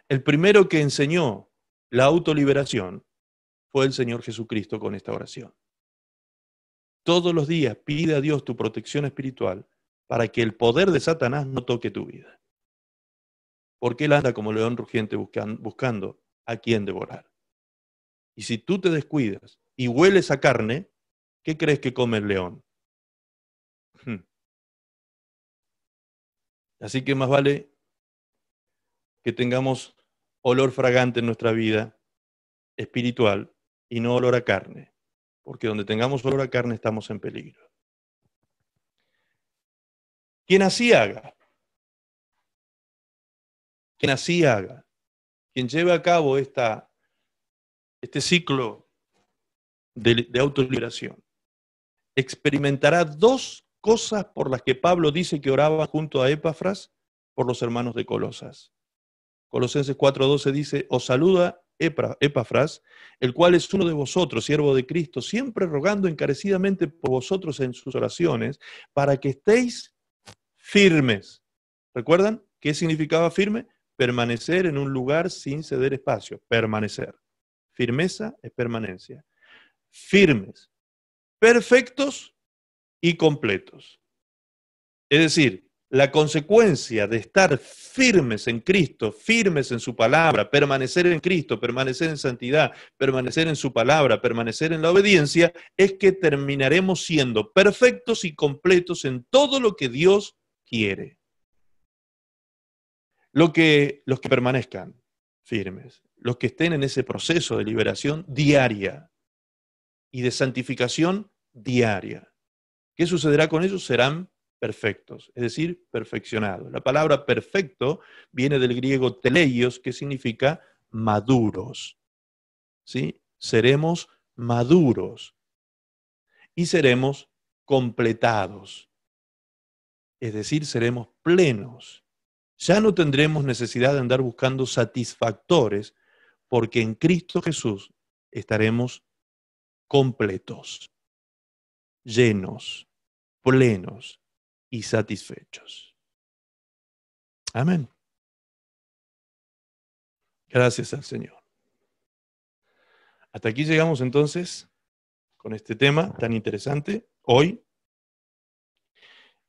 El primero que enseñó la autoliberación fue el Señor Jesucristo con esta oración. Todos los días pide a Dios tu protección espiritual para que el poder de Satanás no toque tu vida. Porque él anda como león rugiente buscando a quien devorar. Y si tú te descuidas y hueles a carne, ¿qué crees que come el león? Hmm. Así que más vale que tengamos olor fragante en nuestra vida espiritual y no olor a carne, porque donde tengamos olor a carne estamos en peligro. Quien así haga, quien así haga, quien lleve a cabo esta, este ciclo de, de autoliberación, experimentará dos cosas por las que Pablo dice que oraba junto a Epafras por los hermanos de Colosas. Colosenses 4:12 dice, os saluda Epafras, el cual es uno de vosotros, siervo de Cristo, siempre rogando encarecidamente por vosotros en sus oraciones, para que estéis firmes. ¿Recuerdan qué significaba firme? Permanecer en un lugar sin ceder espacio, permanecer. Firmeza es permanencia. Firmes, perfectos y completos. Es decir, la consecuencia de estar firmes en Cristo, firmes en su palabra, permanecer en Cristo, permanecer en santidad, permanecer en su palabra, permanecer en la obediencia, es que terminaremos siendo perfectos y completos en todo lo que Dios quiere. Lo que, los que permanezcan firmes, los que estén en ese proceso de liberación diaria y de santificación diaria. ¿Qué sucederá con ellos? Serán perfectos, es decir, perfeccionados. La palabra perfecto viene del griego teleios, que significa maduros. ¿Sí? Seremos maduros y seremos completados es decir, seremos plenos. Ya no tendremos necesidad de andar buscando satisfactores, porque en Cristo Jesús estaremos completos, llenos, plenos y satisfechos. Amén. Gracias al Señor. Hasta aquí llegamos entonces con este tema tan interesante hoy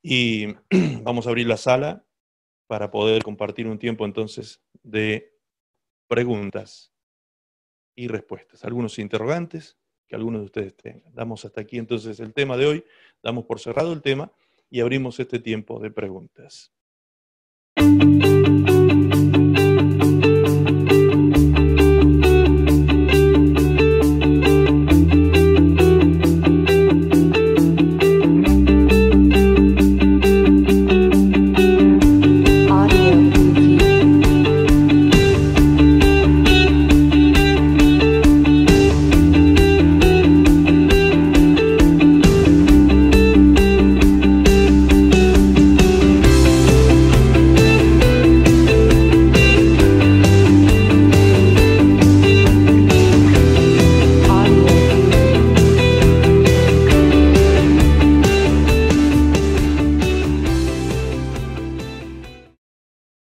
y *clears throat* vamos a abrir la sala para poder compartir un tiempo entonces de preguntas y respuestas. Algunos interrogantes que algunos de ustedes tengan. Damos hasta aquí entonces el tema de hoy, damos por cerrado el tema y abrimos este tiempo de preguntas.